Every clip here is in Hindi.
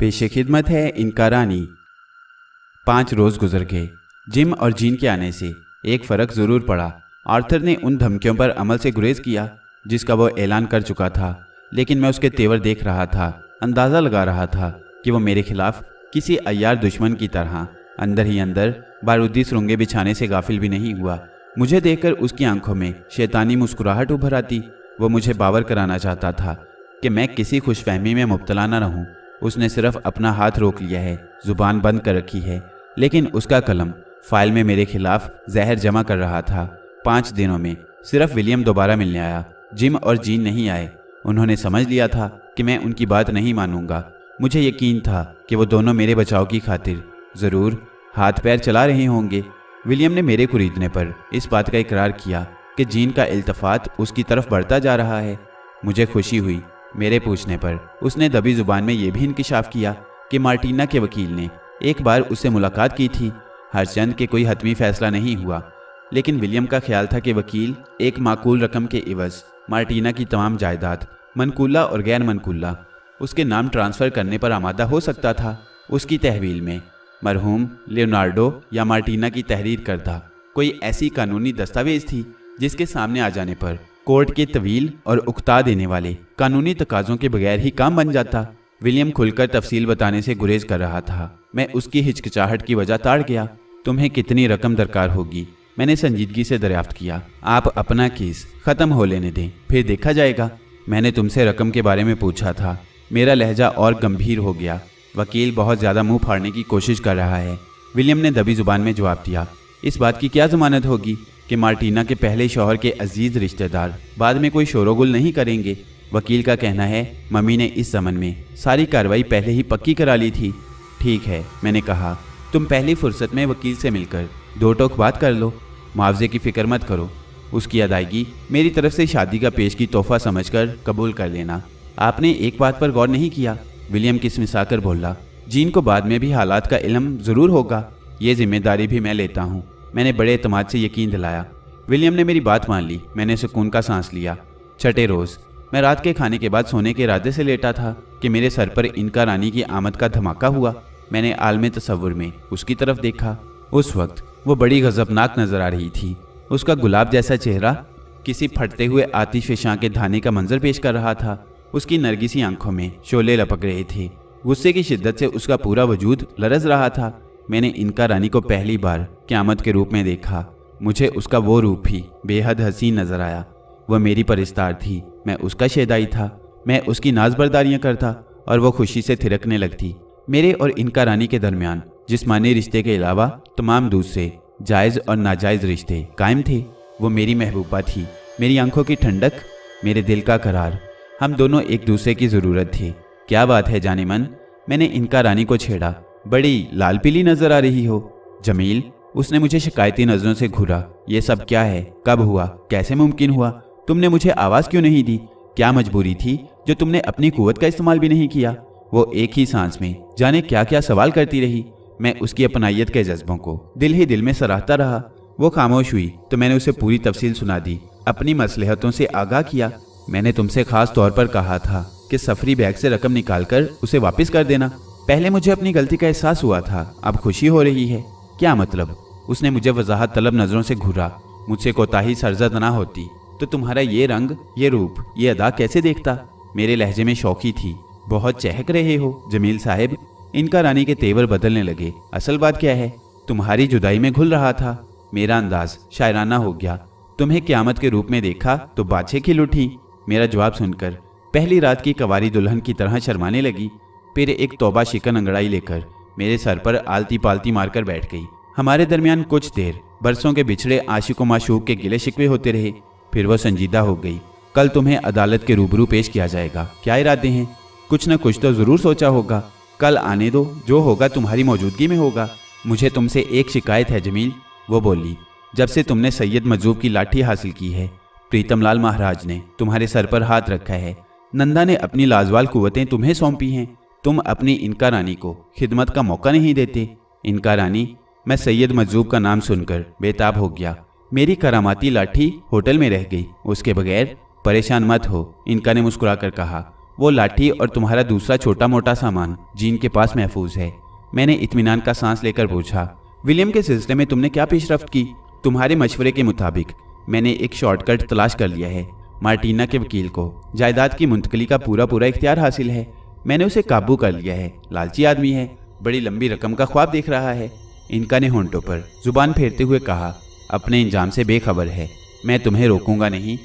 पेश खिदमत है इनका रानी पाँच रोज़ गुजर गए जिम और जीन के आने से एक फ़र्क ज़रूर पड़ा आर्थर ने उन धमकियों पर अमल से गुरेज किया जिसका वो ऐलान कर चुका था लेकिन मैं उसके तेवर देख रहा था अंदाज़ा लगा रहा था कि वो मेरे खिलाफ किसी अयार दुश्मन की तरह अंदर ही अंदर बारूदी सुरंगे बिछाने से गाफिल भी नहीं हुआ मुझे देखकर उसकी आंखों में शैतानी मुस्कुराहट उभर आती वो मुझे बावर कराना चाहता था कि मैं किसी खुशफहमी में मुबतला न रहूं उसने सिर्फ अपना हाथ रोक लिया है जुबान बंद कर रखी है लेकिन उसका कलम फाइल में मेरे खिलाफ जहर जमा कर रहा था पाँच दिनों में सिर्फ विलियम दोबारा मिलने आया जिम और जीन नहीं आए उन्होंने समझ लिया था कि मैं उनकी बात नहीं मानूंगा मुझे यकीन था कि वो दोनों मेरे बचाव की खातिर ज़रूर हाथ पैर चला रहे होंगे विलियम ने मेरे खरीदने पर इस बात का इकरार किया कि जीन का इल्तफात उसकी तरफ बढ़ता जा रहा है मुझे खुशी हुई मेरे पूछने पर उसने दबी जुबान में यह भी इंकशाफ किया कि मार्टिना के वकील ने एक बार उससे मुलाकात की थी हरचंद के कोई हतमी फैसला नहीं हुआ लेकिन विलियम का ख्याल था कि वकील एक माकूल रकम के इवज मार्टिना की तमाम जायदाद मनकुल्ला और गैर मनकुल्ला उसके नाम ट्रांसफ़र करने पर आमादा हो सकता था उसकी तहवील में मरहूम लियोनार्डो या मार्टिना की तहरीर करता कोई ऐसी कानूनी दस्तावेज थी जिसके सामने आ जाने पर कोर्ट के तवील और उकता देने वाले कानूनी तकाजों के बगैर ही काम बन जाता विलियम खुलकर तफसील बताने से गुरेज कर रहा था मैं उसकी हिचकिचाहट की वजह ताड़ गया तुम्हें कितनी रकम दरकार होगी मैंने संजीदगी से दरियाफ्त किया आप अपना केस ख़त्म हो लेने दें फिर देखा जाएगा मैंने तुमसे रकम के बारे में पूछा था मेरा लहजा और गंभीर हो गया वकील बहुत ज़्यादा मुंह फाड़ने की कोशिश कर रहा है विलियम ने दबी जुबान में जवाब दिया इस बात की क्या जमानत होगी कि मार्टिना के पहले शोहर के अजीज रिश्तेदार बाद में कोई शोरोगुल नहीं करेंगे वकील का कहना है मम्मी ने इस समन में सारी कार्रवाई पहले ही पक्की करा ली थी ठीक है मैंने कहा तुम पहली फुर्सत में वकील से मिलकर दो टोक बात कर लो मुआवजे की फिक्र मत करो उसकी अदायगी मेरी तरफ से शादी का पेश की तोहफा समझ कर कबूल कर लेना आपने एक बात पर गौर नहीं किया विलियम किसमिसाकर बोला जीन को बाद में भी हालात का इलम ज़रूर होगा ये जिम्मेदारी भी मैं लेता हूँ मैंने बड़े अतमाद से यकीन दिलाया विलियम ने मेरी बात मान ली मैंने सुकून का सांस लिया छठे रोज़ मैं रात के खाने के बाद सोने के इरादे से लेटा था कि मेरे सर पर इनका रानी की आमद का धमाका हुआ मैंने आलम तस्वुर में उसकी तरफ देखा उस वक्त वो बड़ी गजबनाक नज़र आ रही थी उसका गुलाब जैसा चेहरा किसी फटते हुए आतिश शाह के धाने का मंजर पेश कर रहा था उसकी नरगिसी आंखों में शोले लपक रहे थे गुस्से की शिद्दत से उसका पूरा वजूद लरज रहा था मैंने इनका रानी को पहली बार क्यामत के रूप में देखा मुझे उसका वो रूप ही बेहद हसीन नज़र आया वह मेरी परिस्तार थी मैं उसका शेदाई था मैं उसकी नाजबरदारियां करता और वह खुशी से थिरकने लगती मेरे और इनका रानी के दरमियान जिसमानी रिश्ते के अलावा तमाम दूसरे जायज़ और नाजायज़ रिश्ते कायम थे वो मेरी महबूबा थी मेरी आंखों की ठंडक मेरे दिल का करार हम दोनों एक दूसरे की ज़रूरत थी क्या बात है जाने मन मैंने इनका रानी को छेड़ा बड़ी लाल पीली नजर आ रही हो जमील उसने मुझे शिकायती नजरों से घूरा ये सब क्या है कब हुआ कैसे मुमकिन हुआ तुमने मुझे आवाज़ क्यों नहीं दी क्या मजबूरी थी जो तुमने अपनी कुवत का इस्तेमाल भी नहीं किया वो एक ही सांस में जाने क्या क्या सवाल करती रही मैं उसकी अपनाइत के जज्बों को दिल ही दिल में सराहता रहा वो खामोश हुई तो मैंने उसे पूरी तफसील सुना दी अपनी मसलहतों से आगाह किया मैंने तुमसे खास तौर पर कहा था कि सफरी बैग से रकम निकालकर उसे वापस कर देना पहले मुझे अपनी गलती का एहसास हुआ था अब खुशी हो रही है क्या मतलब उसने मुझे वजाहत तलब नज़रों से घूरा मुझसे कोताही सरजद ना होती तो तुम्हारा ये रंग ये रूप ये अदा कैसे देखता मेरे लहजे में शौकी थी बहुत चहक रहे हो जमील साहब इनका रानी के तेवर बदलने लगे असल बात क्या है तुम्हारी जुदाई में घुल रहा था मेरा अंदाज शायराना हो गया तुम्हें क्यामत के रूप में देखा तो बाछे खिल उठी मेरा जवाब सुनकर पहली रात की कवारी दुल्हन की तरह शर्माने लगी फिर एक तोबा शिकन अंगड़ाई लेकर मेरे सर पर आलती पालती मारकर बैठ गई हमारे दरमियान कुछ देर बरसों के बिछड़े आशिको माशूक के गिले शिकवे होते रहे फिर वह संजीदा हो गई कल तुम्हें अदालत के रूबरू पेश किया जाएगा क्या इरादे हैं कुछ न कुछ तो ज़रूर सोचा होगा कल आने दो जो होगा तुम्हारी मौजूदगी में होगा मुझे तुमसे एक शिकायत है जमील वो बोली जब से तुमने सैयद मजूब की लाठी हासिल की है प्रीतमलाल महाराज ने तुम्हारे सर पर हाथ रखा है नंदा ने अपनी लाजवाल कुतें तुम्हें सौंपी हैं तुम अपनी इनका रानी को खिदमत का मौका नहीं देते इनका रानी मैं सैयद मजूब का नाम सुनकर बेताब हो गया मेरी करामाती लाठी होटल में रह गई उसके बगैर परेशान मत हो इनका ने मुस्कुरा कर कहा वो लाठी और तुम्हारा दूसरा छोटा मोटा सामान जीन के पास महफूज है मैंने इतमान का सांस लेकर पूछा विलियम के सिलसिले में तुमने क्या पेशरफ की तुम्हारे मशवरे के मुताबिक मैंने एक शॉर्टकट तलाश कर लिया है मार्टिना के वकील को जायदाद की मुंतकली का पूरा पूरा इख्तियार हासिल है मैंने उसे काबू कर लिया है लालची आदमी है बड़ी लंबी रकम का ख्वाब देख रहा है इनका ने होंटों पर जुबान फेरते हुए कहा अपने इंजाम से बेखबर है मैं तुम्हें रोकूंगा नहीं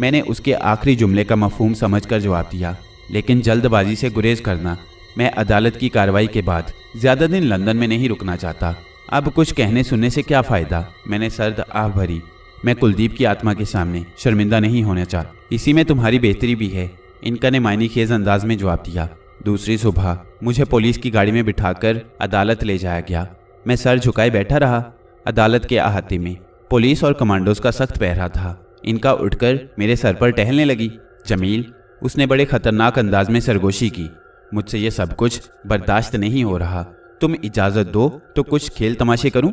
मैंने उसके आखिरी जुमले का मफहम समझ कर जवाब दिया लेकिन जल्दबाजी से गुरेज करना मैं अदालत की कार्रवाई के बाद ज़्यादा दिन लंदन में नहीं रुकना चाहता अब कुछ कहने सुनने से क्या फ़ायदा मैंने सर्द आह भरी मैं कुलदीप की आत्मा के सामने शर्मिंदा नहीं होना चाह इसी में तुम्हारी बेहतरी भी है इनका ने मायनी खेज अंदाज में जवाब दिया दूसरी सुबह मुझे पुलिस की गाड़ी में बिठाकर अदालत ले जाया गया मैं सर झुकाए बैठा रहा अदालत के अहाते में पुलिस और कमांडोज का सख्त पहरा था इनका उठकर मेरे सर पर टहलने लगी जमील उसने बड़े खतरनाक अंदाज में सरगोशी की मुझसे ये सब कुछ बर्दाश्त नहीं हो रहा तुम इजाज़त दो तो कुछ खेल तमाशे करूं?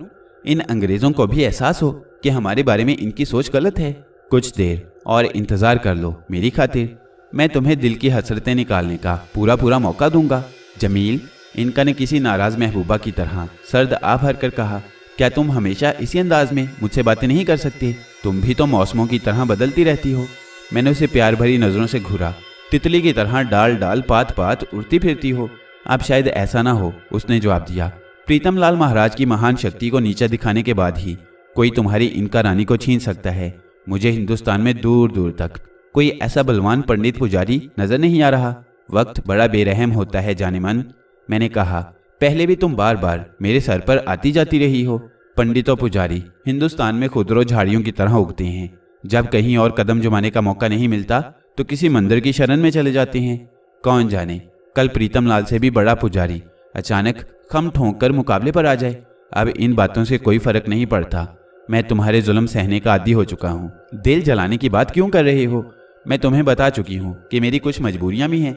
इन अंग्रेज़ों को भी एहसास हो कि हमारे बारे में इनकी सोच गलत है कुछ देर और इंतज़ार कर लो मेरी खातिर मैं तुम्हें दिल की हसरतें निकालने का पूरा पूरा मौका दूंगा जमील इनका ने किसी नाराज महबूबा की तरह सर्द आ भर कर कहा क्या तुम हमेशा इसी अंदाज में मुझसे बातें नहीं कर सकती तुम भी तो मौसमों की तरह बदलती रहती हो मैंने उसे प्यार भरी नज़रों से घूरा तितली की तरह डाल डाल पात पात उड़ती फिरती हो आप शायद ऐसा ना हो उसने जवाब दिया प्रीतम लाल महाराज की महान शक्ति को नीचा दिखाने के बाद ही कोई तुम्हारी इनका रानी को छीन सकता है मुझे हिंदुस्तान में दूर दूर तक कोई ऐसा बलवान पंडित पुजारी नजर नहीं आ रहा वक्त बड़ा बेरहम होता है जाने मन मैंने कहा पहले भी तुम बार बार मेरे सर पर आती जाती रही हो पंडितों पुजारी हिंदुस्तान में खुदरों झाड़ियों की तरह उगते हैं जब कहीं और कदम जमाने का मौका नहीं मिलता तो किसी मंदिर की शरण में चले जाते हैं कौन जाने कल प्रीतम लाल से भी बड़ा पुजारी अचानक खम ठोंक कर मुकाबले पर आ जाए अब इन बातों से कोई फर्क नहीं पड़ता मैं तुम्हारे जुल्म सहने का आदि हो चुका हूँ दिल जलाने की बात क्यों कर रहे हो मैं तुम्हें बता चुकी हूँ कि मेरी कुछ मजबूरियाँ भी हैं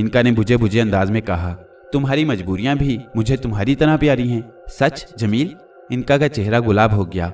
इनका ने बुझे बुझे अंदाज में कहा तुम्हारी मजबूरियाँ भी मुझे तुम्हारी तरह प्यारी हैं सच जमील इनका का चेहरा गुलाब हो गया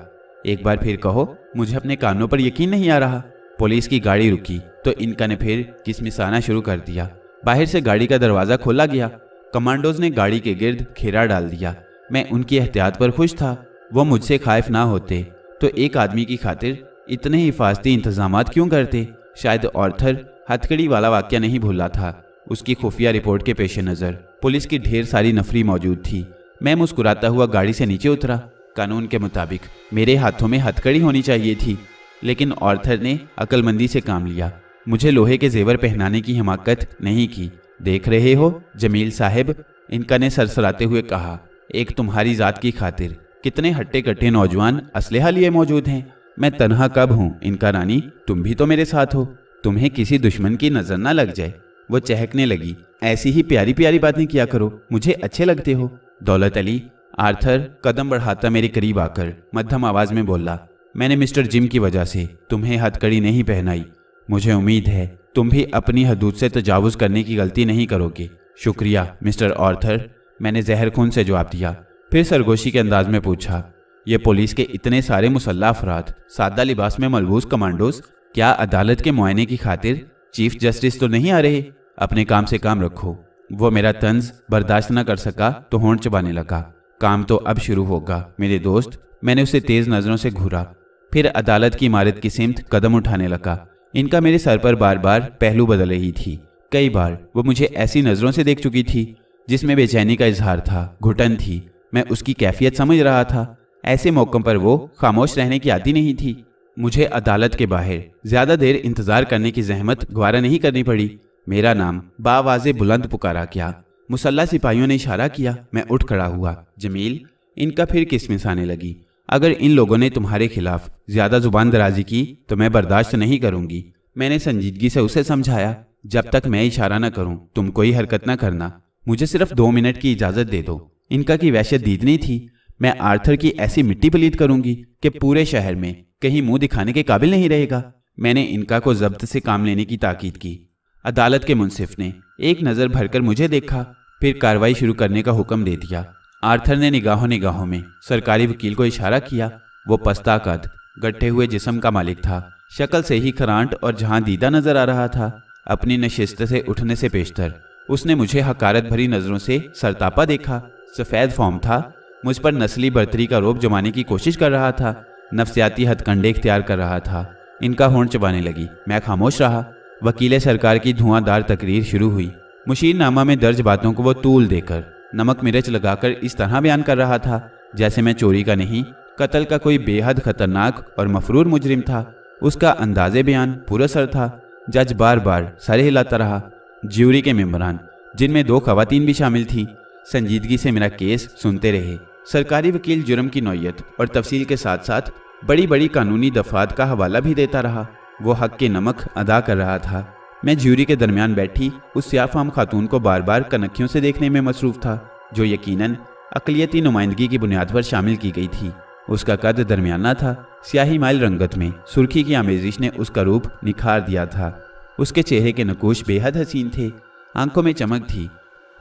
एक बार फिर कहो मुझे अपने कानों पर यकीन नहीं आ रहा पुलिस की गाड़ी रुकी तो इनका ने फिर किसमिसाना शुरू कर दिया बाहर से गाड़ी का दरवाज़ा खोला गया कमांडोज ने गाड़ी के गिर्द घेरा डाल दिया मैं उनकी एहतियात पर खुश था वो मुझसे खाइफ ना होते तो एक आदमी की खातिर इतने हिफाजती इंतजाम क्यों करते शायद ऑर्थर हथकड़ी वाला वाक्य नहीं भूला था उसकी खुफिया रिपोर्ट के पेश नज़र पुलिस की ढेर सारी नफरी मौजूद थी मैं मुस्कुराता हुआ गाड़ी से नीचे उतरा कानून के मुताबिक मेरे हाथों में हथकड़ी होनी चाहिए थी लेकिन ऑर्थर ने अकलमंदी से काम लिया मुझे लोहे के जेवर पहनाने की हिमाकत नहीं की देख रहे हो जमील साहब इनका ने सरसराते हुए कहा एक तुम्हारी जात की खातिर कितने हट्टे कट्टे नौजवान असलहा लिए मौजूद हैं मैं तनहा कब हूँ इनका रानी तुम भी तो मेरे साथ हो तुम्हें किसी दुश्मन की नज़र ना लग जाए वो चहकने लगी ऐसी ही प्यारी प्यारी बातें किया करो मुझे अच्छे लगते हो दौलत अली आर्थर कदम बढ़ाता मेरे करीब आकर मध्यम आवाज में बोला मैंने मिस्टर जिम की वजह से तुम्हें हथकड़ी नहीं पहनाई मुझे उम्मीद है तुम भी अपनी हदूद से तजावुज करने की गलती नहीं करोगे शुक्रिया मिस्टर आर्थर मैंने जहर खून से जवाब दिया फिर सरगोशी के अंदाज में पूछा ये पुलिस के इतने सारे मुसल्ला अफराद सादा लिबास में मलबूस कमांडोज क्या अदालत के मुआयने की खातिर चीफ जस्टिस तो नहीं आ रहे अपने काम से काम रखो वो मेरा तंज बर्दाश्त न कर सका तो होंठ चबाने लगा काम तो अब शुरू होगा मेरे दोस्त मैंने उसे तेज नजरों से घूरा फिर अदालत की इमारत की सिमत कदम उठाने लगा इनका मेरे सर पर बार बार पहलू बदल रही थी कई बार वो मुझे ऐसी नजरों से देख चुकी थी जिसमें बेचैनी का इजहार था घुटन थी मैं उसकी कैफियत समझ रहा था ऐसे मौकों पर वो खामोश रहने की आदि नहीं थी मुझे अदालत के बाहर ज्यादा देर इंतजार करने की जहमत गुवारा नहीं करनी पड़ी मेरा नाम बावाजे बुलंद पुकारा गया मुसल्ला सिपाहियों ने इशारा किया मैं उठ खड़ा हुआ जमील इनका फिर किसमिस आने लगी अगर इन लोगों ने तुम्हारे खिलाफ ज्यादा जुबान दराजी की तो मैं बर्दाश्त नहीं करूंगी मैंने संजीदगी से उसे समझाया जब तक मैं इशारा न करूं तुम कोई हरकत न करना मुझे सिर्फ दो मिनट की इजाजत दे दो इनका की वैश्य दीदनी थी मैं आर्थर की ऐसी मिट्टी पलीत करूंगी कि पूरे शहर में कहीं मुंह दिखाने के काबिल नहीं रहेगा मैंने इनका को जब्त से काम लेने की ताकीद की अदालत के मुनसिफ ने एक नज़र भरकर मुझे देखा फिर कार्रवाई शुरू करने का हुक्म दे दिया आर्थर ने निगाहों निगाहों में सरकारी वकील को इशारा किया वो पस्ता कद गठे हुए जिसम का मालिक था शक्ल से ही खरांट और जहां दीदा नजर आ रहा था अपनी नशिस्त से उठने से पेशतर उसने मुझे हकारत भरी नजरों से सरतापा देखा सफेद फॉर्म था मुझ पर नस्ली बर्तरी का रोप जमाने की कोशिश कर रहा था नफसियाती हथकंडे इख्तियार कर रहा था इनका होंड चबाने लगी मैं खामोश रहा वकील सरकार की धुआंधार तकरीर शुरू हुई मुशीरनामा में दर्ज बातों को वो तूल देकर नमक मिर्च लगाकर इस तरह बयान कर रहा था जैसे मैं चोरी का नहीं कत्ल का कोई बेहद खतरनाक और मफरूर मुजरिम था उसका अंदाजे बयान पुरसर था जज बार बार सर हिलाता रहा ज्यूरी के मेम्बरान जिनमें दो खवतिन भी शामिल थी संजीदगी से मेरा केस सुनते रहे सरकारी वकील जुर्म की नौयत और तफसील के साथ साथ बड़ी बड़ी कानूनी दफात का हवाला भी देता रहा वो हक के नमक अदा कर रहा था मैं ज्यूरी के दरमियान बैठी उस सियाफाम खातून को बार बार कनखियों से देखने में मसरूफ था जो यकीनन अकलीती नुमाइंदगी की बुनियाद पर शामिल की गई थी उसका कद दरमियाना था स्याही माइल रंगत में सुर्खी की आमेजिश ने उसका रूप निखार दिया था उसके चेहरे के नकोश बेहद हसीन थे आंखों में चमक थी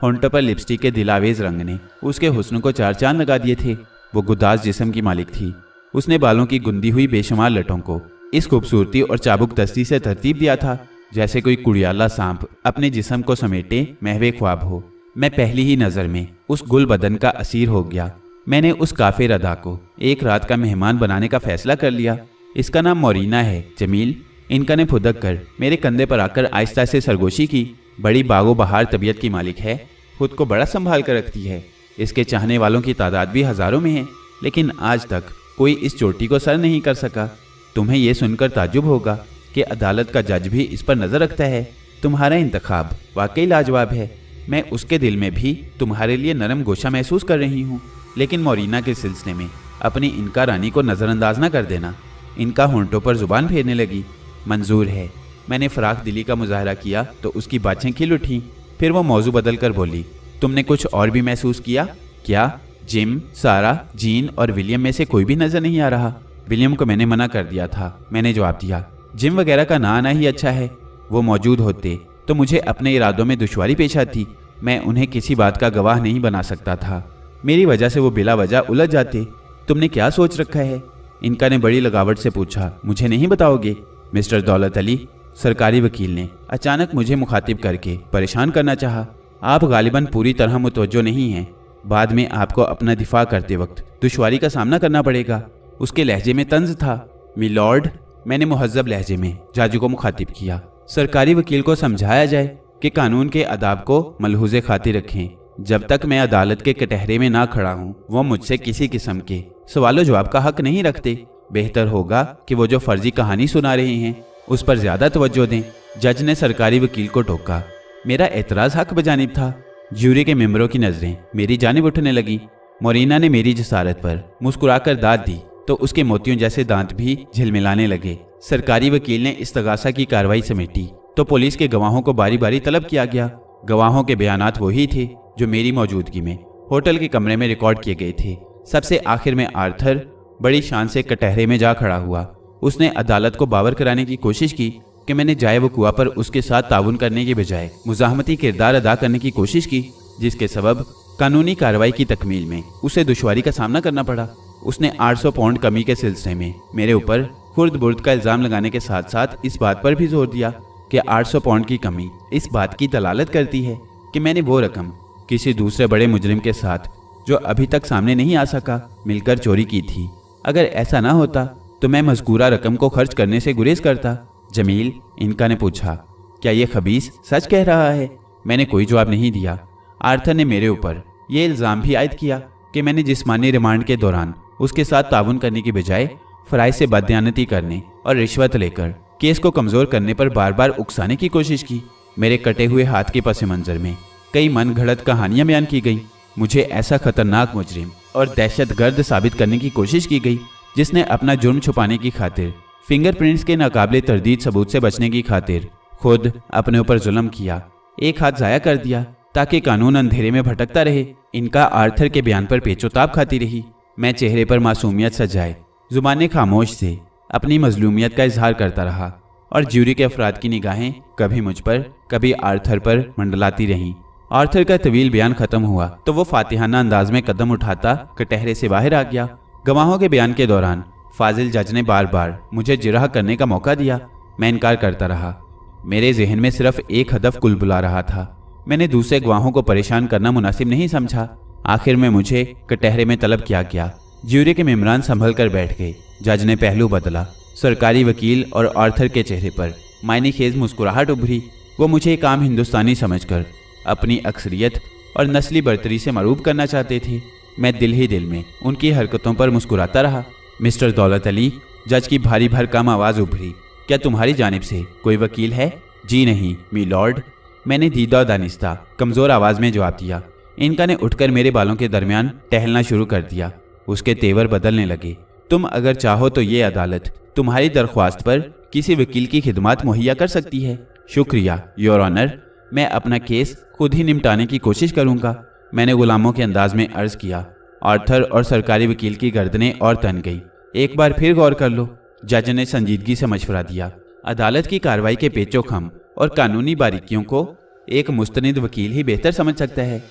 होंटो पर लिपस्टिक के दिलावेज रंग ने उसके हुस्न को चार चांद लगा दिए थे वो गुदास जिसम की मालिक थी उसने बालों की गुंदी हुई बेशुमार लटों को इस खूबसूरती और चाबुक दस्ती से तरतीब दिया था जैसे कोई कुड़ियाला सांप अपने जिसम को समेटे महवे ख्वाब हो मैं पहली ही नज़र में उस गुल बदन का असीर हो गया मैंने उस काफिर अदा को एक रात का मेहमान बनाने का फैसला कर लिया इसका नाम मोरिना है जमील इनका ने फुदक कर मेरे कंधे पर आकर आहिस्ता से सरगोशी की बड़ी बागो बहार तबीयत की मालिक है खुद को बड़ा संभाल कर रखती है इसके चाहने वालों की तादाद भी हज़ारों में है लेकिन आज तक कोई इस चोटी को सर नहीं कर सका तुम्हें यह सुनकर ताजुब होगा कि अदालत का जज भी इस पर नज़र रखता है तुम्हारा इंतखब वाकई लाजवाब है मैं उसके दिल में भी तुम्हारे लिए नरम गोशा महसूस कर रही हूँ लेकिन मोरिना के सिलसिले में अपनी इनका रानी को नज़रअंदाज ना कर देना इनका होंटों पर ज़ुबान फेरने लगी मंजूर है मैंने फराख दिली का मुजाहरा किया तो उसकी बाछें खिल उठी फिर वो मौजू बदल कर बोली तुमने कुछ और भी महसूस किया क्या जिम सारा जीन और विलियम में से कोई भी नज़र नहीं आ रहा विलियम को मैंने मना कर दिया था मैंने जवाब दिया जिम वगैरह का ना आना ही अच्छा है वो मौजूद होते तो मुझे अपने इरादों में दुश्वारी पेश आती मैं उन्हें किसी बात का गवाह नहीं बना सकता था मेरी वजह से वो बिला वजह उलझ जाते तुमने क्या सोच रखा है इनका ने बड़ी लगावट से पूछा मुझे नहीं बताओगे मिस्टर दौलत अली सरकारी वकील ने अचानक मुझे मुखातिब करके परेशान करना चाहा आप गालिबा पूरी तरह मुतवजो नहीं हैं बाद में आपको अपना दिफा करते वक्त दुशारी का सामना करना पड़ेगा उसके लहजे में तंज था मी लॉर्ड मैंने महजब लहजे में जाजू को मुखातिब किया सरकारी वकील को समझाया जाए कि कानून के अदाब को मलहूज खातिर रखें जब तक मैं अदालत के कटहरे में ना खड़ा हूँ वो मुझसे किसी किस्म के सवालों जवाब का हक नहीं रखते बेहतर होगा कि वो जो फर्जी कहानी सुना रहे हैं उस पर ज़्यादा तवज्जो दें जज ने सरकारी वकील को टोका मेरा एतराज़ हक बजानिब था ज्यूरी के मेम्बरों की नज़रें मेरी जानब उठने लगी मोरिना ने मेरी जसारत पर मुस्कुराकर दाद दी तो उसके मोतियों जैसे दांत भी झिलमिलाने लगे सरकारी वकील ने इस्तगासा की कार्रवाई समेटी तो पुलिस के गवाहों को बारी बारी तलब किया गया गवाहों के बयान वही थे जो मेरी मौजूदगी में होटल के कमरे में रिकॉर्ड किए गए थे सबसे आखिर में आर्थर बड़ी शान से कटहरे में जा खड़ा हुआ उसने अदालत को बावर कराने की कोशिश की कि मैंने जाए वो कुआ पर उसके साथ ताउन करने के बजाय मुजामती किरदार अदा करने की कोशिश की जिसके सबब कानूनी कार्रवाई की तकमील में उसे दुशारी का सामना करना पड़ा उसने 800 पाउंड कमी के सिलसिले में मेरे ऊपर खुर्द बुर्द का इल्ज़ाम लगाने के साथ साथ इस बात पर भी जोर दिया कि 800 पाउंड की कमी इस बात की दलालत करती है कि मैंने वो रकम किसी दूसरे बड़े मुजरिम के साथ जो अभी तक सामने नहीं आ सका मिलकर चोरी की थी अगर ऐसा ना होता तो मैं मजकूरा रकम को खर्च करने से गुरेज करता जमील इनका ने पूछा क्या ये खबीस सच कह रहा है मैंने कोई जवाब नहीं दिया आर्थर ने मेरे ऊपर ये इल्ज़ाम भी आयद किया कि मैंने जिसमानी रिमांड के दौरान उसके साथ ताउन करने की बजाय फ्राइज से बदयानती करने और रिश्वत लेकर केस को कमज़ोर करने पर बार बार उकसाने की कोशिश की मेरे कटे हुए हाथ के पसे मंज़र में कई मन घड़त कहानियाँ बयान की गईं मुझे ऐसा खतरनाक मुजरिम और दहशत गर्द साबित करने की कोशिश की गई जिसने अपना जुर्म छुपाने की खातिर फिंगरप्रिंट्स के नाकाबले तरदीद सबूत से बचने की खातिर खुद अपने ऊपर जुल्म किया एक हाथ ज़ाया कर दिया ताकि कानून अंधेरे में भटकता रहे इनका आर्थर के बयान पर पेचोताब खाती रही मैं चेहरे पर मासूमियत सजाए जुबान खामोश से अपनी मजलूमियत का इजहार करता रहा और ज्यूरी के अफराद की निगाहें कभी मुझ पर कभी आर्थर पर मंडलाती रहीं आर्थर का तवील बयान खत्म हुआ तो वो फातिहाना अंदाज में कदम उठाता कटहरे से बाहर आ गया गवाहों के बयान के दौरान फाजिल जज ने बार बार मुझे जिरह करने का मौका दिया मैं इनकार करता रहा मेरे जहन में सिर्फ एक हदफ कुल बुला रहा था मैंने दूसरे गवाहों को परेशान करना मुनासिब नहीं समझा आखिर में मुझे कटहरे में तलब किया गया ज्यूरी के मेमरान संभल कर बैठ गए जज ने पहलू बदला सरकारी वकील और आर्थर के चेहरे पर मायने खेज मुस्कुराहट उभरी वो मुझे एक आम हिंदुस्तानी समझकर अपनी अक्सरियत और नस्ली बर्तरी से मरूब करना चाहते थे मैं दिल ही दिल में उनकी हरकतों पर मुस्कुराता रहा मिस्टर दौलत अली जज की भारी भरकम आवाज़ उभरी क्या तुम्हारी जानब से कोई वकील है जी नहीं मी लॉर्ड मैंने दीदा दानिस्ता कमज़ोर आवाज़ में जवाब दिया इनका ने उठकर मेरे बालों के दरमियान टहलना शुरू कर दिया उसके तेवर बदलने लगे तुम अगर चाहो तो ये अदालत तुम्हारी दरख्वास्त पर किसी वकील की खिदमत मुहैया कर सकती है शुक्रिया योर ऑनर मैं अपना केस खुद ही निपटाने की कोशिश करूंगा मैंने गुलामों के अंदाज में अर्ज किया आर्थर और सरकारी वकील की गर्दनें और तन गई एक बार फिर गौर कर लो जज ने संजीदगी से मशवरा दिया अदालत की कार्रवाई के पेचोखम और कानूनी बारीकियों को एक मुस्तनिद वकील ही बेहतर समझ सकता है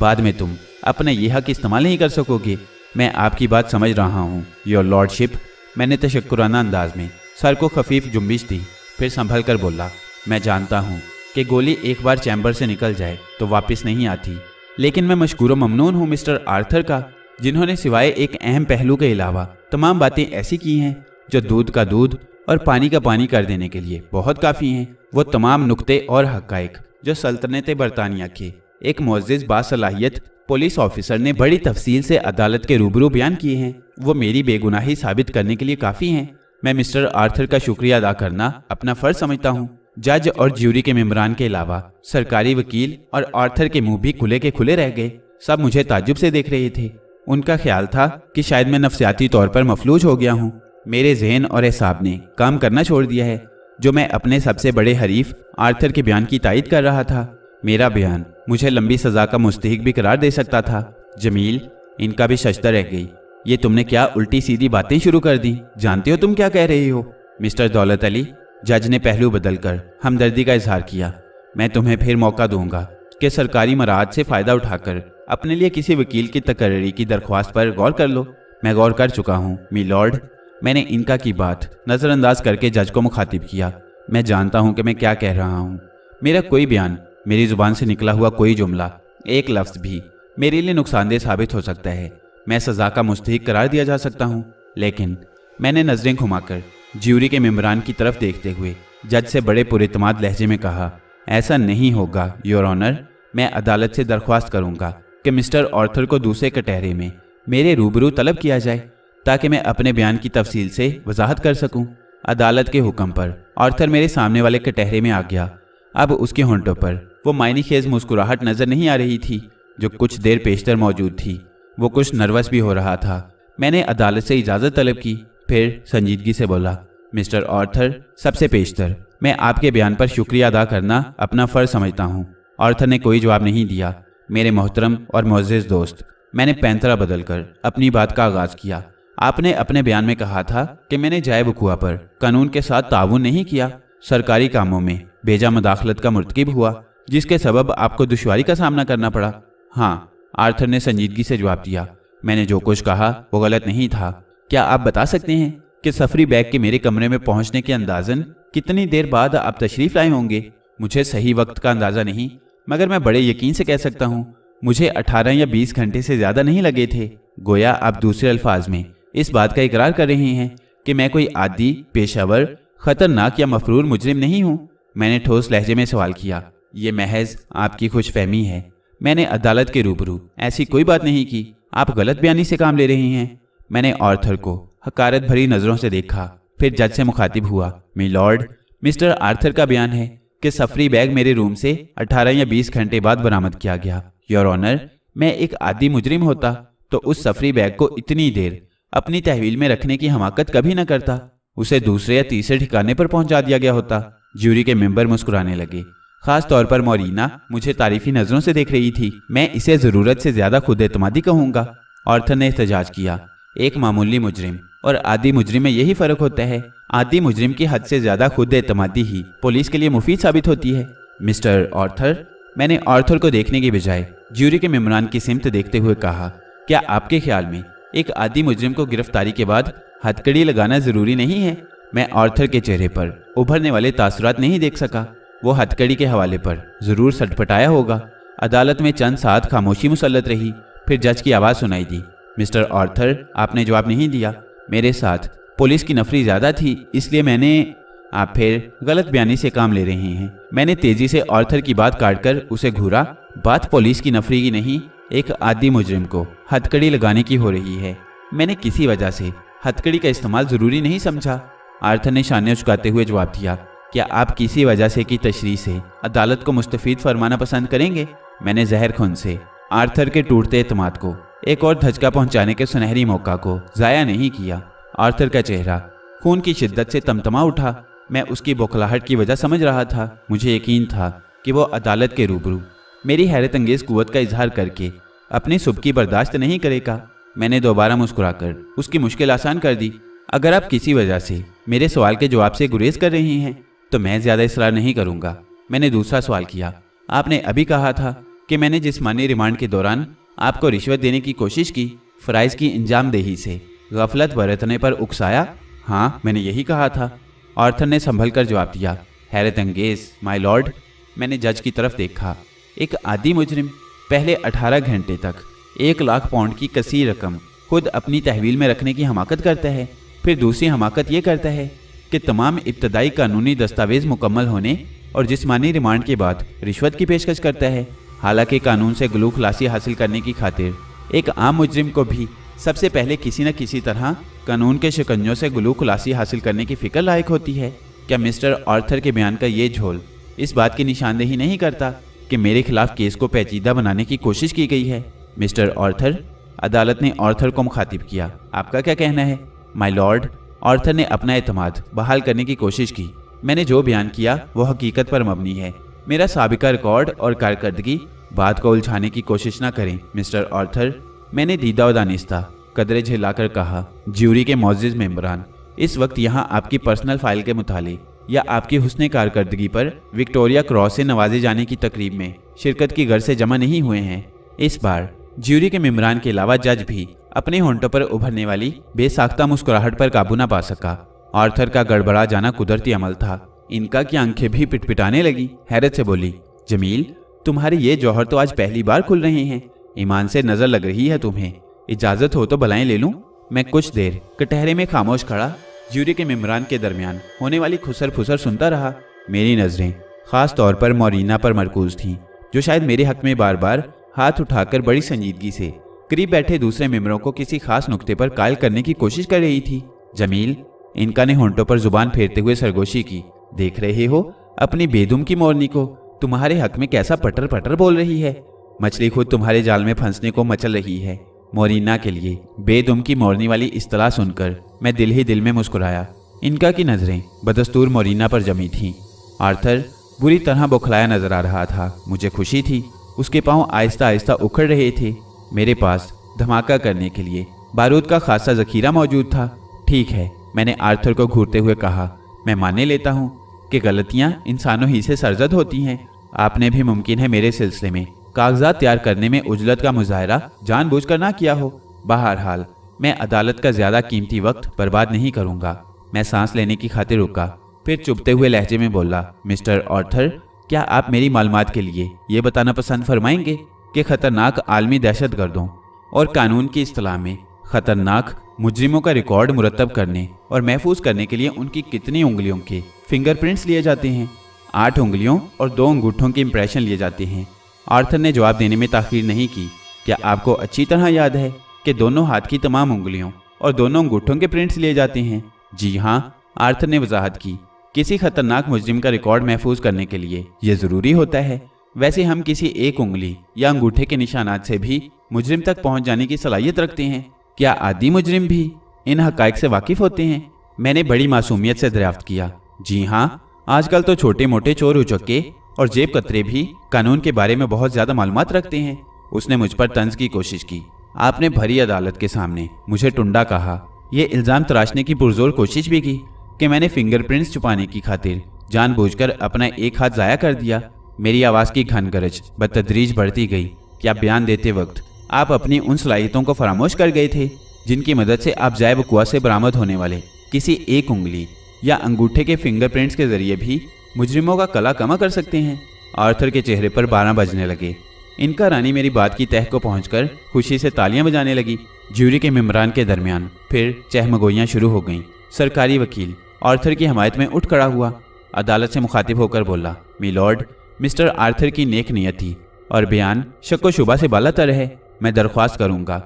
बाद में तुम अपने यह हक इस्तेमाल नहीं कर सकोगे मैं आपकी बात समझ रहा हूँ योर लॉर्डशिप मैंने तशक्राना अंदाज में सर को खफीफ जुम्बिश दी फिर संभल कर बोला मैं जानता हूँ कि गोली एक बार चैम्बर से निकल जाए तो वापस नहीं आती लेकिन मैं मशहूर ममनून हूँ मिस्टर आर्थर का जिन्होंने सिवाय एक अहम पहलू के अलावा तमाम बातें ऐसी की हैं जो दूध का दूध और पानी का पानी कर देने के लिए बहुत काफ़ी हैं वो तमाम नुकते और हक़ जो सल्तनत बरतानिया के एक मोजिज़ बासलाहियत पुलिस ऑफिसर ने बड़ी तफसील से अदालत के रूबरू बयान किए हैं वो मेरी बेगुनाही साबित करने के लिए काफ़ी हैं मैं मिस्टर आर्थर का शुक्रिया अदा करना अपना फ़र्ज समझता हूँ जज और ज्यूरी के मेम्बरान के अलावा सरकारी वकील और आर्थर के मुंह भी खुले के खुले रह गए सब मुझे ताजुब से देख रहे थे उनका ख्याल था कि शायद मैं नफसियाती तौर पर मफलूज हो गया हूँ मेरे जहन और एहसाब ने काम करना छोड़ दिया है जो मैं अपने सबसे बड़े हरीफ आर्थर के बयान की तायद कर रहा था मेरा बयान मुझे लंबी सजा का मुस्तक भी करार दे सकता था जमील इनका भी शशता रह गई ये तुमने क्या उल्टी सीधी बातें शुरू कर दी जानते हो तुम क्या कह रही हो मिस्टर दौलत अली जज ने पहलू बदलकर हमदर्दी का इजहार किया मैं तुम्हें फिर मौका दूंगा कि सरकारी मराहत से फ़ायदा उठाकर अपने लिए किसी वकील की तकर्री की दरख्वास्त पर गौर कर लो मैं गौर कर चुका हूँ मी लॉर्ड मैंने इनका की बात नज़रअंदाज करके जज को मुखातिब किया मैं जानता हूँ कि मैं क्या कह रहा हूँ मेरा कोई बयान मेरी ज़ुबान से निकला हुआ कोई जुमला एक लफ्ज़ भी मेरे लिए नुकसानदेह साबित हो सकता है मैं सज़ा का मुस्तक करार दिया जा सकता हूँ लेकिन मैंने नज़रें घुमाकर ज्यूरी के मेम्बरान की तरफ देखते हुए जज से बड़े पुरेतमाद लहजे में कहा ऐसा नहीं होगा योर ऑनर मैं अदालत से दरख्वास्त करूंगा कि मिस्टर ऑर्थर को दूसरे कटहरे में मेरे रूबरू तलब किया जाए ताकि मैं अपने बयान की तफसील से वजाहत कर सकूं। अदालत के हुक्म पर ऑर्थर मेरे सामने वाले कटहरे में आ गया अब उसके होंटों पर वो मायनी खेज मुस्कुराहट नजर नहीं आ रही थी जो कुछ देर पेशतर मौजूद थी वो कुछ नर्वस भी हो रहा था मैंने अदालत से इजाज़त तलब की फिर संजीदगी से बोला मिस्टर ऑर्थर सबसे पेशतर मैं आपके बयान पर शुक्रिया अदा करना अपना फ़र्ज समझता हूँ ऑर्थर ने कोई जवाब नहीं दिया मेरे मोहतरम और मोजिज़ दोस्त मैंने पैंतरा बदल कर अपनी बात का आगाज़ किया आपने अपने बयान में कहा था कि मैंने जाय बकुआ पर कानून के साथ ताउन नहीं किया सरकारी कामों में बेजा मदाखलत का मरतकब हुआ जिसके सबब आपको दुशारी का सामना करना पड़ा हाँ आर्थर ने संजीदगी से जवाब दिया मैंने जो कुछ कहा वो गलत नहीं था क्या आप बता सकते हैं कि सफरी बैग के मेरे कमरे में पहुंचने के अंदाजन कितनी देर बाद आप तशरीफ लाए होंगे मुझे सही वक्त का अंदाज़ा नहीं मगर मैं बड़े यकीन से कह सकता हूँ मुझे 18 या 20 घंटे से ज़्यादा नहीं लगे थे गोया आप दूसरे अल्फाज में इस बात का इकरार कर रहे हैं कि मैं कोई आदि पेशावर खतरनाक या मफरूर मुजरिम नहीं हूँ मैंने ठोस लहजे में सवाल किया ये महज आपकी खुश फहमी है मैंने अदालत के रूबरू ऐसी कोई बात नहीं की आप गलत बयानी से काम ले रहे हैं मैंने आर्थर को हकारत भरी नज़रों से देखा फिर जज से मुखातिब हुआ मी लॉर्ड मिस्टर आर्थर का बयान है कि सफरी बैग मेरे रूम से 18 या 20 घंटे बाद बरामद किया गया योर ऑनर मैं एक आदि मुजरिम होता तो उस सफरी बैग को इतनी देर अपनी तहवील में रखने की हमाकत कभी न करता उसे दूसरे या तीसरे ठिकाने पर पहुंचा दिया गया होता ज्यूरी के मेंबर मुस्कुराने लगे खास तौर पर मोरिना मुझे तारीफी नजरों से देख रही थी मैं इसे जरूरत से ज्यादा खुद एतमादी कहूंगा ऑर्थर ने एहतजाज किया एक मामूली मुजरिम और आदि मुजरिम में यही फर्क होता है आदि मुजरिम की हद से ज्यादा खुद एतमादी ही पुलिस के लिए मुफीद साबित होती है मिस्टर ऑर्थर मैंने ऑर्थर को देखने के बजाय ज्यूरी के मेमरान की सिमत देखते हुए कहा क्या आपके ख्याल में एक आदि मुजरिम को गिरफ्तारी के बाद हथकड़ी लगाना जरूरी नहीं है मैं ऑर्थर के चेहरे पर उभरने वाले तासरात नहीं देख सका वो हथकड़ी के हवाले पर जरूर सटपटाया होगा अदालत में चंद साथ खामोशी मुसलत रही फिर जज की आवाज़ सुनाई दी मिस्टर आर्थर आपने जवाब नहीं दिया मेरे साथ पुलिस की नफरी ज़्यादा थी इसलिए मैंने आप फिर गलत बयानी से काम ले रहे हैं मैंने तेजी से आर्थर की बात काटकर उसे घूरा बात पुलिस की नफरी की नहीं एक आदि मुजरिम को हथकड़ी लगाने की हो रही है मैंने किसी वजह से हथकड़ी का इस्तेमाल ज़रूरी नहीं समझा आर्थर ने शान्य चुकाते हुए जवाब दिया क्या आप किसी वजह से की तशरी से अदालत को मुस्तफ़ फरमाना पसंद करेंगे मैंने जहर खुन से आर्थर के टूटते अतमाद को एक और धचका पहुंचाने के सुनहरी मौका को जाया नहीं किया आर्थर का चेहरा खून की शिद्दत से तमतमा उठा मैं उसकी बौखलाहट की वजह समझ रहा था मुझे यकीन था कि वो अदालत के रूबरू मेरी हैरत अंगेज कुत का इजहार करके अपनी की बर्दाश्त नहीं करेगा मैंने दोबारा मुस्कुराकर उसकी मुश्किल आसान कर दी अगर आप किसी वजह से मेरे सवाल के जवाब से गुरेज कर रही हैं तो मैं ज़्यादा इसरार नहीं करूँगा मैंने दूसरा सवाल किया आपने अभी कहा था कि मैंने जिसमानी रिमांड के दौरान आपको रिश्वत देने की कोशिश की फ्राइज की इंजामदेही से गफलत बरतने पर उकसाया हाँ मैंने यही कहा था आर्थर ने संभल कर जवाब दिया हैरत अंगेज माई लॉर्ड मैंने जज की तरफ देखा एक आदि मुजरिम पहले 18 घंटे तक एक लाख पाउंड की कसी रकम खुद अपनी तहवील में रखने की हमाकत करता है फिर दूसरी हमाकत यह करता है कि तमाम इब्तदाई कानूनी दस्तावेज मुकम्मल होने और जिसमानी रिमांड के बाद रिश्वत की पेशकश करता है हालांकि कानून से गलू खलासी हासिल करने की खातिर एक आम मुजरिम को भी सबसे पहले किसी न किसी तरह कानून के शिकंजों से गलू खुलासी हासिल करने की फिक्र लायक होती है क्या मिस्टर आर्थर के बयान का ये झोल इस बात की निशानदेही नहीं करता कि मेरे खिलाफ केस को पेचीदा बनाने की कोशिश की गई है मिस्टर आर्थर अदालत ने आर्थर को मुखातिब किया आपका क्या कहना है माई लॉर्ड आर्थर ने अपना अतमाद बहाल करने की कोशिश की मैंने जो बयान किया वो हकीकत पर मबनी है मेरा सबका रिकॉर्ड और कारकर्दगी बात को उलझाने की कोशिश ना करें मिस्टर आर्थर मैंने दीदा और दानिस्ता कदरे झिलाकर कहा ज्यूरी के मोजिज मेम्बरान इस वक्त यहाँ आपकी पर्सनल फाइल के मुतालिक या आपकी हुसन कारकर्दगी पर विक्टोरिया क्रॉस से नवाजे जाने की तकरीब में शिरकत की घर से जमा नहीं हुए हैं इस बार ज्यूरी के मेम्बरान के अलावा जज भी अपने होंटों पर उभरने वाली बेसाख्ता मुस्कुराहट पर काबू ना पा सका आर्थर का गड़बड़ा जाना कुदरती अमल था इनका की आंखें भी पिटपिटाने लगी हैरत से बोली जमील तुम्हारे ये जौहर तो आज पहली बार खुल रहे हैं ईमान से नज़र लग रही है तुम्हें इजाज़त हो तो भलाएं ले लूँ मैं कुछ देर कटहरे में खामोश खड़ा के मेमरान के दरमियान होने वाली खुसर फुसर सुनता रहा मेरी नज़रें ख़ास तौर पर मोरिना पर मरकूज थीं जो शायद मेरे हक में बार बार हाथ उठाकर बड़ी संजीदगी से करीब बैठे दूसरे मेम्बरों को किसी खास नुकते पर कायल करने की कोशिश कर रही थी जमील इनका ने होंटों पर जुबान फेरते हुए सरगोशी की देख रहे हो अपनी बेदुम की मोरनी को तुम्हारे हक में कैसा पटर पटर बोल रही है मछली खुद तुम्हारे जाल में फंसने को मचल रही है मोरिना के लिए बेदुम की मोरनी वाली इस्तलाह सुनकर मैं दिल ही दिल में मुस्कुराया इनका की नज़रें बदस्तूर मोरिना पर जमी थीं आर्थर बुरी तरह बौखलाया नजर आ रहा था मुझे खुशी थी उसके पाँव आहिस्ता आहिस्ता उखड़ रहे थे मेरे पास धमाका करने के लिए बारूद का खासा जखीरा मौजूद था ठीक है मैंने आर्थर को घूरते हुए कहा मैं माने लेता हूँ कि गलतियाँ इंसानों ही से सरजद होती हैं आपने भी मुमकिन है मेरे सिलसिले में कागजात तैयार करने में उजलत का मुजाहरा जानबूझकर ना किया हो बहरहाल मैं अदालत का ज़्यादा कीमती वक्त बर्बाद नहीं करूँगा मैं सांस लेने की खातिर रुका फिर चुपते हुए लहजे में बोला मिस्टर ऑर्थर क्या आप मेरी मालूम के लिए ये बताना पसंद फरमाएंगे कि खतरनाक आलमी दहशत गर्दों और कानून की असलाह में खतरनाक मुजरिमों का रिकॉर्ड मुरतब करने और महफूज करने के लिए उनकी कितनी उंगलियों के फिंगरप्रिंट्स लिए जाते हैं आठ उंगलियों और दो अंगूठों के इंप्रेशन लिए जाते हैं आर्थर ने जवाब देने में ताखिर नहीं की क्या आपको अच्छी तरह याद है कि दोनों हाथ की तमाम उंगलियों और दोनों अंगूठों के प्रिंट्स लिए जाते हैं जी हाँ आर्थर ने वजाहत की किसी खतरनाक मुजरिम का रिकॉर्ड महफूज करने के लिए यह ज़रूरी होता है वैसे हम किसी एक उंगली या अंगूठे के निशानात से भी मुजरिम तक पहुंच जाने की सलाहियत रखते हैं क्या आदि मुजरिम भी इन हक़ से वाकिफ होते हैं मैंने बड़ी मासूमियत से दरियाफ्त किया जी हाँ आजकल तो छोटे मोटे चोर उचक्के और जेब कतरे भी कानून के बारे में बहुत ज्यादा मालूम रखते हैं उसने मुझ पर तंज की कोशिश की आपने भरी अदालत के सामने मुझे टुंडा कहा यह इल्ज़ाम तराशने की पुरजोर कोशिश भी की कि मैंने फिंगरप्रिंट्स छुपाने की खातिर जानबूझकर अपना एक हाथ ज़ाया कर दिया मेरी आवाज़ की घन गरज बदतदरीज बढ़ती गई क्या बयान देते वक्त आप अपनी उन सलाहियतों को फरामोश कर गए थे जिनकी मदद से आप जैब कुआ से बरामद होने वाले किसी एक उंगली या अंगूठे के फिंगरप्रिंट्स के जरिए भी मुजरिमों का कला कमा कर सकते हैं आर्थर के चेहरे पर बारह बजने लगे इनका रानी मेरी बात की तह को पहुंचकर खुशी से तालियां बजाने लगी ज्यूरी के ममरान के दरमियान फिर चहमगोइयाँ शुरू हो गईं सरकारी वकील आर्थर की हमायत में उठ खड़ा हुआ अदालत से मुखातिब होकर बोला मी लॉर्ड मिस्टर आर्थर की नेक नीयत थी और बयान शक्को शुबा से बाला तर है मैं दरख्वास्त करूंगा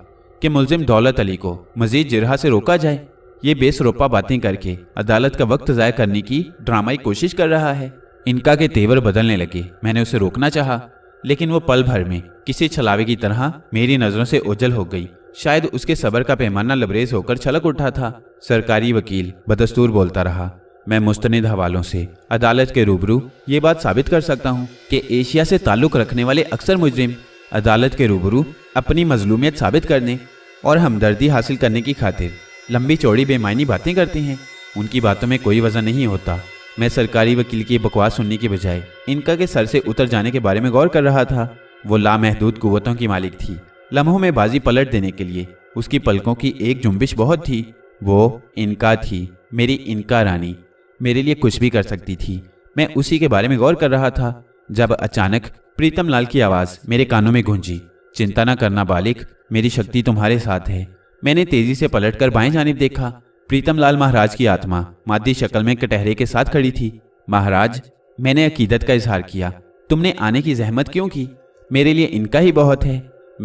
कि मुलजिम दौलत अली को मजीद जिरहा से रोका जाए ये बेसरोपा बातें करके अदालत का वक्त ज़ाय करने की ड्रामाई कोशिश कर रहा है इनका के तेवर बदलने लगे मैंने उसे रोकना चाहा लेकिन वो पल भर में किसी छलावे की तरह मेरी नज़रों से ओझल हो गई शायद उसके सबर का पैमाना लबरेज होकर छलक उठा था सरकारी वकील बदस्तूर बोलता रहा मैं मुस्तनद हवालों से अदालत के रूबरू ये बात साबित कर सकता हूँ कि एशिया से ताल्लुक़ रखने वाले अक्सर मुजरिम अदालत के रूबरू अपनी मजलूमियत साबित करने और हमदर्दी हासिल करने की खातिर लंबी चौड़ी बेमानी बातें करते हैं उनकी बातों में कोई वजह नहीं होता मैं सरकारी वकील की बकवास सुनने के बजाय इनका के सर से उतर जाने के बारे में गौर कर रहा था वो लामहदूद कुतों की मालिक थी लम्हों में बाजी पलट देने के लिए उसकी पलकों की एक जुम्बिश बहुत थी वो इनका थी मेरी इनका रानी मेरे लिए कुछ भी कर सकती थी मैं उसी के बारे में गौर कर रहा था जब अचानक प्रीतम लाल की आवाज़ मेरे कानों में गूंजी चिंता न करना बालिक मेरी शक्ति तुम्हारे साथ है मैंने तेजी से पलटकर बाएं जानब देखा प्रीतम लाल महाराज की आत्मा मादी शक्ल में कटहरे के साथ खड़ी थी महाराज मैंने अकीदत का इजहार किया तुमने आने की जहमत क्यों की मेरे लिए इनका ही बहुत है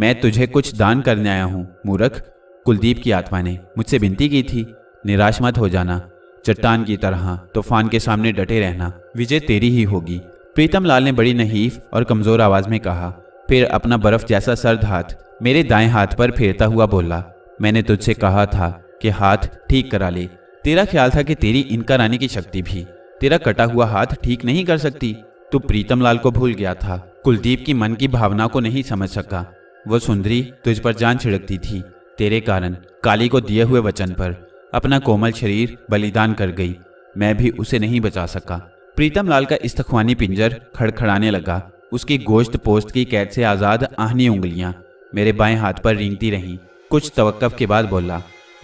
मैं तुझे कुछ दान करने आया हूँ मूरख कुलदीप की आत्मा ने मुझसे विनती की थी निराश मत हो जाना चट्टान की तरह तूफान के सामने डटे रहना विजय तेरी ही होगी प्रीतम लाल ने बड़ी नहीफ और कमज़ोर आवाज़ में कहा फिर अपना बर्फ़ जैसा सर्द हाथ मेरे दाएं हाथ पर फेरता हुआ बोला मैंने तुझसे कहा था कि हाथ ठीक करा ले तेरा ख्याल था कि तेरी इनका रानी की शक्ति भी तेरा कटा हुआ हाथ ठीक नहीं कर सकती तो प्रीतम लाल को भूल गया था कुलदीप की मन की भावना को नहीं समझ सका वो सुंदरी तुझ पर जान छिड़कती थी तेरे कारण काली को दिए हुए वचन पर अपना कोमल शरीर बलिदान कर गई मैं भी उसे नहीं बचा सका प्रीतम लाल का इस्तखवानी पिंजर खड़खड़ाने लगा उसकी गोश्त पोस्ट की कैद से आज़ाद आहनी उंगलियां मेरे बाएं हाथ पर रिंगती रहीं कुछ तवक्कफ के बाद बोला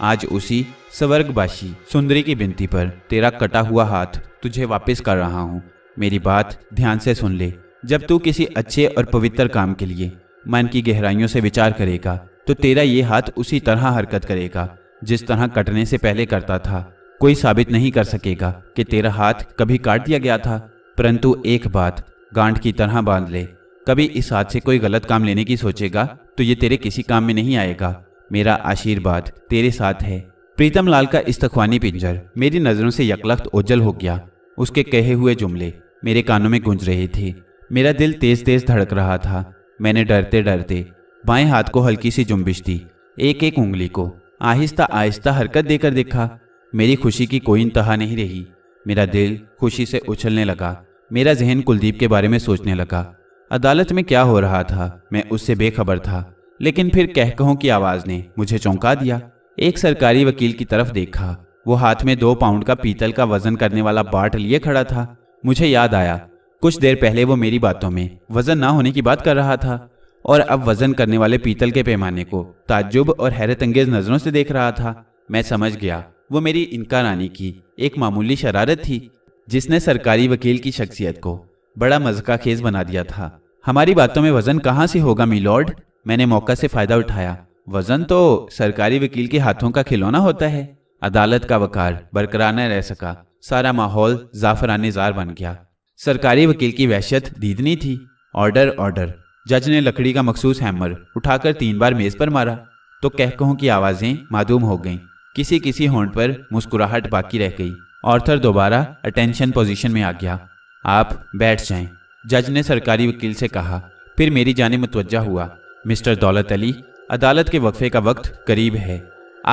आज उसी स्वर्गवासी सुंदरी की बिनती पर तेरा कटा हुआ हाथ तुझे वापस कर रहा हूँ मेरी बात ध्यान से सुन ले जब तू किसी अच्छे और पवित्र काम के लिए मन की गहराइयों से विचार करेगा तो तेरा ये हाथ उसी तरह हरकत करेगा जिस तरह कटने से पहले करता था कोई साबित नहीं कर सकेगा कि तेरा हाथ कभी काट दिया गया था परंतु एक बात गांठ की तरह बांध ले कभी इस हाथ से कोई गलत काम लेने की सोचेगा तो ये तेरे किसी काम में नहीं आएगा मेरा आशीर्वाद तेरे साथ है प्रीतम लाल का इस्तखवानी पिंजर मेरी नज़रों से यकलख्त ओझल हो गया उसके कहे हुए जुमले मेरे कानों में गूंज रहे थे मेरा दिल तेज तेज धड़क रहा था मैंने डरते डरते बाएं हाथ को हल्की सी जुम्बिश दी एक एक उंगली को आहिस्ता आहिस्ता हरकत देकर देखा मेरी खुशी की कोई इंतहा नहीं रही मेरा दिल खुशी से उछलने लगा मेरा जहन कुलदीप के बारे में सोचने लगा अदालत में क्या हो रहा था मैं उससे बेखबर था लेकिन फिर कहकहों की आवाज़ ने मुझे चौंका दिया एक सरकारी वकील की तरफ देखा वो हाथ में दो पाउंड का पीतल का वजन करने वाला बाट लिए खड़ा था मुझे याद आया कुछ देर पहले वो मेरी बातों में वजन ना होने की बात कर रहा था और अब वजन करने वाले पीतल के पैमाने को ताज्जुब और हैरत अंगेज नज़रों से देख रहा था मैं समझ गया वो मेरी इनका रानी की एक मामूली शरारत थी जिसने सरकारी वकील की शख्सियत को बड़ा मजका खेज बना दिया था हमारी बातों में वजन कहाँ से होगा मिलॉर्ड मैंने मौका से फायदा उठाया वजन तो सरकारी वकील के हाथों का खिलौना होता है अदालत का वकार बरकरार न रह सका सारा माहौल जाफरान जार बन गया सरकारी वकील की वहशत दीदनी थी ऑर्डर ऑर्डर जज ने लकड़ी का मखसूस हैमर उठाकर तीन बार मेज पर मारा तो कहकहों की आवाजें मादूम हो गईं किसी किसी होंड पर मुस्कुराहट बाकी रह गई ऑर्थर दोबारा अटेंशन पोजीशन में आ गया आप बैठ जाएं। जज ने सरकारी वकील से कहा फिर मेरी जाने मुतवजा हुआ मिस्टर दौलत अली अदालत के वक्फे का वक्त करीब है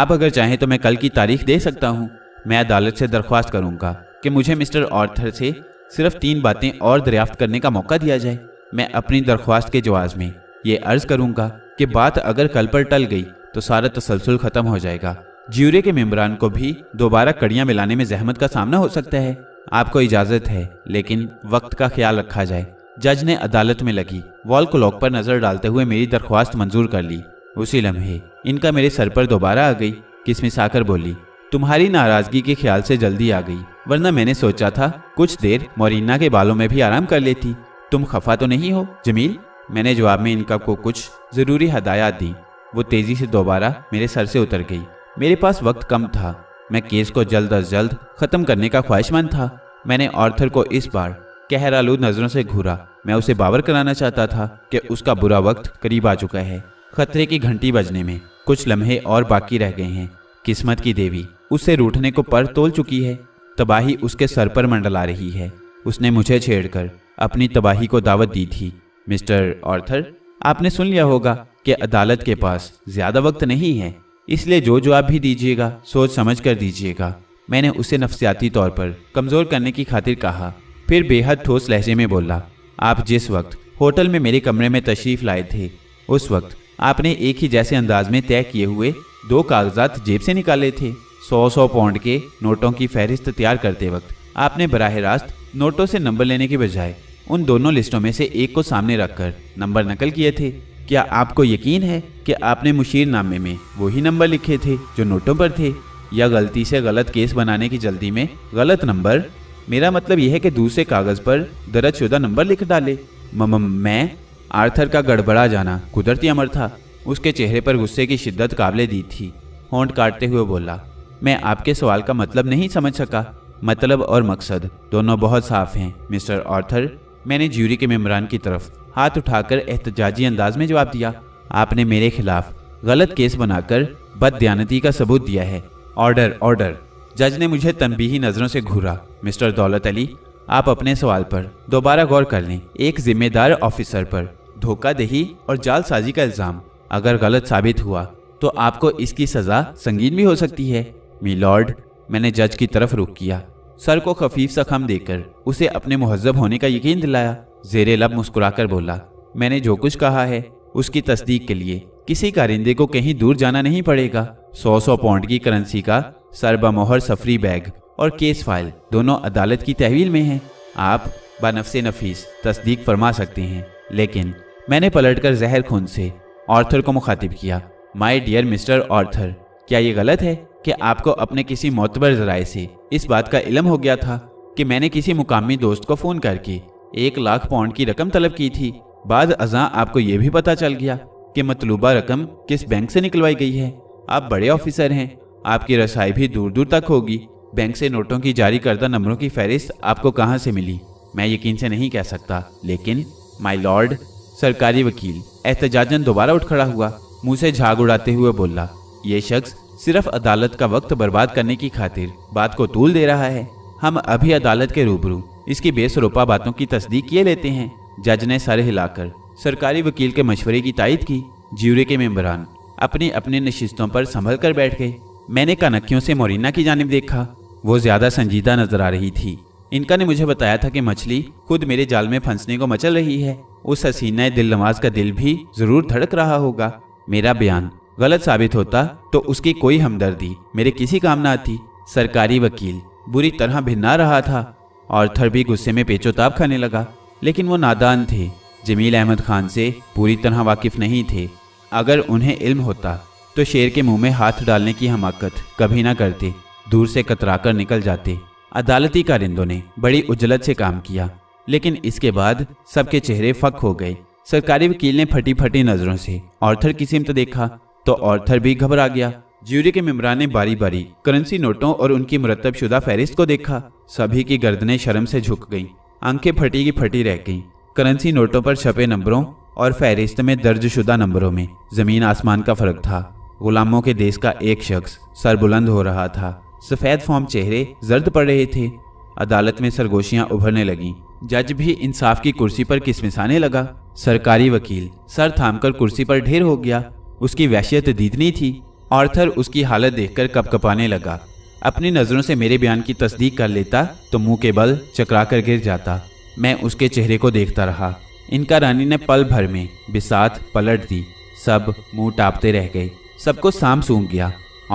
आप अगर चाहें तो मैं कल की तारीख दे सकता हूँ मैं अदालत से दरख्वास्त करूँगा कि मुझे मिस्टर ऑर्थर से सिर्फ तीन बातें और दरियाफ्त करने का मौका दिया जाए मैं अपनी दरख्वास्त के जवाब में ये अर्ज़ करूँगा कि बात अगर कल पर टल गई तो सारा तसलसल ख़त्म हो जाएगा ज्यूरे के मेम्बरान को भी दोबारा कड़ियाँ मिलाने में जहमत का सामना हो सकता है आपको इजाज़त है लेकिन वक्त का ख्याल रखा जाए जज ने अदालत में लगी वॉल क्लॉक पर नज़र डालते हुए मेरी दरख्वास्त मंजूर कर ली उसी लम्हे इनका मेरे सर पर दोबारा आ गई किसमिस आकर बोली तुम्हारी नाराज़गी के ख्याल से जल्दी आ गई वरना मैंने सोचा था कुछ देर मोरिना के बालों में भी आराम कर लेती तुम खफा तो नहीं हो जमील मैंने जवाब में इनका को कुछ ज़रूरी हदायत दी वो तेज़ी से दोबारा मेरे सर से उतर गई मेरे पास वक्त कम था मैं केस को जल्द अज जल्द ख़त्म करने का ख्वाहिशमंद था मैंने ऑर्थर को इस बार कहरालू नज़रों से घूरा मैं उसे बावर कराना चाहता था कि उसका बुरा वक्त करीब आ चुका है खतरे की घंटी बजने में कुछ लम्हे और बाकी रह गए हैं किस्मत की देवी उससे रूठने को पर तोल चुकी है तबाही उसके सर पर मंडला रही है उसने मुझे छेड़कर अपनी तबाही को दावत दी थी मिस्टर ऑर्थर आपने सुन लिया होगा कि अदालत के पास ज़्यादा वक्त नहीं है इसलिए जो जवाब भी दीजिएगा सोच समझ कर दीजिएगा मैंने उसे नफसियाती तौर पर कमज़ोर करने की खातिर कहा फिर बेहद ठोस लहजे में बोला आप जिस वक्त होटल में मेरे कमरे में तशरीफ़ लाए थे उस वक्त आपने एक ही जैसे अंदाज में तय किए हुए दो कागजात जेब से निकाले थे सौ सौ पौंड के नोटों की फहरिस्त तैयार करते वक्त आपने बराह रास्त नोटों से नंबर लेने के बजाय उन दोनों लिस्टों में से एक को सामने रखकर नंबर नकल किए थे क्या आपको यकीन है कि आपने मुशीर नामे में वही नंबर लिखे थे जो नोटों पर थे या गलती से गलत केस बनाने की जल्दी में गलत नंबर मेरा मतलब यह है कि दूसरे कागज पर दरज शुदा नंबर लिख डाले मैं आर्थर का गड़बड़ा जाना कुदरती अमर था उसके चेहरे पर गुस्से की शिद्दत काबले दी थी होंट काटते हुए बोला मैं आपके सवाल का मतलब नहीं समझ सका मतलब और मकसद दोनों बहुत साफ हैं मिस्टर आर्थर मैंने ज्यूरी के मेम्बरान की तरफ हाथ उठाकर एहतजाजी अंदाज में जवाब दिया आपने मेरे खिलाफ गलत केस बनाकर बददयानती का सबूत दिया है ऑर्डर ऑर्डर जज ने मुझे तनबीही नज़रों से घूरा मिस्टर दौलत अली आप अपने सवाल पर दोबारा गौर कर लें एक जिम्मेदार ऑफिसर पर धोखादही और जालसाजी का इल्ज़ाम अगर गलत साबित हुआ तो आपको इसकी सज़ा संगीन भी हो सकती है मी लॉर्ड मैंने जज की तरफ रुख किया सर को खफीफ सा खम देकर उसे अपने महजब होने का यकीन दिलाया जेरे लब मुस्कुराकर बोला मैंने जो कुछ कहा है उसकी तस्दीक के लिए किसी कारिंदे को कहीं दूर जाना नहीं पड़ेगा सौ सौ पौंड की करंसी का सरबामोहर सफरी बैग और केस फाइल दोनों अदालत की तहवील में हैं आप बनफसे नफीस तस्दीक फरमा सकते हैं लेकिन मैंने पलटकर जहर खून से ऑर्थर को मुखातिब किया माई डियर मिस्टर ऑर्थर क्या ये गलत है कि आपको अपने किसी मोतबर जराए से इस बात का इलम हो गया था कि मैंने किसी मुकामी दोस्त को फ़ोन करके एक लाख पाउंड की रकम तलब की थी बाद अजा आपको ये भी पता चल गया कि मतलूबा रकम किस बैंक से निकलवाई गई है आप बड़े ऑफिसर हैं आपकी रसाई भी दूर दूर तक होगी बैंक से नोटों की जारी करदा नंबरों की फहरिस्त आपको कहाँ से मिली मैं यकीन से नहीं कह सकता लेकिन माई लॉर्ड सरकारी वकील एहतजाजन दोबारा उठ खड़ा हुआ मुँह से झाग उड़ाते हुए बोला ये शख्स सिर्फ अदालत का वक्त बर्बाद करने की खातिर बात को तूल दे रहा है हम अभी अदालत के रूबरू इसकी बेसरोपा बातों की तस्दीक किए लेते हैं जज ने सर हिलाकर सरकारी वकील के मशवरे की तायद की ज्यूरी के मेम्बरान अपनी अपनी नशिस्तों पर संभल कर बैठ गए मैंने कनखियों से मोरिना की जानब देखा वो ज़्यादा संजीदा नजर आ रही थी इनका ने मुझे बताया था कि मछली खुद मेरे जाल में फंसने को मचल रही है उस हसीना दिल नवाज का दिल भी ज़रूर धड़क रहा होगा मेरा बयान गलत साबित होता तो उसकी कोई हमदर्दी मेरे किसी काम न आती सरकारी वकील बुरी तरह भिन्ना रहा था आर्थर भी गुस्से में पेचोताब खाने लगा लेकिन वो नादान थे जमील अहमद खान से पूरी तरह वाकिफ नहीं थे अगर उन्हें इल्म होता तो शेर के मुंह में हाथ डालने की हमाकत कभी ना करते दूर से कतराकर निकल जाते अदालती कारिंदों ने बड़ी उजलत से काम किया लेकिन इसके बाद सबके चेहरे फक हो गए सरकारी वकील ने फटी फटी नजरों से ऑर्थर की सिमत देखा तो ऑर्थर भी घबरा गया ज्यूरी के मेम्बरान ने बारी बारी करेंसी नोटों और उनकी मुरतब शुदा फहरिस्त को देखा सभी की गर्दने शर्म से झुक गईं आंखें फटी की फटी रह गईं करेंसी नोटों पर छपे नंबरों और फहरिस्त में दर्ज शुदा नंबरों में ज़मीन आसमान का फ़र्क था गुलामों के देश का एक शख्स सरबुलंद हो रहा था सफ़ेद फॉर्म चेहरे जर्द पड़ रहे थे अदालत में सरगोशियां उभरने लगीं जज भी इंसाफ की कुर्सी पर किसमिसाने लगा सरकारी वकील सर थामकर कुर्सी पर ढेर हो गया उसकी वैशियत दीदनी थी आर्थर उसकी हालत देखकर कपकपाने लगा अपनी नज़रों से मेरे बयान की तस्दीक कर लेता तो मुंह के बल चकरा कर गिर जाता मैं उसके चेहरे को देखता रहा इनका रानी ने पल भर में बिसात पलट दी सब मुंह टापते रह गए सबको साम सूंघ गया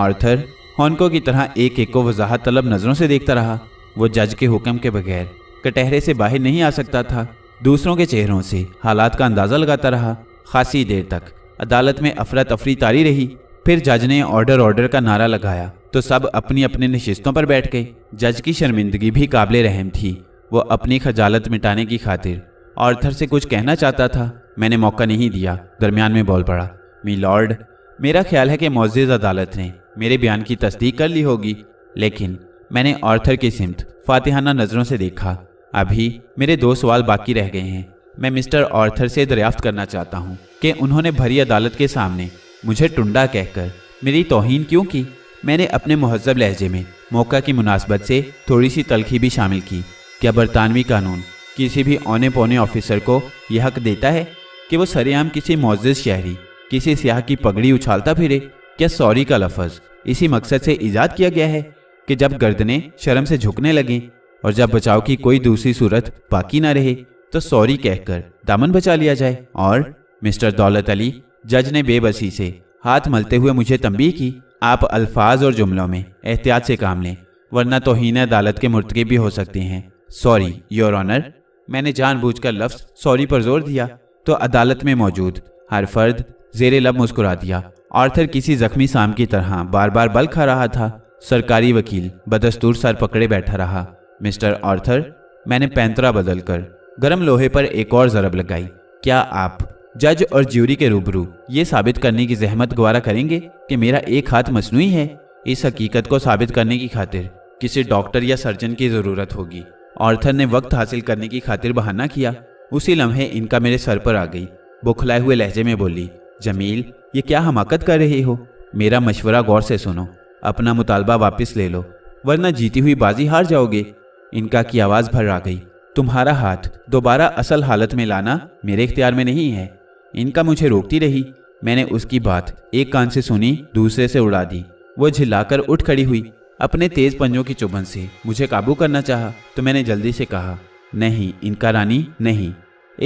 आर्थर हॉनको की तरह एक एक को वजाहत तलब नज़रों से देखता रहा वो जज के हुक्म के बगैर कटहरे से बाहर नहीं आ सकता था दूसरों के चेहरों से हालात का अंदाज़ा लगाता रहा खासी देर तक अदालत में अफरा तफरी तारी रही फिर जज ने ऑर्डर ऑर्डर का नारा लगाया तो सब अपनी अपनी नशिस्तों पर बैठ गए जज की शर्मिंदगी भी काबिल रहम थी वो अपनी खजालत मिटाने की खातिर आर्थर से कुछ कहना चाहता था मैंने मौका नहीं दिया दरमियान में बोल पड़ा मी लॉर्ड मेरा ख्याल है कि मोजिज अदालत ने मेरे बयान की तस्दीक कर ली होगी लेकिन मैंने आर्थर की सिमत फातिहाना नज़रों से देखा अभी मेरे दो सवाल बाकी रह गए हैं मैं मिस्टर आर्थर से दरियाफ्त करना चाहता हूँ कि उन्होंने भरी अदालत के सामने मुझे टुंडा कहकर मेरी तोहिन क्यों की मैंने अपने महजब लहजे में मौका की मुनासबत से थोड़ी सी तलखी भी शामिल की क्या बरतानवी कानून किसी भी औने पौने ऑफिसर को यह हक देता है कि वो सरेआम किसी मोजि शहरी किसी सियाह की पगड़ी उछालता फिरे क्या सॉरी का लफज इसी मकसद से ईजाद किया गया है कि जब गर्दने शर्म से झुकने लगें और जब बचाव की कोई दूसरी सूरत बाकी ना रहे तो सॉरी कहकर दामन बचा लिया जाए और मिस्टर दौलत अली जज ने बेबसी से हाथ मलते हुए मुझे तंबी की आप अल्फाज और जुमलों में एहतियात से काम लें वरना तोहन अदालत के मुर्तकब भी हो सकते हैं सॉरी योर ऑनर मैंने जानबूझकर लफ्ज़ सॉरी पर जोर दिया तो अदालत में मौजूद हर फर्द जेर लब मुस्कुरा दिया आर्थर किसी जख्मी शाम की तरह बार बार बल खा रहा था सरकारी वकील बदस्तूर सर पकड़े बैठा रहा मिस्टर आर्थर मैंने पैंतरा बदल कर गर्म लोहे पर एक और ज़रब लगाई क्या आप जज और ज्यूरी के रूबरू ये साबित करने की जहमत गुवारा करेंगे कि मेरा एक हाथ मसनू है इस हकीकत को साबित करने की खातिर किसी डॉक्टर या सर्जन की ज़रूरत होगी ऑर्थर ने वक्त हासिल करने की खातिर बहाना किया उसी लम्हे इनका मेरे सर पर आ गई बुखलाए हुए लहजे में बोली जमील ये क्या हमाकत कर रहे हो मेरा मशवरा गौर से सुनो अपना मुतालबा वापस ले लो वरना जीती हुई बाजी हार जाओगे इनका की आवाज़ भर आ गई तुम्हारा हाथ दोबारा असल हालत में लाना मेरे इख्तियार में नहीं है इनका मुझे रोकती रही मैंने उसकी बात एक कान से सुनी दूसरे से उड़ा दी वो झिल्लाकर उठ खड़ी हुई अपने तेज पंजों की चुभन से मुझे काबू करना चाहा तो मैंने जल्दी से कहा नहीं इनका रानी नहीं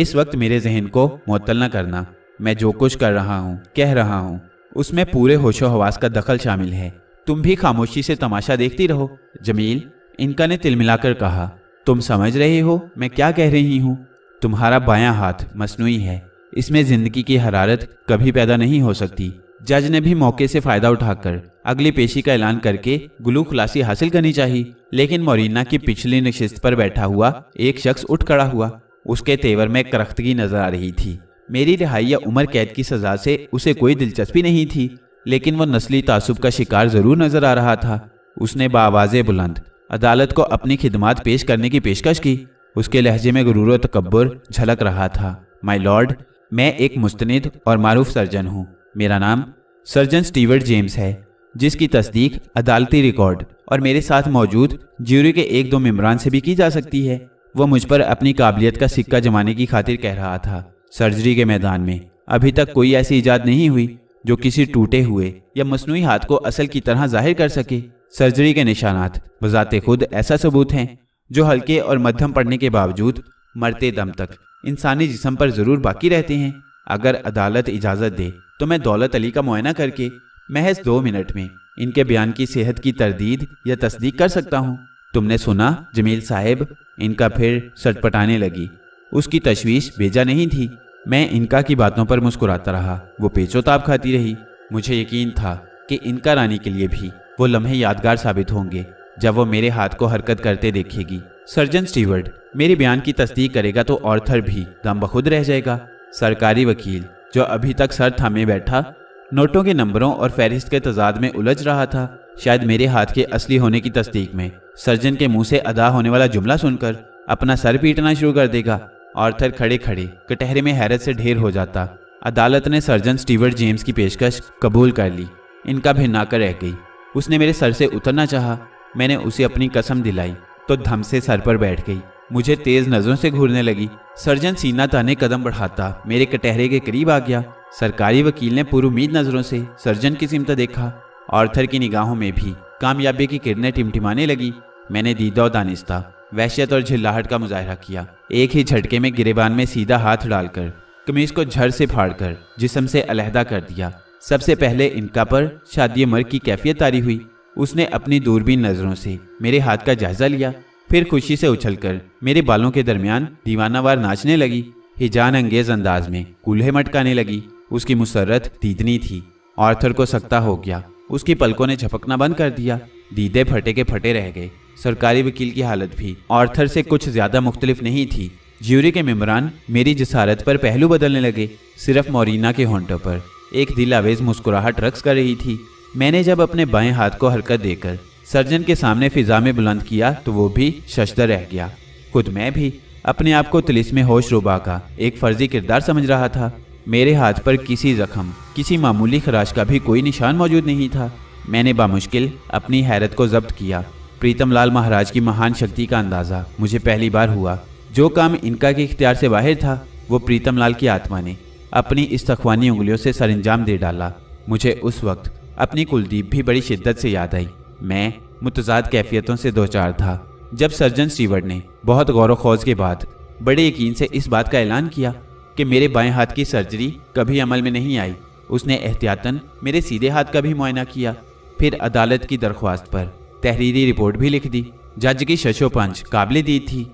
इस वक्त मेरे जहन को मअतल न करना मैं जो कुछ कर रहा हूँ कह रहा हूँ उसमें पूरे होशो हवास का दखल शामिल है तुम भी खामोशी से तमाशा देखती रहो जमील इनका ने तिलमिलाकर कहा तुम समझ रहे हो मैं क्या कह रही हूँ तुम्हारा बायां हाथ मसनू है इसमें जिंदगी की हरारत कभी पैदा नहीं हो सकती जज ने भी मौके से फायदा उठाकर अगली पेशी का ऐलान करके गुलू खुलासी हासिल करनी चाहिए लेकिन मोरिना की पिछली नशिस्त पर बैठा हुआ एक शख्स उठ खड़ा हुआ उसके तेवर में करख्तगी नजर आ रही थी मेरी रिहाई या उम्र कैद की सजा से उसे कोई दिलचस्पी नहीं थी लेकिन वो नस्ली तासुब का शिकार जरूर नजर आ रहा था उसने बावाज़े बुलंद अदालत को अपनी खिदमात पेश करने की पेशकश की उसके लहजे में गुरूर तकबर झलक रहा था माई लॉर्ड मैं एक मुस्तनद और मारूफ सर्जन हूँ मेरा नाम सर्जन स्टीवर्ट जेम्स है जिसकी तस्दीक अदालती रिकॉर्ड और मेरे साथ मौजूद ज्यूरी के एक दो मम्बरान से भी की जा सकती है वह मुझ पर अपनी काबिलियत का सिक्का जमाने की खातिर कह रहा था सर्जरी के मैदान में अभी तक कोई ऐसी ईजाद नहीं हुई जो किसी टूटे हुए या मसनू हाथ को असल की तरह जाहिर कर सके सर्जरी के निशानात बजाते खुद ऐसा सबूत हैं जो हल्के और मध्यम पड़ने के बावजूद मरते दम तक इंसानी जिसम पर ज़रूर बाकी रहते हैं अगर अदालत इजाज़त दे तो मैं दौलत अली का मुआयना करके महज दो मिनट में इनके बयान की सेहत की तरदीद या तस्दीक कर सकता हूँ तुमने सुना जमील साहेब इनका फिर सटपटाने लगी उसकी तशवीश बेजा नहीं थी मैं इनका की बातों पर मुस्कुराता रहा वो पेचोताब खाती रही मुझे यकीन था कि इनका रानी के लिए भी वो लम्हे यादगार साबित होंगे जब वो मेरे हाथ को हरकत करते देखेगी सर्जन स्टीवर्ड मेरे बयान की तस्दीक करेगा तो ऑर्थर भी दम बखुद रह जाएगा सरकारी वकील जो अभी तक सर थामे बैठा नोटों के नंबरों और फहरिस्त के तजाद में उलझ रहा था शायद मेरे हाथ के असली होने की तस्दीक में सर्जन के मुंह से अदा होने वाला जुमला सुनकर अपना सर पीटना शुरू कर देगा ऑर्थर खड़े खड़े कटहरे में हैरत से ढेर हो जाता अदालत ने सर्जन स्टीवर्ट जेम्स की पेशकश कबूल कर ली इनका भिन्नाकर रह गई उसने मेरे सर से उतरना चाहा मैंने उसे अपनी कसम दिलाई तो धम से सर पर बैठ गई मुझे तेज नजरों से घूरने लगी सर्जन सीना ताने कदम बढ़ाता मेरे कटहरे के करीब आ गया सरकारी वकील ने पुरुमीद नजरों से सर्जन की सिमता देखा आर्थर की निगाहों में भी कामयाबी की किरणें टिमटिमाने लगी मैंने दीदा और दानिस्ता वहशियत और झिल्लाहट का मुजाहरा किया एक ही झटके में गिरेबान में सीधा हाथ डालकर कमीज को झड़ से फाड़कर जिसम से अलहदा कर दिया सबसे पहले इनका पर शादी मर की कैफियत तारी हुई उसने अपनी दूरबीन नज़रों से मेरे हाथ का जायजा लिया फिर खुशी से उछलकर मेरे बालों के दरमियान दीवानावार नाचने लगी हिजान अंगेज अंदाज में कूल्हे मटकाने लगी उसकी मुसरत दीदनी थी आर्थर को सकता हो गया उसकी पलकों ने झपकना बंद कर दिया दीदे फटे के फटे रह गए सरकारी वकील की हालत भी आर्थर से कुछ ज़्यादा मुख्तलिफ नहीं थी ज्यूरी के मेम्बरान मेरी जसारत पर पहलू बदलने लगे सिर्फ मोरिना के होंटों पर एक दिल आवेज मुस्कुराहट रक्स कर रही थी मैंने जब अपने बाएं हाथ को हरकत देकर सर्जन के सामने फिजा में बुलंद किया तो वो भी शशदर रह गया खुद मैं भी अपने आप को तलिस में होश रुबा का एक फर्जी किरदार समझ रहा था मेरे हाथ पर किसी जख्म किसी मामूली खराश का भी कोई निशान मौजूद नहीं था मैंने बामुश्किल अपनी हैरत को जब्त किया प्रीतम लाल महाराज की महान शक्ति का अंदाज़ा मुझे पहली बार हुआ जो काम इनका के इख्तियार से बाहर था वो प्रीतम लाल की आत्मा ने अपनी इस तखवानी उंगलियों से सर अंजाम दे डाला मुझे उस वक्त अपनी कुलदीप भी बड़ी शिद्दत से याद आई मैं मुतजाद कैफियतों से दो चार था जब सर्जन स्टीवर्ड ने बहुत गौर खोज के बाद बड़े यकीन से इस बात का ऐलान किया कि मेरे बाएं हाथ की सर्जरी कभी अमल में नहीं आई उसने एहतियातन मेरे सीधे हाथ का भी मुआयना किया फिर अदालत की दरख्वास्त पर तहरीरी रिपोर्ट भी लिख दी जज की शशोपंच काबिल दी थी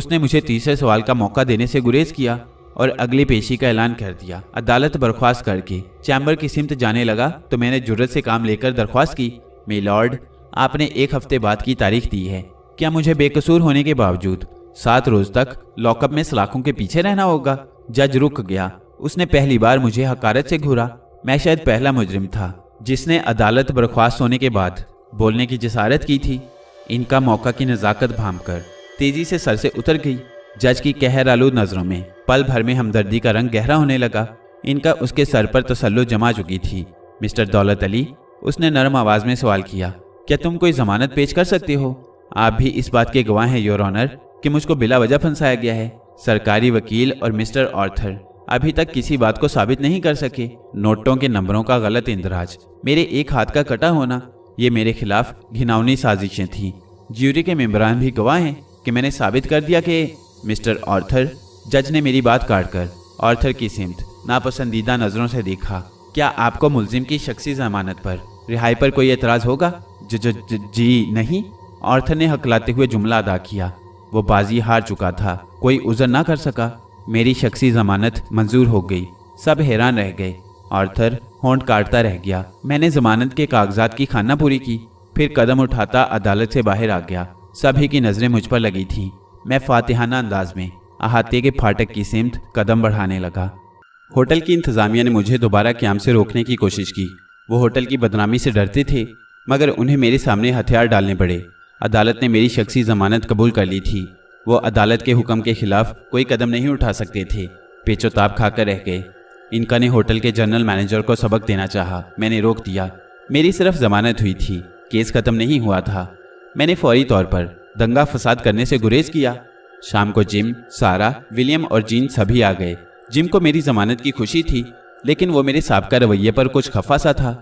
उसने मुझे तीसरे सवाल का मौका देने से गुरेज किया और अगली पेशी का ऐलान कर दिया अदालत बर्खास्त करके चैम्बर की सिमत जाने लगा तो मैंने जुर्रत से काम लेकर दरख्वास्त की मे लॉर्ड आपने एक हफ्ते बाद की तारीख दी है क्या मुझे बेकसूर होने के बावजूद सात रोज तक लॉकअप में सलाखों के पीछे रहना होगा जज रुक गया उसने पहली बार मुझे हकारत से घूरा मैं शायद पहला मुजरिम था जिसने अदालत बर्खास्त होने के बाद बोलने की जसारत की थी इनका मौका की नज़ाकत भाम कर तेज़ी से सर से उतर गई जज की कहर आलू नजरों में पल भर में हमदर्दी का रंग गहरा होने लगा इनका उसके सर पर तसल्लु जमा चुकी थी मिस्टर दौलत अली उसने नरम आवाज में सवाल किया क्या तुम कोई जमानत पेश कर सकते हो आप भी इस बात के गवाह हैं योर ऑनर कि मुझको बिला वजह फंसाया गया है सरकारी वकील और मिस्टर ऑर्थर अभी तक किसी बात को साबित नहीं कर सके नोटों के नंबरों का गलत इंदराज मेरे एक हाथ का कटा होना ये मेरे खिलाफ घिनौनी साजिशें थी ज्यूरी के मेम्बरान भी गवाह हैं कि मैंने साबित कर दिया कि मिस्टर आर्थर जज ने मेरी बात काटकर आर्थर की सिमत नापसंदीदा नज़रों से देखा क्या आपको मुलजिम की शख्सी जमानत पर रिहाई पर कोई एतराज़ होगा ज, ज, ज, जी नहीं आर्थर ने हकलाते हुए जुमला अदा किया वो बाजी हार चुका था कोई उजर ना कर सका मेरी शख्सी जमानत मंजूर हो गई सब हैरान रह गए आर्थर होंड काटता रह गया मैंने जमानत के कागजात की खाना पूरी की फिर कदम उठाता अदालत से बाहर आ गया सभी की नज़रें मुझ पर लगी थीं मैं फातिहाना अंदाज में अहाते के फाटक की सिमत कदम बढ़ाने लगा होटल की इंतज़ामिया ने मुझे दोबारा क्याम से रोकने की कोशिश की वो होटल की बदनामी से डरते थे मगर उन्हें मेरे सामने हथियार डालने पड़े अदालत ने मेरी शख्सी जमानत कबूल कर ली थी वो अदालत के हुक्म के खिलाफ कोई कदम नहीं उठा सकते थे पेचोताब खाकर रह गए इनका ने होटल के जनरल मैनेजर को सबक देना चाहा मैंने रोक दिया मेरी सिर्फ जमानत हुई थी केस ख़त्म नहीं हुआ था मैंने फौरी तौर पर दंगा फसाद करने से गुरेज किया शाम को जिम सारा विलियम और जीन सभी आ गए जिम को मेरी जमानत की खुशी थी लेकिन वो मेरे सबका रवैये पर कुछ खफा सा था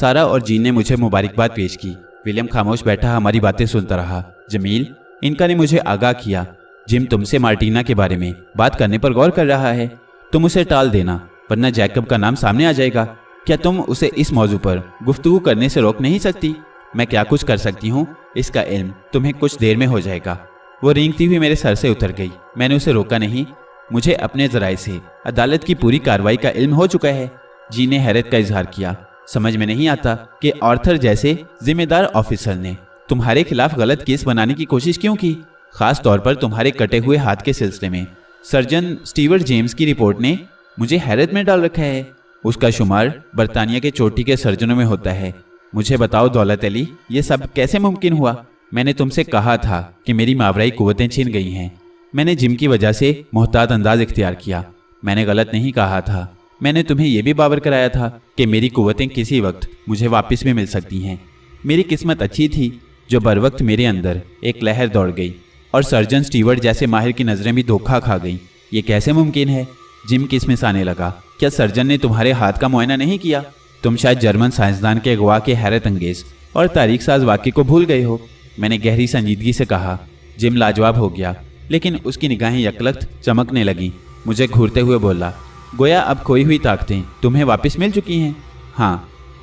सारा और जीन ने मुझे मुबारकबाद पेश की विलियम खामोश बैठा हमारी बातें सुनता रहा जमील इनका ने मुझे आगाह किया जिम तुमसे मार्टिना के बारे में बात करने पर गौर कर रहा है तुम उसे टाल देना वरना जैकब का नाम सामने आ जाएगा क्या तुम उसे इस मौजू पर गुफ्तु करने से रोक नहीं सकती मैं क्या कुछ कर सकती हूँ इसका इल्म तुम्हें कुछ देर में हो जाएगा वो रेंगती हुई मेरे सर से उतर गई मैंने उसे रोका नहीं मुझे अपने जराये से अदालत की पूरी कार्रवाई का इल्म हो चुका है जी ने हैरत का इजहार किया समझ में नहीं आता कि आर्थर जैसे जिम्मेदार ऑफिसर ने तुम्हारे खिलाफ गलत केस बनाने की कोशिश क्यों की खास तौर पर तुम्हारे कटे हुए हाथ के सिलसिले में सर्जन स्टीवर जेम्स की रिपोर्ट ने मुझे हैरत में डाल रखा है उसका शुमार बर्तानिया के चोटी के सर्जनों में होता है मुझे बताओ दौलत अली ये सब कैसे मुमकिन हुआ मैंने तुमसे कहा था कि मेरी मावराई कुतें छीन गई हैं मैंने जिम की वजह से मोहतात अंदाज इख्तियार किया मैंने गलत नहीं कहा था मैंने तुम्हें यह भी बावर कराया था कि मेरी कुतें किसी वक्त मुझे वापस भी मिल सकती हैं मेरी किस्मत अच्छी थी जो बर वक्त मेरे अंदर एक लहर दौड़ गई और सर्जन स्टीवर्ट जैसे माहिर की नज़रें भी धोखा खा गई ये कैसे मुमकिन है जिम किस में आने लगा क्या सर्जन ने तुम्हारे हाथ का मुआयना नहीं किया तुम शायद जर्मन साइंसदान के अगवा के हैरत अंगेज और तारीख साज वाक्य को भूल गए हो मैंने गहरी संजीदगी से कहा जिम लाजवाब हो गया लेकिन उसकी निगाहें यकलख्त चमकने लगी मुझे घूरते हुए बोला गोया अब कोई हुई ताकतें तुम्हें वापस मिल चुकी हैं हाँ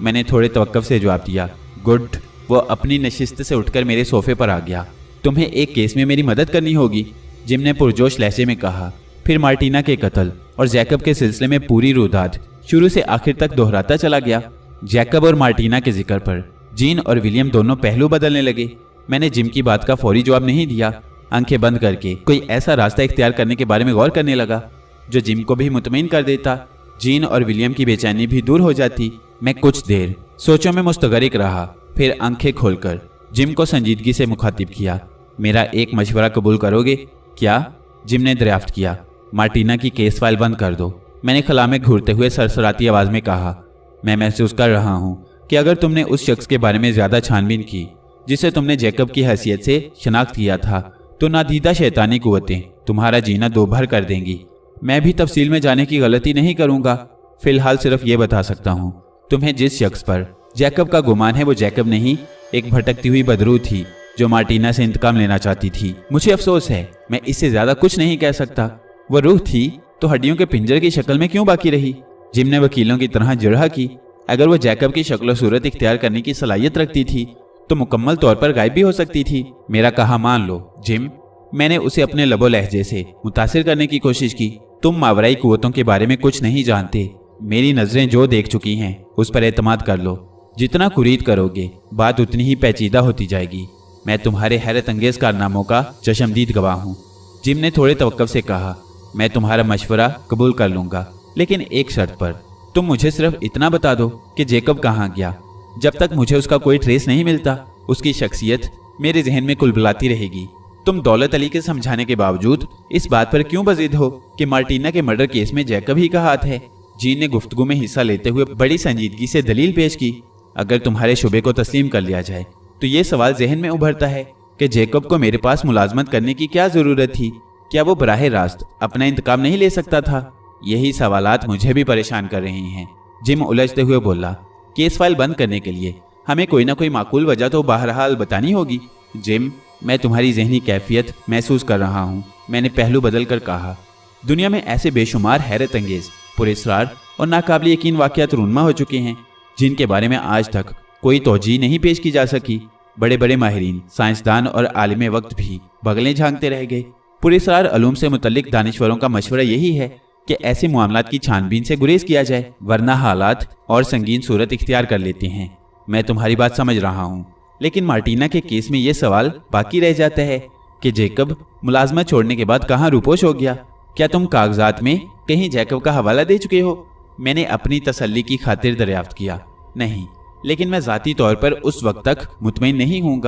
मैंने थोड़े तवक्फ से जवाब दिया गुड वो अपनी नशिस्त से उठकर मेरे सोफे पर आ गया तुम्हें एक केस में मेरी मदद करनी होगी जिम ने पुरजोश लहजे में कहा फिर मार्टिना के कत्ल और जैकब के सिलसिले में पूरी रुदाद शुरू से आखिर तक दोहराता चला गया जैकब और मार्टिना के जिक्र पर जीन और विलियम दोनों पहलू बदलने लगे मैंने जिम की बात का फौरी जवाब नहीं दिया आंखें बंद करके कोई ऐसा रास्ता इख्तियार करने के बारे में गौर करने लगा जो जिम को भी मुतमिन कर देता जीन और विलियम की बेचैनी भी दूर हो जाती मैं कुछ देर सोचों में मुस्तगरिक रहा फिर आंखें खोलकर जिम को संजीदगी से मुखातिब किया मेरा एक मशवरा कबूल करोगे क्या जिम ने दरियाफ्त किया मार्टिना की केस फाइल बंद कर दो मैंने खला में घूरते हुए सरसराती आवाज़ में कहा मैं महसूस कर रहा हूँ कि अगर तुमने उस शख्स के बारे में ज़्यादा छानबीन की जिसे तुमने जैकब की हैसियत से शनाख्त किया था तो नादीदा शैतानी कुतें तुम्हारा जीना दो भर कर देंगी मैं भी तफसील में जाने की गलती नहीं करूँगा फ़िलहाल सिर्फ ये बता सकता हूँ तुम्हें जिस शख्स पर जैकब का गुमान है वो जैकब नहीं एक भटकती हुई बदरू थी जो मार्टिना से इंतकाम लेना चाहती थी मुझे अफसोस है मैं इससे ज़्यादा कुछ नहीं कह सकता वह रूह थी तो हड्डियों के पिंजर की शक्ल में क्यों बाकी रही जिम ने वकीलों की तरह जुड़ा की अगर वो जैकब की शक्ल सूरत इख्तियार करने की सलाहियत रखती थी तो मुकम्मल तौर पर गायब भी हो सकती थी मेरा कहा मान लो जिम मैंने उसे अपने लबो लहजे से मुतासर करने की कोशिश की तुम मावराई कुतों के बारे में कुछ नहीं जानते मेरी नज़रें जो देख चुकी हैं उस पर एतमाद कर लो जितना कुरीद करोगे बात उतनी ही पेचीदा होती जाएगी मैं तुम्हारे हैरत अंगेज कारनामों का चशमदीद गवाह हूँ जिम ने थोड़े तवक्क़ से कहा मैं तुम्हारा मशवरा कबूल कर लूंगा लेकिन एक शर्त पर तुम मुझे सिर्फ इतना बता दो कि जेकब कहाँ गया जब तक मुझे उसका कोई ट्रेस नहीं मिलता उसकी शख्सियत मेरे जहन में कुलबुलाती रहेगी तुम दौलत अली के समझाने के बावजूद इस बात पर क्यों बजिद हो कि मार्टिना के मर्डर केस में जैकब ही का हाथ है जीन ने गुफ्तगु में हिस्सा लेते हुए बड़ी संजीदगी से दलील पेश की अगर तुम्हारे शुबे को तस्लीम कर लिया जाए तो ये सवाल जहन में उभरता है कि जैकब को मेरे पास मुलाजमत करने की क्या ज़रूरत थी क्या वो बराह रास्त अपना इंतकाम नहीं ले सकता था यही सवाल मुझे भी परेशान कर रहे हैं जिम उलझते हुए बोला केस फाइल बंद करने के लिए हमें कोई ना कोई माकूल वजह तो बहरहाल बतानी होगी जिम मैं तुम्हारी जहनी कैफियत महसूस कर रहा हूँ मैंने पहलू बदल कर कहा दुनिया में ऐसे बेशुमार हैरत अंगेज पुरेसरार और नाकबले यकीन वाक़ात रूनमा हो चुके हैं जिनके बारे में आज तक कोई तोजी नहीं पेश की जा सकी बड़े बड़े माहरीन साइंसदान और आलिम वक्त भी बगलें झांकते रह गए पुरेसरार अलूम से मुतलिक दानश्वरों का मशवरा यही है कि ऐसे मामला की छानबीन से गुरेज किया जाए वरना हालात और संगीन सूरत इख्तियार कर लेते हैं मैं तुम्हारी बात समझ रहा हूँ लेकिन मार्टिना के केस में यह सवाल बाकी रह जाता है कि जेकब मुलाजमत छोड़ने के बाद कहाँ रूपोश हो गया क्या तुम कागजात में कहीं जैकब का हवाला दे चुके हो मैंने अपनी तसल्ली की खातिर दरियाफ्त किया नहीं लेकिन मैं ज़ाती तौर पर उस वक्त तक मुतमिन नहीं हूँ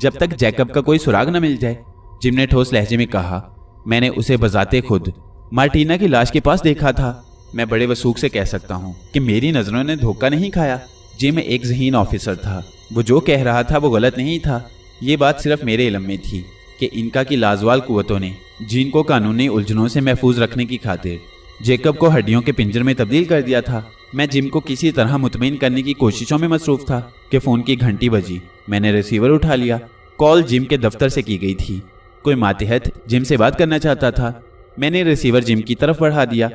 जब तक जैकब का कोई सुराग न मिल जाए जिम ने ठोस लहजे में कहा मैंने उसे बजाते खुद मार्टिना की लाश के पास देखा था मैं बड़े वसूख से कह सकता हूँ कि मेरी नज़रों ने धोखा नहीं खाया जिम एक जहीन ऑफिसर था वो जो कह रहा था वो गलत नहीं था ये बात सिर्फ मेरे इलम में थी कि इनका की लाजवाल कुतों ने जीन को कानूनी उलझनों से महफूज रखने की खातिर जेकब को हड्डियों के पिंजर में तब्दील कर दिया था मैं जिम को किसी तरह मुतमिन करने की कोशिशों में मसरूफ था कि फ़ोन की घंटी बजी मैंने रिसीवर उठा लिया कॉल जिम के दफ्तर से की गई थी कोई मातेहत जिम से बात करना चाहता था मैंने रिसीवर जिम की तरफ बढ़ा दिया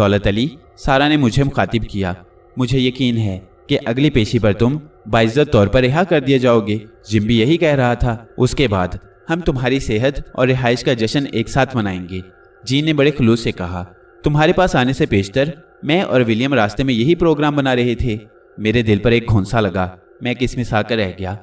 दौलत अली सारा ने मुझे मुखातिब किया मुझे यकीन है कि अगली पेशी पर तुम बाइज्जत तौर पर रिहा कर दिए जाओगे जिम भी यही कह रहा था उसके बाद हम तुम्हारी सेहत और रिहाइश का जश्न एक साथ मनाएंगे जी ने बड़े खलूस से कहा तुम्हारे पास आने से पेशतर मैं और विलियम रास्ते में यही प्रोग्राम बना रहे थे मेरे दिल पर एक घोंसा लगा मैं किसमिस आकर रह गया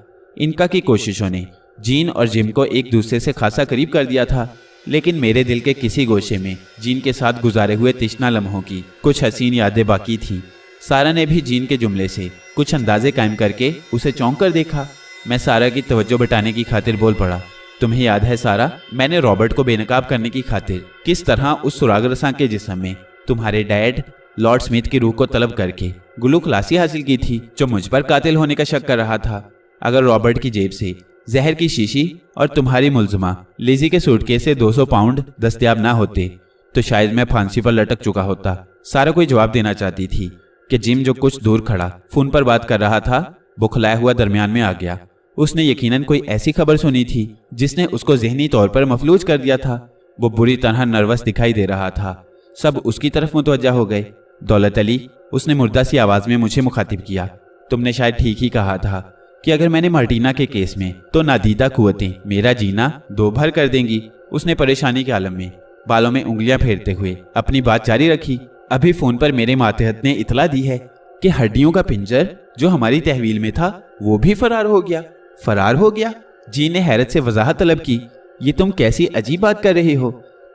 इनका की कोशिशों ने जीन और जिम को एक दूसरे से खासा करीब कर दिया था लेकिन मेरे दिल के किसी गोशे में जीन के साथ गुजारे हुए तिश्ना लम्हों की कुछ हसीन यादें बाकी थीं सारा ने भी जीन के जुमले से कुछ अंदाजे कायम करके उसे चौंक कर देखा मैं सारा की तवज्जो बटाने की खातिर बोल पड़ा तुम्हें याद है सारा मैंने रॉबर्ट को बेनकाब करने की खातिर किस तरह उस सुराग रसा के जिसम में तुम्हारे डैड लॉर्ड स्मिथ की रूह को तलब करके गुलू खुलासी हासिल की थी जो मुझ पर कातिल होने का शक कर रहा था अगर रॉबर्ट की जेब से जहर की शीशी और तुम्हारी मुलजमा लिजी के सूटकेस से 200 पाउंड दस्तियाब ना होते तो शायद मैं फांसी पर लटक चुका होता सारा कोई जवाब देना चाहती थी कि जिम जो कुछ दूर खड़ा फोन पर बात कर रहा था बुखलाया हुआ दरमियान में आ गया उसने यकीनन कोई ऐसी खबर सुनी थी जिसने उसको जहनी तौर पर मफलूज कर दिया था वो बुरी तरह नर्वस दिखाई दे रहा था सब उसकी तरफ मुतवजा हो गए दौलत अली उसने मुर्दा सी आवाज़ में मुझे मुखातिब किया तुमने शायद ठीक ही कहा था कि अगर मैंने मार्टिना के केस में तो नादीदा कुतें मेरा जीना दो भर कर देंगी उसने परेशानी के आलम में बालों में उंगलियां फेरते हुए अपनी बात जारी रखी अभी फोन पर मेरे मातहत ने इतला दी है कि हड्डियों का पिंजर जो हमारी तहवील में था वो भी फरार हो गया फरार हो गया जी ने हैरत से वजाहत तलब की ये तुम कैसी अजीब बात कर रहे हो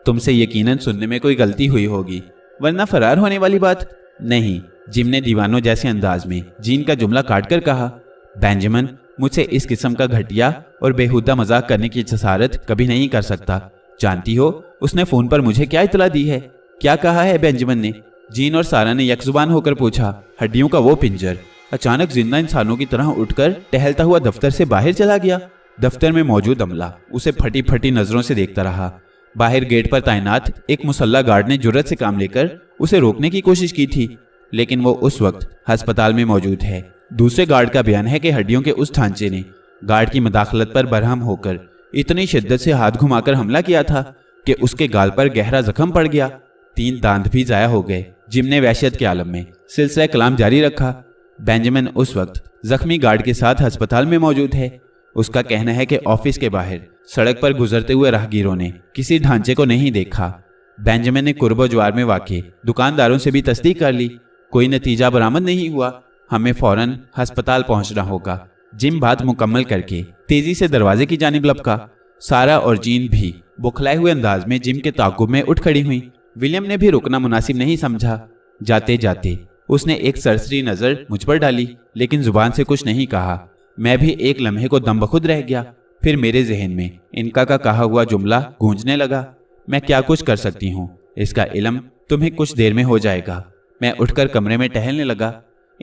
तुमसे यकीनन सुनने में कोई गलती हुई होगी वरना फरार होने वाली बात नहीं जिम ने दीवानों जैसे अंदाज में जीन का जुमला काट कर कहा बेंजामिन मुझसे इस किस्म का घटिया और बेहुदा मजाक करने की जसारत कभी नहीं कर सकता जानती हो उसने फोन पर मुझे क्या इतला दी है क्या कहा है बेंजामिन ने जीन और सारा ने यकजुबान होकर पूछा हड्डियों का वो पिंजर अचानक जिंदा इंसानों की तरह उठकर टहलता हुआ दफ्तर से बाहर चला गया दफ्तर में मौजूद अमला उसे फटी फटी नजरों से देखता रहा बाहर गेट पर तैनात एक मुसल्ला गार्ड ने जुर्रत से काम लेकर उसे रोकने की कोशिश की थी लेकिन वो उस वक्त अस्पताल में मौजूद है दूसरे गार्ड का बयान है कि हड्डियों के उस ढांचे ने गार्ड की मदाखलत पर बरहम होकर इतनी शिद्दत से हाथ घुमाकर हमला किया था कि उसके गाल पर गहरा जख्म पड़ गया तीन दांत भी जाया हो गए जिम ने के आलम में सिलसिला कलाम जारी रखा बेंजामिन उस वक्त जख्मी गार्ड के साथ अस्पताल में मौजूद है उसका कहना है कि ऑफिस के बाहर सड़क पर गुजरते हुए राहगीरों ने किसी ढांचे को नहीं देखा बेंजामिन ने कुर्बो ज्वार में वाकई दुकानदारों से भी तस्दीक कर ली कोई नतीजा बरामद नहीं हुआ हमें फौरन अस्पताल पहुंचना होगा जिम बात मुकम्मल करके तेजी से दरवाजे की जानब लपका सारा और जीन भी बुखलाए हुए अंदाज में जिम के ताकुब में उठ खड़ी हुई विलियम ने भी रुकना मुनासिब नहीं समझा जाते जाते उसने एक सरसरी नज़र मुझ पर डाली लेकिन जुबान से कुछ नहीं कहा मैं भी एक लम्हे को दम बखुद रह गया फिर मेरे जहन में इनका का कहा हुआ जुमला गूंजने लगा मैं क्या कुछ कर सकती हूँ इसका इलम तुम्हें कुछ देर में हो जाएगा मैं उठकर कमरे में टहलने लगा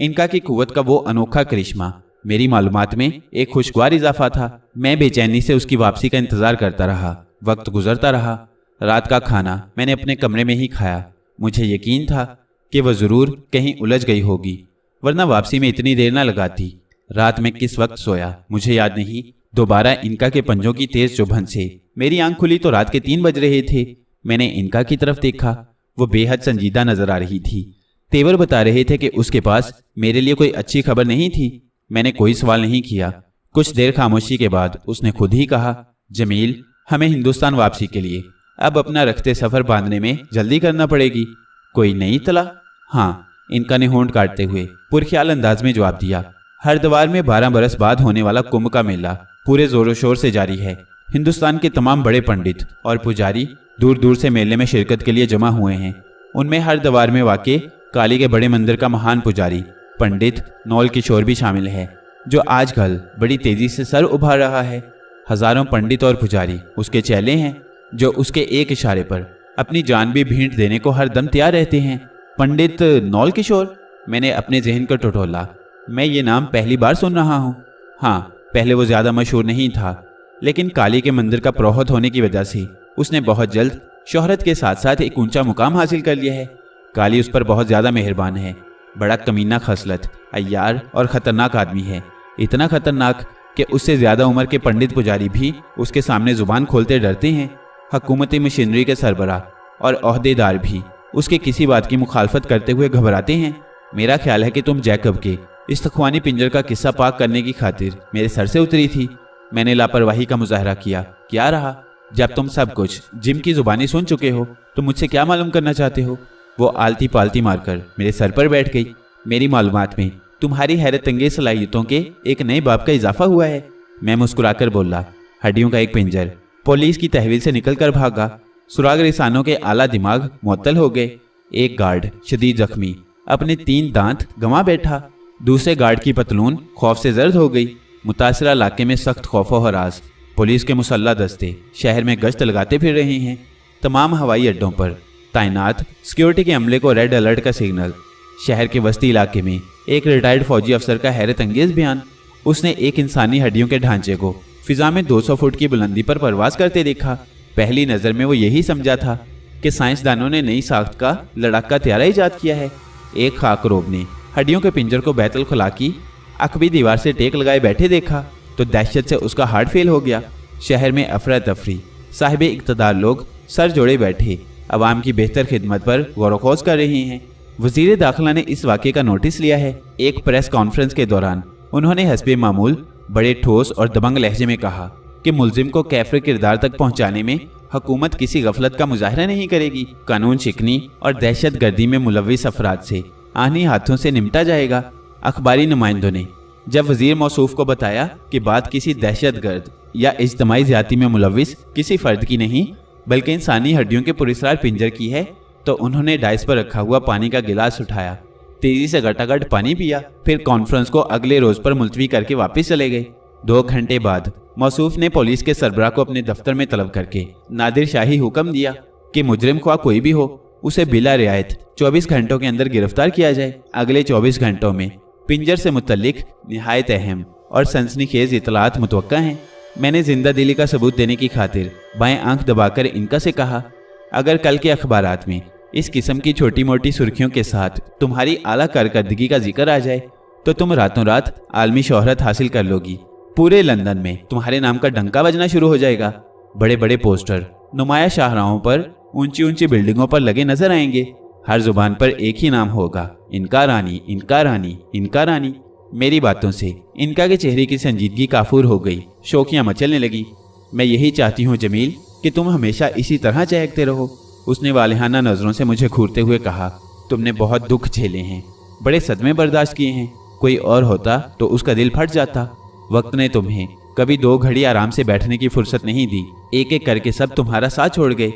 इनका की कुत का वो अनोखा करिश्मा मेरी मालूम में एक खुशगवार इजाफा था मैं बेचैनी से उसकी वापसी का इंतज़ार करता रहा वक्त गुजरता रहा रात का खाना मैंने अपने कमरे में ही खाया मुझे यकीन था कि वह ज़रूर कहीं उलझ गई होगी वरना वापसी में इतनी देर ना लगाती रात में किस वक्त सोया मुझे याद नहीं दोबारा इनका के पंजों की तेज चुभन से मेरी आंख खुली तो रात के तीन बज रहे थे मैंने इनका की तरफ देखा वो बेहद संजीदा नजर आ रही थी तेवर बता रहे थे कि उसके पास मेरे लिए कोई अच्छी खबर नहीं थी मैंने कोई सवाल नहीं किया कुछ देर खामोशी के बाद उसने खुद ही कहा जमील हमें हिंदुस्तान वापसी के लिए अब अपना रखते सफर बांधने में जल्दी करना पड़ेगी कोई नई तला हाँ इनका ने होंड काटते हुए पुरख्याल अंदाज में जवाब दिया हरिद्वार में बारह बरस बाद होने वाला कुंभ का मेला पूरे जोरों शोर से जारी है हिंदुस्तान के तमाम बड़े पंडित और पुजारी दूर दूर से मेले में शिरकत के लिए जमा हुए हैं उनमें हरिद्वार में वाकई काली के बड़े मंदिर का महान पुजारी पंडित नौल किशोर भी शामिल है जो आजकल बड़ी तेज़ी से सर उभार रहा है हज़ारों पंडित और पुजारी उसके चेले हैं जो उसके एक इशारे पर अपनी जान भी भेंट देने को हर दम तैयार रहते हैं पंडित नौल किशोर मैंने अपने जहन का टटोला मैं ये नाम पहली बार सुन रहा हूँ हाँ पहले वो ज़्यादा मशहूर नहीं था लेकिन काली के मंदिर का प्रोहत होने की वजह से उसने बहुत जल्द शोहरत के साथ साथ एक ऊंचा मुकाम हासिल कर लिया है काली उस पर बहुत ज़्यादा मेहरबान है बड़ा कमीना खसलत अयार और ख़तरनाक आदमी है इतना ख़तरनाक कि उससे ज़्यादा उम्र के पंडित पुजारी भी उसके सामने ज़ुबान खोलते डरते हैं हकूमती मशीनरी के सरबरा और अहदेदार भी उसके किसी बात की मुखालफत करते हुए घबराते हैं मेरा ख्याल है कि तुम जैकब के इस तखवानी पिंजर का किस्सा पाक करने की खातिर मेरे सर से उतरी थी मैंने लापरवाही का मुजाहरा किया क्या रहा जब तुम सब कुछ जिम की जुबानी सुन चुके हो तो मुझसे क्या मालूम करना चाहते हो वो आलती पालती मारकर मेरे सर पर बैठ गई मेरी मालूम में तुम्हारी हैरत अंगेज सलाहियतों के एक नए बाप का इजाफा हुआ है मैं मुस्कुराकर बोला हड्डियों का एक पिंजर पुलिस की तहवील से निकल कर भागा सुराग रिसानों के आला दिमाग मअतल हो गए एक गार्ड शदीद जख्मी अपने तीन दांत गंवा बैठा दूसरे गार्ड की पतलून खौफ से जर्द हो गई मुतासर इलाके में सख्त खौफ हरास पुलिस के मुसल्ला दस्ते शहर में गश्त लगाते फिर रहे हैं तमाम हवाई अड्डों पर तैनात सिक्योरिटी के अमले को रेड अलर्ट का सिग्नल शहर के वस्ती इलाके में एक रिटायर्ड फौजी अफसर का हैरत अंगेज बयान उसने एक इंसानी हड्डियों के ढांचे को फिजा में 200 फुट की बुलंदी पर परवास करते देखा पहली नज़र में वो यही समझा था कि साइंसदानों ने नई साख्त का लड़ाक का त्यारा ईजाद किया है एक खाक रोब ने हड्डियों के पिंजर को बैतल खुला की अकबी दीवार से टेक लगाए बैठे देखा तो दहशत से उसका हार्ट फेल हो गया शहर में अफरा तफरी साहिब इकतदार लोग सर जोड़े बैठे आवाम की बेहतर खिदमत पर गौरखोज कर रही हैं वजीर दाखिला ने इस वाक़े का नोटिस लिया है एक प्रेस कॉन्फ्रेंस के दौरान उन्होंने हसब मामूल बड़े ठोस और दबंग लहजे में कहा कि मुलजिम को कैफर किरदार तक पहुँचाने में हकूमत किसी गफलत का मुजाहरा नहीं करेगी कानून शिकनी और दहशत गर्दी में मुलविस अफराद से आनी हाथों से निपटा जाएगा अखबारी नुमाइंदों ने जब वजीर मौसू को बताया कि बात किसी दहशत गर्द या इज्तमाही ज्यादा में मुलविस किसी फर्द की नहीं बल्कि इंसानी हड्डियों के पुरस्कार पिंजर की है तो उन्होंने डाइस पर रखा हुआ पानी का गिलास उठाया तेजी से गटागट पानी पिया फिर कॉन्फ्रेंस को अगले रोज पर मुलतवी करके वापस चले गए दो घंटे बाद मौसूफ ने पुलिस के सरबरा को अपने दफ्तर में तलब करके नादिर शाही हुक्म दिया कि मुजरिम ख्वा कोई भी हो उसे बिला रियायत 24 घंटों के अंदर गिरफ्तार किया जाए अगले 24 घंटों में पिंजर से मुतलिक नहायत अहम और सनसनीखेज इतलात मुतव हैं मैंने जिंदा दिली का सबूत देने की खातिर बाएं आंख दबाकर इनका से कहा अगर कल के अखबार में इस किस्म की छोटी मोटी सुर्खियों के साथ तुम्हारी आला कारकर्दगी का जिक्र आ जाए तो तुम रातों रात आलमी शोहरत हासिल कर लोगी पूरे लंदन में तुम्हारे नाम का डंका बजना शुरू हो जाएगा बड़े बड़े पोस्टर नुमाया शाहराहों पर ऊंची ऊंची बिल्डिंगों पर लगे नजर आएंगे हर जुबान पर एक ही नाम होगा इनका रानी इनका रानी इनका रानी मेरी बातों से इनका के चेहरे की संजीदगी काफूर हो गई शोकियां मचलने लगी मैं यही चाहती हूँ जमील कि तुम हमेशा इसी तरह चहकते रहो उसने वालहाना नज़रों से मुझे घूरते हुए कहा तुमने बहुत दुख झेले हैं बड़े सदमे बर्दाश्त किए हैं कोई और होता तो उसका दिल फट जाता वक्त ने तुम्हें कभी दो घड़ी आराम से बैठने की फुर्सत नहीं दी एक एक करके सब तुम्हारा साथ छोड़ गए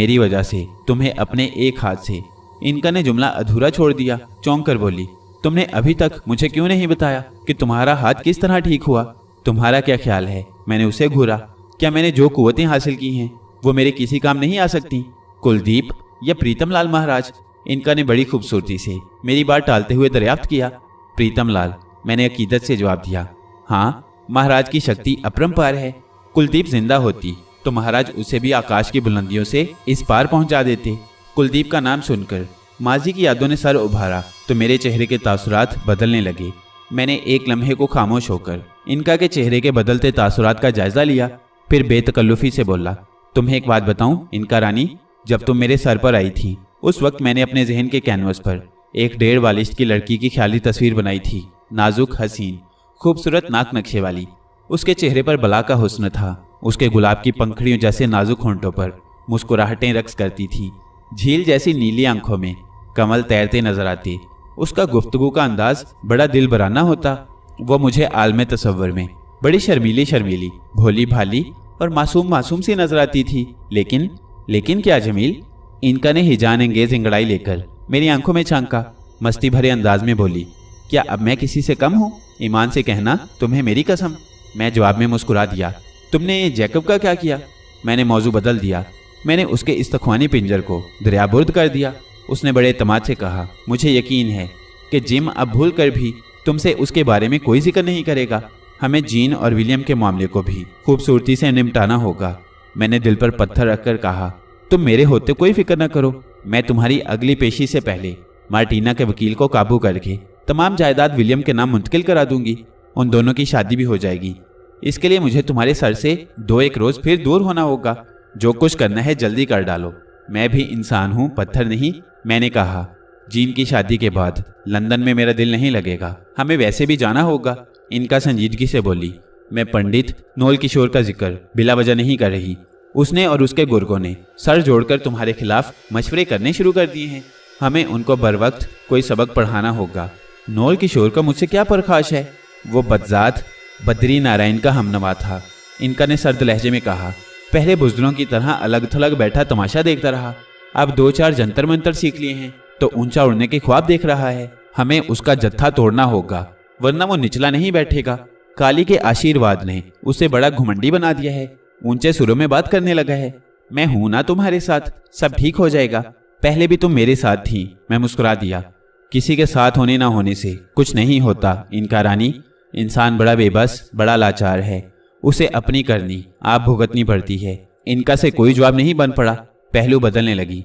मेरी वजह से तुम्हें अपने एक हाथ से इनका ने जुमला अधूरा छोड़ दिया चौंक कर बोली तुमने अभी तक मुझे क्यों नहीं बताया कि तुम्हारा हाथ किस तरह ठीक हुआ तुम्हारा क्या ख्याल है मैंने उसे घूरा क्या मैंने जो कुतें हासिल की हैं वो मेरे किसी काम नहीं आ सकती कुलदीप या प्रीतम लाल महाराज इनका ने बड़ी खूबसूरती से मेरी बात टालते हुए दरियाफ्त किया प्रीतम लाल मैंने अकीदत से जवाब दिया हाँ महाराज की शक्ति अपरम्पार है कुलदीप जिंदा होती तो महाराज उसे भी आकाश की बुलंदियों से इस पार पहुंचा देते कुलदीप का नाम सुनकर माजी की यादों ने सर उभारा तो मेरे चेहरे के तासुरात बदलने लगे मैंने एक लम्हे को खामोश होकर इनका के चेहरे के बदलते तासुरात का जायजा लिया फिर बेतकल्लुफी से बोला तुम्हें एक बात बताऊं इनका रानी जब तुम मेरे सर पर आई थी उस वक्त मैंने अपने जहन के कैनवस पर एक डेढ़ वालिश की लड़की की ख्याली तस्वीर बनाई थी नाजुक हसीन खूबसूरत नाक नक्शे वाली उसके चेहरे पर बला का हुस्न था उसके गुलाब की पंखड़ियों जैसे नाजुक होंठों पर मुस्कुराहटें रक्स करती थी झील जैसी नीली आंखों में कमल तैरते नजर आते उसका गुफ्तगु का अंदाज बड़ा दिल बराना होता वह मुझे आलम तस्वर में बड़ी शर्मीली शर्मीली भोली भाली और मासूम मासूम सी नजर आती थी लेकिन लेकिन क्या जमील इनका ने हिजान अंगेज इंगड़ाई लेकर मेरी आंखों में छांका मस्ती भरे अंदाज में बोली क्या अब मैं किसी से कम हूँ ईमान से कहना तुम्हें मेरी कसम मैं जवाब में मुस्कुरा दिया तुमने जैकब का क्या किया मैंने मौजू बदल दिया मैंने उसके इस्तखवानी पिंजर को दरियाबुर्द कर दिया उसने बड़े तमाद से कहा मुझे यकीन है कि जिम अब भूल कर भी तुमसे उसके बारे में कोई जिक्र नहीं करेगा हमें जीन और विलियम के मामले को भी खूबसूरती से निपटाना होगा मैंने दिल पर पत्थर रखकर कहा तुम मेरे होते कोई फिक्र न करो मैं तुम्हारी अगली पेशी से पहले मार्टिना के वकील को काबू करके तमाम जायदाद विलियम के नाम मुंतकिल करा दूंगी उन दोनों की शादी भी हो जाएगी इसके लिए मुझे तुम्हारे सर से दो एक रोज फिर दूर होना होगा जो कुछ करना है जल्दी कर डालो मैं भी इंसान हूँ पत्थर नहीं मैंने कहा जीन की शादी के बाद लंदन में मेरा दिल नहीं लगेगा हमें वैसे भी जाना होगा इनका संजीदगी से बोली मैं पंडित नोल किशोर का जिक्र बिला वजह नहीं कर रही उसने और उसके गुर्गों ने सर जोड़कर तुम्हारे खिलाफ मशवरे करने शुरू कर दिए हैं हमें उनको बर वक्त कोई सबक पढ़ाना होगा नोल किशोर का मुझसे क्या परखाश है वो बदजात बद्री नारायण का हमनवा था इनका ने सर्द लहजे में कहा पहले बुजुर्गों की तरह अलग थलग बैठा तमाशा देखता रहा अब दो चार जंतर मंतर सीख लिए हैं तो ऊंचा उड़ने के ख्वाब देख रहा है हमें उसका जत्था तोड़ना होगा वरना वो निचला नहीं बैठेगा काली के आशीर्वाद ने उसे बड़ा घुमंडी बना दिया है ऊंचे सुरों में बात करने लगा है मैं हूं ना तुम्हारे साथ सब ठीक हो जाएगा पहले भी तुम मेरे साथ थी मैं मुस्कुरा दिया किसी के साथ होने ना होने से कुछ नहीं होता इनका रानी इंसान बड़ा बेबस बड़ा लाचार है उसे अपनी करनी आप भुगतनी पड़ती है इनका से कोई जवाब नहीं बन पड़ा पहलू बदलने लगी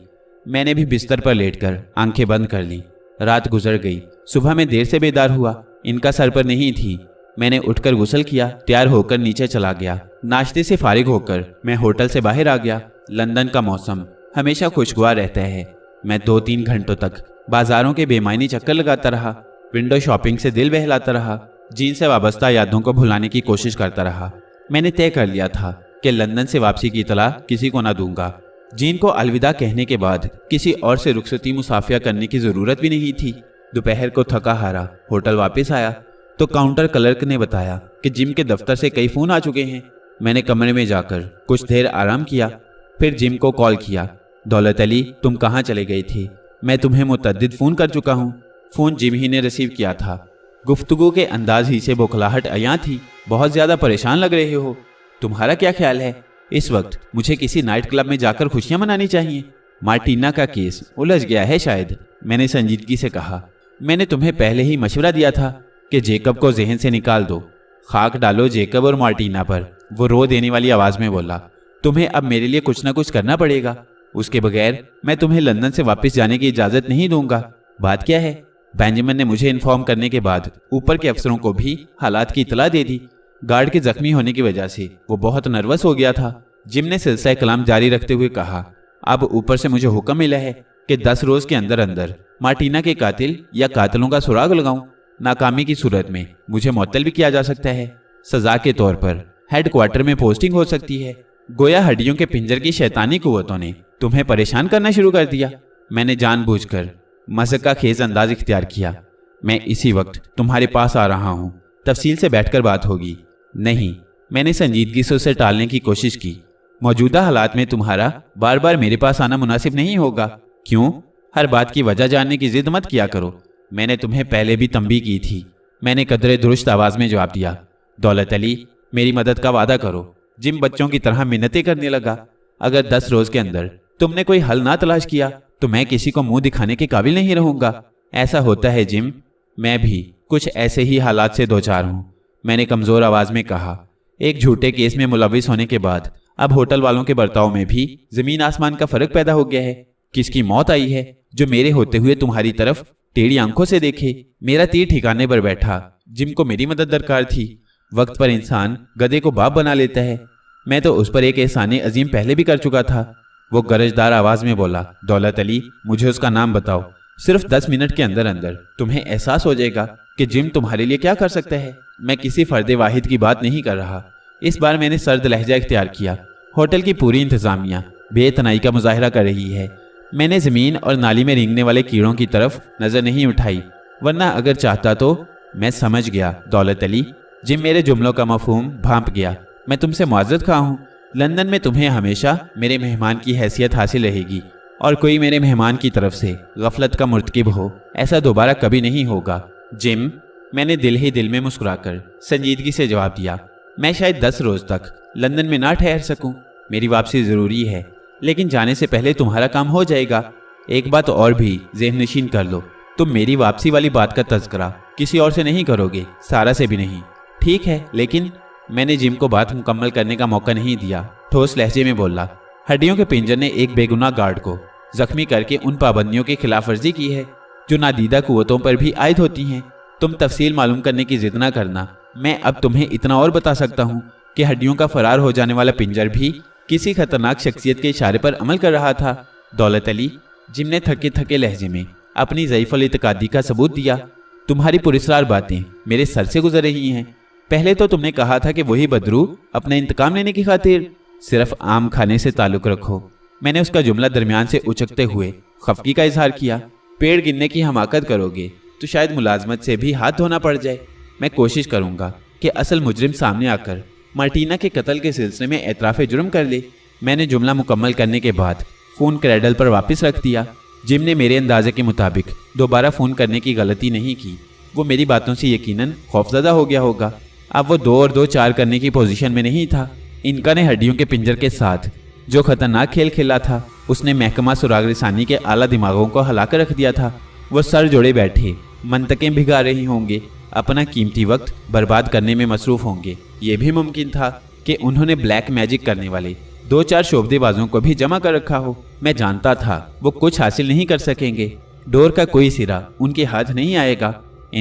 मैंने भी बिस्तर पर लेटकर आंखें बंद कर ली रात गुजर गई सुबह में देर से बेदार हुआ इनका सर पर नहीं थी मैंने उठकर गुसल किया तैयार होकर नीचे चला गया नाश्ते से फारिग होकर मैं होटल से बाहर आ गया लंदन का मौसम हमेशा खुशगवार रहता है मैं दो तीन घंटों तक बाजारों के बेमानी चक्कर लगाता रहा विंडो शॉपिंग से दिल बहलाता रहा जीन से वाबस्ता यादों को भुलाने की कोशिश करता रहा मैंने तय कर लिया था कि लंदन से वापसी की इतला किसी को ना दूंगा जीन को अलविदा कहने के बाद किसी और से रुखसती मुसाफिया करने की ज़रूरत भी नहीं थी दोपहर को थका हारा होटल वापस आया तो काउंटर क्लर्क ने बताया कि जिम के दफ्तर से कई फ़ोन आ चुके हैं मैंने कमरे में जाकर कुछ देर आराम किया फिर जिम को कॉल किया दौलत अली तुम कहाँ चले गई थी मैं तुम्हें मुतद फ़ोन कर चुका हूँ फ़ोन जिम ही ने रिसीव किया था गुफ्तगु के अंदाज ही से बौखलाहट अया थी बहुत ज़्यादा परेशान लग रहे हो तुम्हारा क्या ख्याल है इस वक्त मुझे किसी नाइट क्लब में जाकर खुशियाँ मनानी चाहिए मार्टिना का केस उलझ गया है शायद मैंने संजीदगी से कहा मैंने तुम्हें पहले ही मशवरा दिया था कि जेकब को जहन से निकाल दो खाक डालो जेकब और मार्टिना पर वो रो देने वाली आवाज़ में बोला तुम्हें अब मेरे लिए कुछ ना कुछ करना पड़ेगा उसके बगैर मैं तुम्हें लंदन से वापस जाने की इजाज़त नहीं दूंगा बात क्या है बेंजामिन ने मुझे इन्फॉर्म करने के बाद ऊपर के अफसरों को भी हालात की इतला दे दी गार्ड के जख्मी होने की वजह से वो बहुत नर्वस हो गया था जिम ने सिलसिला कलाम जारी रखते हुए कहा अब ऊपर से मुझे हुक्म मिला है कि दस रोज के अंदर अंदर मार्टिना के कातिल या कातिलों का सुराग लगाऊं नाकामी की सूरत में मुझे मअतल भी किया जा सकता है सजा के तौर पर हेडक्वार्टर में पोस्टिंग हो सकती है गोया हड्डियों के पिंजर की शैतानी कुतों ने तुम्हें परेशान करना शुरू कर दिया मैंने जानबूझकर मजक का खेज अंदाज इख्तियार किया मैं इसी वक्त तुम्हारे पास आ रहा हूँ तफसील से बैठकर बात होगी नहीं मैंने संजीदगी से उसे टालने की कोशिश की मौजूदा हालात में तुम्हारा बार बार मेरे पास आना मुनासिब नहीं होगा क्यों हर बात की वजह जानने की जिद मत किया करो मैंने तुम्हें पहले भी तंबी की थी मैंने कदरे दुरुस्त आवाज़ में जवाब दिया दौलत अली मेरी मदद का वादा करो जिम बच्चों की तरह मिन्नतें करने लगा अगर दस रोज़ के अंदर तुमने कोई हल ना तलाश किया तो मैं किसी को मुंह दिखाने के काबिल नहीं रहूंगा ऐसा होता है जिम मैं भी कुछ ऐसे ही हालात से दो चार हूँ मैंने कमज़ोर आवाज़ में कहा एक झूठे केस में मुलविस होने के बाद अब होटल वालों के बर्ताव में भी ज़मीन आसमान का फ़र्क पैदा हो गया है किसकी मौत आई है जो मेरे होते हुए तुम्हारी तरफ टेढ़ी आंखों से देखे मेरा तीर ठिकाने पर बैठा जिनको मेरी मदद दरकार थी वक्त पर इंसान गधे को बाप बना लेता है मैं तो उस पर एक एहसान अजीम पहले भी कर चुका था वो गरजदार आवाज में बोला दौलत अली मुझे उसका नाम बताओ सिर्फ दस मिनट के अंदर अंदर तुम्हें एहसास हो जाएगा कि जिम तुम्हारे लिए क्या कर सकता है मैं किसी फर्द वाहिद की बात नहीं कर रहा इस बार मैंने सर्द लहजा इख्तियार किया होटल की पूरी इंतजामिया बेतनाई का मुजाहरा कर रही है मैंने ज़मीन और नाली में रेंगने वाले कीड़ों की तरफ नज़र नहीं उठाई वरना अगर चाहता तो मैं समझ गया दौलत अली जिम मेरे जुमलों का मफहम भांप गया मैं तुमसे मुआजत खा हूँ लंदन में तुम्हें हमेशा मेरे मेहमान की हैसियत हासिल रहेगी और कोई मेरे मेहमान की तरफ से गफलत का मरतकब हो ऐसा दोबारा कभी नहीं होगा जिम मैंने दिल ही दिल में मुस्कुराकर संजीदगी से जवाब दिया मैं शायद दस रोज़ तक लंदन में ना ठहर सकूँ मेरी वापसी ज़रूरी है लेकिन जाने से पहले तुम्हारा काम हो जाएगा एक बात और भी जेहन नशीन कर लो तुम मेरी वापसी वाली बात का तस्करा किसी और से नहीं करोगे सारा से भी नहीं ठीक है लेकिन मैंने जिम को बात मुकम्मल करने का मौका नहीं दिया ठोस लहजे में बोला हड्डियों के पिंजर ने एक बेगुनाह गार्ड को जख्मी करके उन पाबंदियों की खिलाफ वर्जी की है जो नादीदा कुतों पर भी आयद होती हैं तुम तफसील मालूम करने की जिद ना करना मैं अब तुम्हें इतना और बता सकता हूँ कि हड्डियों का फरार हो जाने वाला पिंजर भी किसी खतरनाक शख्सियत के इशारे पर अमल कर रहा था दौलत अली जिमने थके थके लहजे में अपनी जयफल इतकादी का सबूत दिया तुम्हारी पुरस्कार बातें मेरे सर से गुजर रही हैं पहले तो तुमने कहा था कि वही बदरू अपना इंतकाम लेने की खातिर सिर्फ आम खाने से ताल्लुक रखो मैंने उसका जुमला दरमियान से उचकते हुए खफकी का इजहार किया पेड़ गिनने की हमाकत करोगे तो शायद मुलाजमत से भी हाथ धोना पड़ जाए मैं कोशिश करूंगा कि असल मुजरिम सामने आकर मार्टिना के कत्ल के सिलसिले में एतराफ़ जुर्म कर ले मैंने जुमला मुकम्मल करने के बाद फ़ोन क्रेडल पर वापस रख दिया जिम ने मेरे अंदाजे के मुताबिक दोबारा फ़ोन करने की गलती नहीं की वो मेरी बातों से यकीनन खौफजदा हो गया होगा अब वो दो और दो चार करने की पोजीशन में नहीं था इनका ने हड्डियों के पिंजर के साथ जो खतरनाक खेल खेला था उसने महकमा सुराग रिसानी के आला दिमागों को हलाकर रख दिया था वो सर जोड़े बैठे मनतकें भिगा रही होंगे अपना कीमती वक्त बर्बाद करने में मसरूफ होंगे ये भी मुमकिन था कि उन्होंने ब्लैक मैजिक करने वाले दो चार शोबेबाजों को भी जमा कर रखा हो मैं जानता था वो कुछ हासिल नहीं कर सकेंगे डोर का कोई सिरा उनके हाथ नहीं आएगा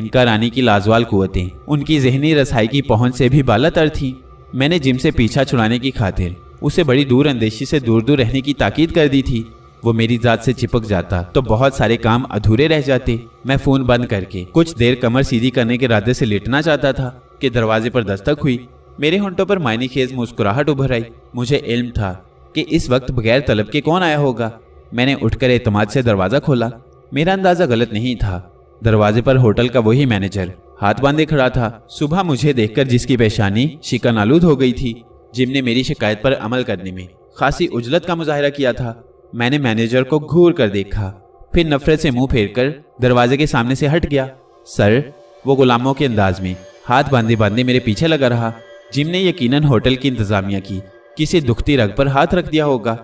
इनका रानी की लाजवाल कुतें उनकी जहनी रसाई की पहुंच से भी बालातर थी मैंने जिम से पीछा छुड़ाने की खातिर उसे बड़ी दूर अंदेशी से दूर दूर रहने की ताकीद कर दी थी वो मेरी जात से चिपक जाता तो बहुत सारे काम अधूरे रह जाते मैं फोन बंद करके कुछ देर कमर सीधी करने के इरादे से लेटना चाहता था कि दरवाजे पर दस्तक हुई मेरे होंटों पर मायने खेज मुस्कुराहट उभर आई मुझे इल्म था कि इस वक्त बगैर तलब के कौन आया होगा मैंने उठकर एतमाद से दरवाज़ा खोला मेरा अंदाज़ा गलत नहीं था दरवाजे पर होटल का वही मैनेजर हाथ बांधे खड़ा था सुबह मुझे देखकर जिसकी पेशानी शिकन आलूद हो गई थी जिम ने मेरी शिकायत पर अमल करने में खासी उजलत का मुजाहरा किया था मैंने मैनेजर को घूर कर देखा फिर नफरत से मुंह फेरकर दरवाजे के सामने से हट गया सर वो गुलामों के अंदाज में हाथ बांधे बांधे मेरे पीछे लगा रहा जिम ने यकीनन होटल की इंतजामिया की किसी दुखती रग पर हाथ रख दिया होगा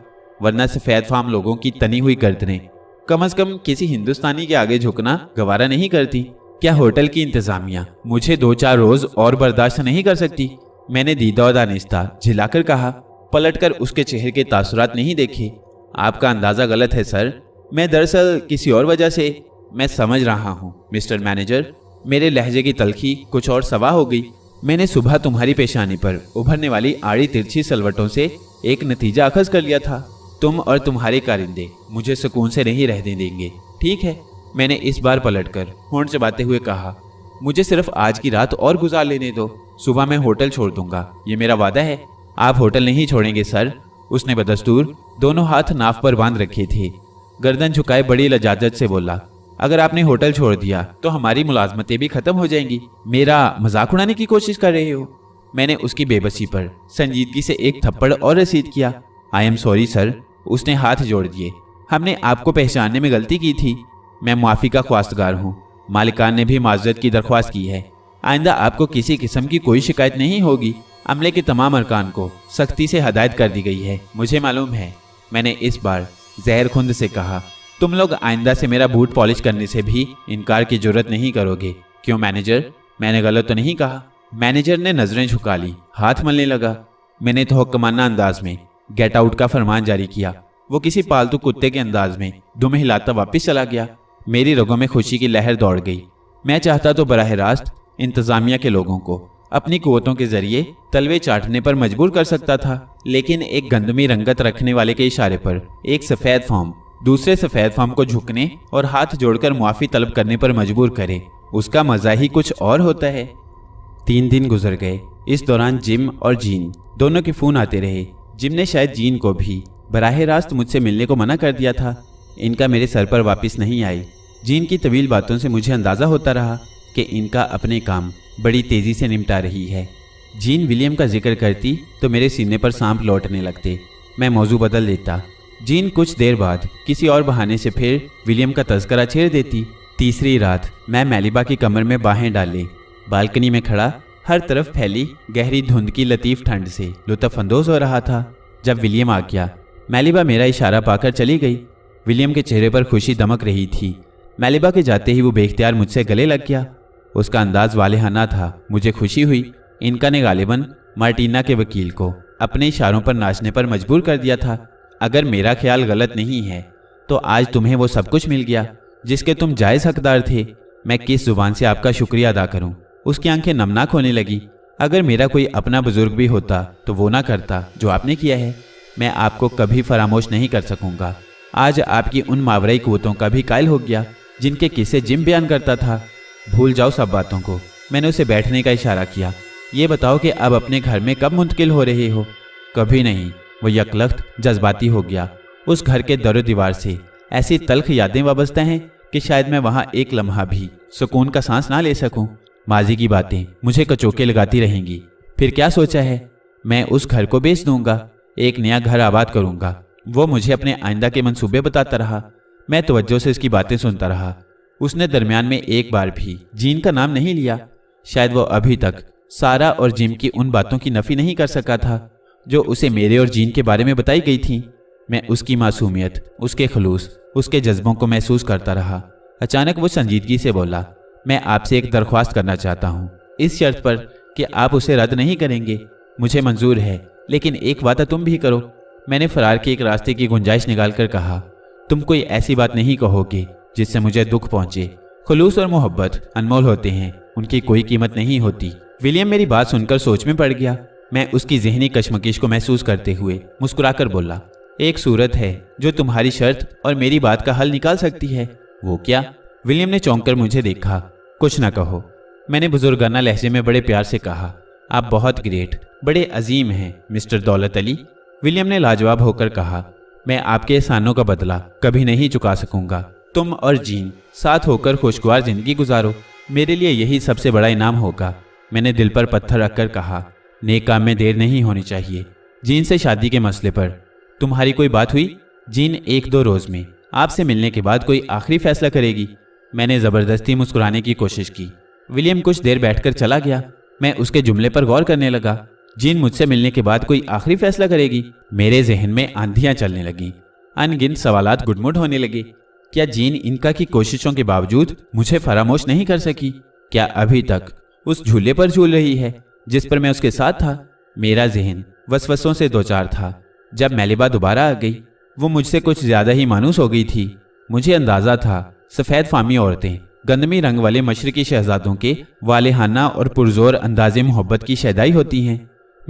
वरना सफेद फाम लोगों की तनी हुई गर्दने कम अज कम किसी हिंदुस्तानी के आगे झुकना गवारा नहीं करती क्या होटल की इंतजामिया मुझे दो चार रोज और बर्दाश्त नहीं कर सकती मैंने दीदा दानिश्ता झिलाकर कहा पलटकर उसके चेहरे के तासुरात नहीं देखे आपका अंदाज़ा गलत है सर मैं दरअसल किसी और वजह से मैं समझ रहा हूँ मिस्टर मैनेजर मेरे लहजे की तलखी कुछ और सवा हो गई मैंने सुबह तुम्हारी पेशानी पर उभरने वाली आड़ी तिरछी सलवटों से एक नतीजा अखज कर लिया था तुम और तुम्हारे कारिंदे मुझे सुकून से नहीं रहने देंगे ठीक है मैंने इस बार पलटकर से चबाते हुए कहा मुझे सिर्फ आज की रात और गुजार लेने दो सुबह मैं होटल छोड़ दूंगा ये मेरा वादा है आप होटल नहीं छोड़ेंगे सर उसने बदस्तूर दोनों हाथ नाव पर बांध रखे थे गर्दन झुकाए बड़ी लजाजत से बोला अगर आपने होटल छोड़ दिया तो हमारी मुलाजमतें भी खत्म हो जाएंगी मेरा मजाक उड़ाने की कोशिश कर रहे हो मैंने उसकी बेबसी पर संजीदगी से एक थप्पड़ और रसीद किया आई एम सॉरी सर उसने हाथ जोड़ दिए हमने आपको पहचानने में गलती की थी मैं मुआफ़ी का ख्वास्तगार हूँ मालिकान ने भी माजरत की दरख्वास्त की है आइंदा आपको किसी किस्म की कोई शिकायत नहीं होगी अमले के तमाम अरकान को सख्ती से हदायत कर दी गई है मुझे मालूम है मैंने इस बार जहरखुंद से कहा तुम लोग आइंदा से मेरा बूट पॉलिश करने से भी इनकार की जरूरत नहीं करोगे क्यों मैनेजर मैंने गलत तो नहीं कहा मैनेजर ने नजरें झुका ली हाथ मलने लगा मैंने तो हुक्माना अंदाज में गेट आउट का फरमान जारी किया वो किसी पालतू कुत्ते के अंदाज में दुम हिलाता वापस चला गया मेरी रगों में खुशी की लहर दौड़ गई मैं चाहता तो बरह रास्त इंतज़ामिया के लोगों को अपनी क़ुतों के जरिए तलवे चाटने पर मजबूर कर सकता था लेकिन एक गंदमी रंगत रखने वाले के इशारे पर एक सफेद फॉर्म दूसरे सफेद फॉर्म को झुकने और हाथ जोड़कर मुआफ़ी तलब करने पर मजबूर करे उसका मजा ही कुछ और होता है तीन दिन गुजर गए इस दौरान जिम और जीन दोनों के फोन आते रहे जिम ने शायद जीन को भी बराह रास्त मुझसे मिलने को मना कर दिया था इनका मेरे सर पर वापस नहीं आई जीन की तवील बातों से मुझे अंदाज़ा होता रहा कि इनका अपने काम बड़ी तेज़ी से निपटा रही है जीन विलियम का जिक्र करती तो मेरे सीने पर सांप लौटने लगते मैं मौजू बदल देता जीन कुछ देर बाद किसी और बहाने से फिर विलियम का तस्करा छेड़ देती तीसरी रात मैं मैलिबा की कमर में बाहें डाले बालकनी में खड़ा हर तरफ फैली गहरी धुंध की लतीफ ठंड से लुत्फानंदोज हो रहा था जब विलियम आ गया मैलिबा मेरा इशारा पाकर चली गई विलियम के चेहरे पर खुशी दमक रही थी मैलिबा के जाते ही वो बेख्तियार मुझसे गले लग गया उसका अंदाज वालेहाना था मुझे खुशी हुई इनका ने गालिबन मार्टिना के वकील को अपने इशारों पर नाचने पर मजबूर कर दिया था अगर मेरा ख्याल गलत नहीं है तो आज तुम्हें वो सब कुछ मिल गया जिसके तुम जायज़ हकदार थे मैं किस जुबान से आपका शुक्रिया अदा करूं? उसकी आंखें नमनाक होने लगी अगर मेरा कोई अपना बुजुर्ग भी होता तो वो ना करता जो आपने किया है मैं आपको कभी फरामोश नहीं कर सकूंगा आज आपकी उन मावरई कुतों का भी कायल हो गया जिनके किस्से जिम बयान करता था भूल जाओ सब बातों को मैंने उसे बैठने का इशारा किया ये बताओ कि अब अपने घर में कब मुंतकिल हो रहे हो कभी नहीं वो यकलख्त जज्बाती हो गया उस घर के दर दीवार से ऐसी तलख यादें वाबस्ता हैं कि शायद मैं वहाँ एक लम्हा भी सुकून का सांस ना ले सकूं माजी की बातें मुझे कचोके लगाती रहेंगी फिर क्या सोचा है मैं उस घर को बेच दूंगा एक नया घर आबाद करूंगा वो मुझे अपने आइंदा के मंसूबे बताता रहा मैं तवज्जो से इसकी बातें सुनता रहा उसने दरमियान में एक बार भी जीन का नाम नहीं लिया शायद वो अभी तक सारा और जिम की उन बातों की नफ़ी नहीं कर सका था जो उसे मेरे और जीन के बारे में बताई गई थी मैं उसकी मासूमियत उसके खलूस उसके जज्बों को महसूस करता रहा अचानक वो संजीदगी से बोला मैं आपसे एक दरख्वास्त करना चाहता हूँ इस शर्त पर कि आप उसे रद्द नहीं करेंगे मुझे मंजूर है लेकिन एक वादा तुम भी करो मैंने फरार के एक रास्ते की गुंजाइश निकाल कर कहा तुम कोई ऐसी बात नहीं कहोगे जिससे मुझे दुख पहुंचे खलूस और मोहब्बत अनमोल होते हैं उनकी कोई कीमत नहीं होती विलियम मेरी बात सुनकर सोच में पड़ गया मैं उसकी जहनी कश्मकश को महसूस करते हुए मुस्कुराकर बोला एक सूरत है जो तुम्हारी शर्त और मेरी बात का हल निकाल सकती है वो क्या विलियम ने चौंक कर मुझे देखा कुछ ना कहो मैंने बुजुर्गाना लहजे में बड़े प्यार से कहा आप बहुत ग्रेट बड़े अजीम हैं मिस्टर दौलत अली विलियम ने लाजवाब होकर कहा मैं आपके एहसानों का बदला कभी नहीं चुका सकूंगा तुम और जीन साथ होकर खुशगवार जिंदगी गुजारो मेरे लिए यही सबसे बड़ा इनाम होगा मैंने दिल पर पत्थर रखकर कहा नेक काम में देर नहीं होनी चाहिए जीन से शादी के मसले पर तुम्हारी कोई बात हुई जीन एक दो रोज़ में आपसे मिलने के बाद कोई आखिरी फैसला करेगी मैंने ज़बरदस्ती मुस्कुराने की कोशिश की विलियम कुछ देर बैठकर चला गया मैं उसके जुमले पर गौर करने लगा जीन मुझसे मिलने के बाद कोई आखिरी फैसला करेगी मेरे जहन में आंधियां चलने लगी अनगिनत सवालात गुडमुड होने लगे क्या जीन इनका की कोशिशों के बावजूद मुझे फरामोश नहीं कर सकी क्या अभी तक उस झूले पर झूल रही है जिस पर मैं उसके साथ था मेरा जहन वसवसों से दो चार था जब मैलिबा दोबारा आ गई वो मुझसे कुछ ज़्यादा ही मानूस हो गई थी मुझे अंदाज़ा था सफ़ेद फामी औरतें गंदमी रंग वाले मशरकी शहजादों के वालेहाना और पुरजोर अंदाजे मोहब्बत की शहदाई होती हैं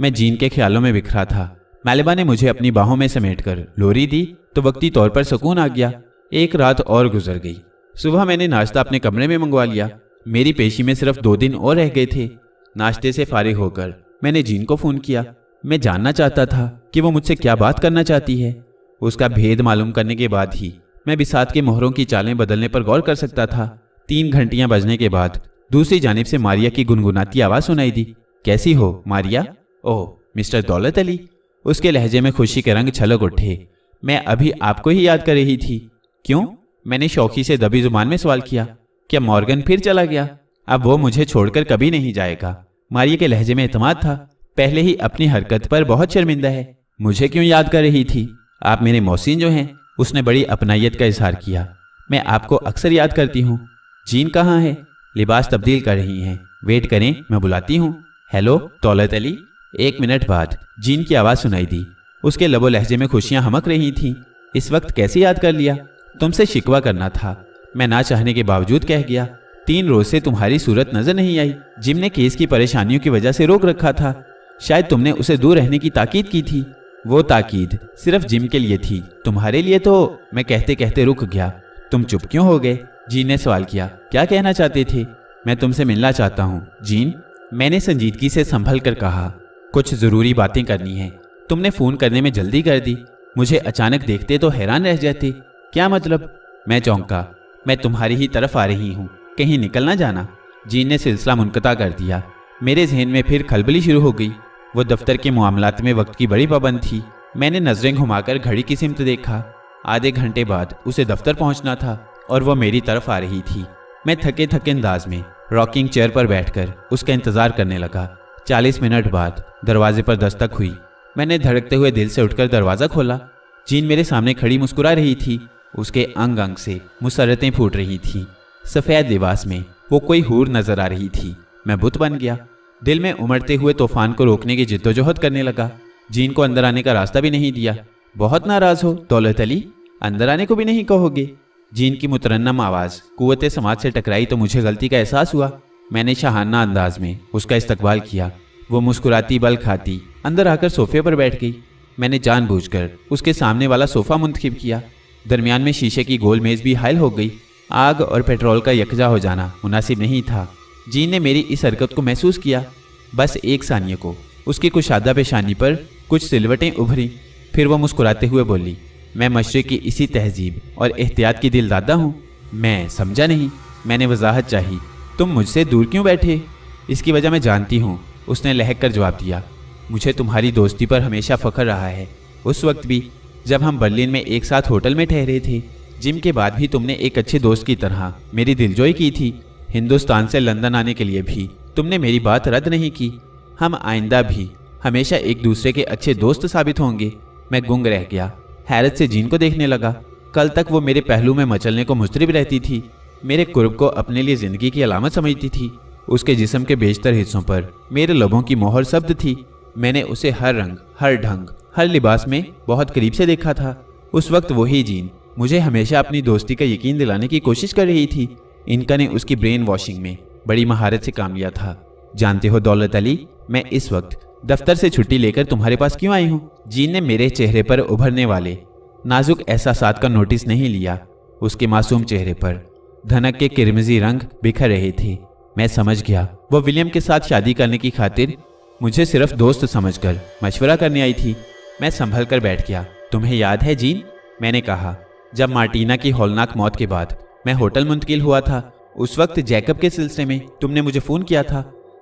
मैं जीन के ख्यालों में बिखरा था मैलिबा ने मुझे अपनी बाहों में समेट कर लोरी दी तो वक्ती तौर पर सुकून आ गया एक रात और गुजर गई सुबह मैंने नाश्ता अपने कमरे में मंगवा लिया मेरी पेशी में सिर्फ दो दिन और रह गए थे नाश्ते से फारिग होकर मैंने जीन को फ़ोन किया मैं जानना चाहता था कि वो मुझसे क्या बात करना चाहती है उसका भेद मालूम करने के बाद ही मैं बिसात के मोहरों की चालें बदलने पर गौर कर सकता था तीन घंटियां बजने के बाद दूसरी जानब से मारिया की गुनगुनाती आवाज़ सुनाई दी कैसी हो मारिया ओह मिस्टर दौलत अली उसके लहजे में खुशी के रंग छलक उठे मैं अभी आपको ही याद कर रही थी क्यों मैंने शौकी से दबी जुबान में सवाल किया क्या मॉर्गन फिर चला गया अब वो मुझे छोड़कर कभी नहीं जाएगा मारिया के लहजे में अतमाद था पहले ही अपनी हरकत पर बहुत शर्मिंदा है मुझे क्यों याद कर रही थी आप मेरे मोहसिन जो हैं उसने बड़ी अपनाइत का इजहार किया मैं आपको अक्सर याद करती हूँ जीन कहाँ है लिबास तब्दील कर रही हैं वेट करें मैं बुलाती हूँ हेलो दौलत अली एक मिनट बाद जीन की आवाज़ सुनाई दी उसके लबो लहजे में खुशियाँ हमक रही थी इस वक्त कैसे याद कर लिया तुमसे शिकवा करना था मैं ना चाहने के बावजूद कह गया तीन रोज से तुम्हारी सूरत नजर नहीं आई जिम ने केस की परेशानियों की वजह से रोक रखा था शायद तुमने उसे दूर रहने की ताकीद की थी वो ताकीद सिर्फ जिम के लिए थी तुम्हारे लिए तो मैं कहते कहते रुक गया तुम चुप क्यों हो गए जीन ने सवाल किया क्या कहना चाहते थे मैं तुमसे मिलना चाहता हूँ जीन मैंने संजीदगी से संभल कर कहा कुछ ज़रूरी बातें करनी है तुमने फ़ोन करने में जल्दी कर दी मुझे अचानक देखते तो हैरान रह जाते क्या मतलब मैं चौंका मैं तुम्हारी ही तरफ आ रही हूँ कहीं निकल ना जाना जीन ने सिलसिला मुनकता कर दिया मेरे जहन में फिर खलबली शुरू हो गई वो दफ्तर के मामला में वक्त की बड़ी पाबंद थी मैंने नजरें घुमाकर घड़ी की सिमत देखा आधे घंटे बाद उसे दफ्तर पहुंचना था और वह मेरी तरफ आ रही थी मैं थके थके अंदाज में रॉकिंग चेयर पर बैठकर उसका इंतजार करने लगा चालीस मिनट बाद दरवाजे पर दस्तक हुई मैंने धड़कते हुए दिल से उठकर दरवाज़ा खोला जीन मेरे सामने खड़ी मुस्कुरा रही थी उसके अंग अंग से मुसरतें फूट रही थीं सफ़ेद लिबास में वो कोई हूर नज़र आ रही थी मैं बुत बन गया दिल में उमड़ते हुए तूफान को रोकने की जिद्दोजहद करने लगा जीन को अंदर आने का रास्ता भी नहीं दिया बहुत नाराज़ हो दौलत अली अंदर आने को भी नहीं कहोगे जीन की मुतरन्नम आवाज़ कुत समाज से टकराई तो मुझे गलती का एहसास हुआ मैंने शाहाना अंदाज में उसका इस्तकबाल किया वो मुस्कुराती बल खाती अंदर आकर सोफे पर बैठ गई मैंने जानबूझकर उसके सामने वाला सोफ़ा मुंतखब किया दरमियान में शीशे की गोल मेज भी हायल हो गई आग और पेट्रोल का यकजा हो जाना मुनासिब नहीं था जीन ने मेरी इस हरकत को महसूस किया बस एक सानिया को उसकी कुशादा पेशानी पर कुछ सिलवटें उभरी फिर वह मुस्कुराते हुए बोली मैं मशरक़ की इसी तहजीब और एहतियात की दिलदादा हूँ मैं समझा नहीं मैंने वजाहत चाही तुम मुझसे दूर क्यों बैठे इसकी वजह मैं जानती हूँ उसने लहक कर जवाब दिया मुझे तुम्हारी दोस्ती पर हमेशा फ़ख्र रहा है उस वक्त भी जब हम बर्लिन में एक साथ होटल में ठहरे थे जिम के बाद भी तुमने एक अच्छे दोस्त की तरह मेरी दिलजोई की थी हिंदुस्तान से लंदन आने के लिए भी तुमने मेरी बात रद्द नहीं की हम आइंदा भी हमेशा एक दूसरे के अच्छे दोस्त साबित होंगे मैं गुंग रह गया हैरत से जीन को देखने लगा कल तक वो मेरे पहलू में मचलने को मुस्तरब रहती थी मेरे कुर्ब को अपने लिए ज़िंदगी की अलामत समझती थी उसके जिसम के बेशतर हिस्सों पर मेरे लबों की मोहर शब्द थी मैंने उसे हर रंग हर ढंग हर लिबास में बहुत करीब से देखा था उस वक्त वही जीन मुझे हमेशा अपनी दोस्ती का यकीन दिलाने की कोशिश कर रही थी इनका ने उसकी ब्रेन वॉशिंग में बड़ी महारत से काम लिया था जानते हो दौलत अली मैं इस वक्त दफ्तर से छुट्टी लेकर तुम्हारे पास क्यों आई हूँ जीन ने मेरे चेहरे पर उभरने वाले नाजुक एहसास का नोटिस नहीं लिया उसके मासूम चेहरे पर धनक के किरमजी रंग बिखर रहे थे मैं समझ गया वो विलियम के साथ शादी करने की खातिर मुझे सिर्फ दोस्त समझकर मशवरा करने आई थी मैं संभल कर बैठ गया तुम्हें याद है जीन मैंने कहा जब मार्टिना की होलनाक मौत के बाद मैं होटल मुंतकिल हुआ था उस वक्त जैकब के सिलसिले में तुमने मुझे फ़ोन किया था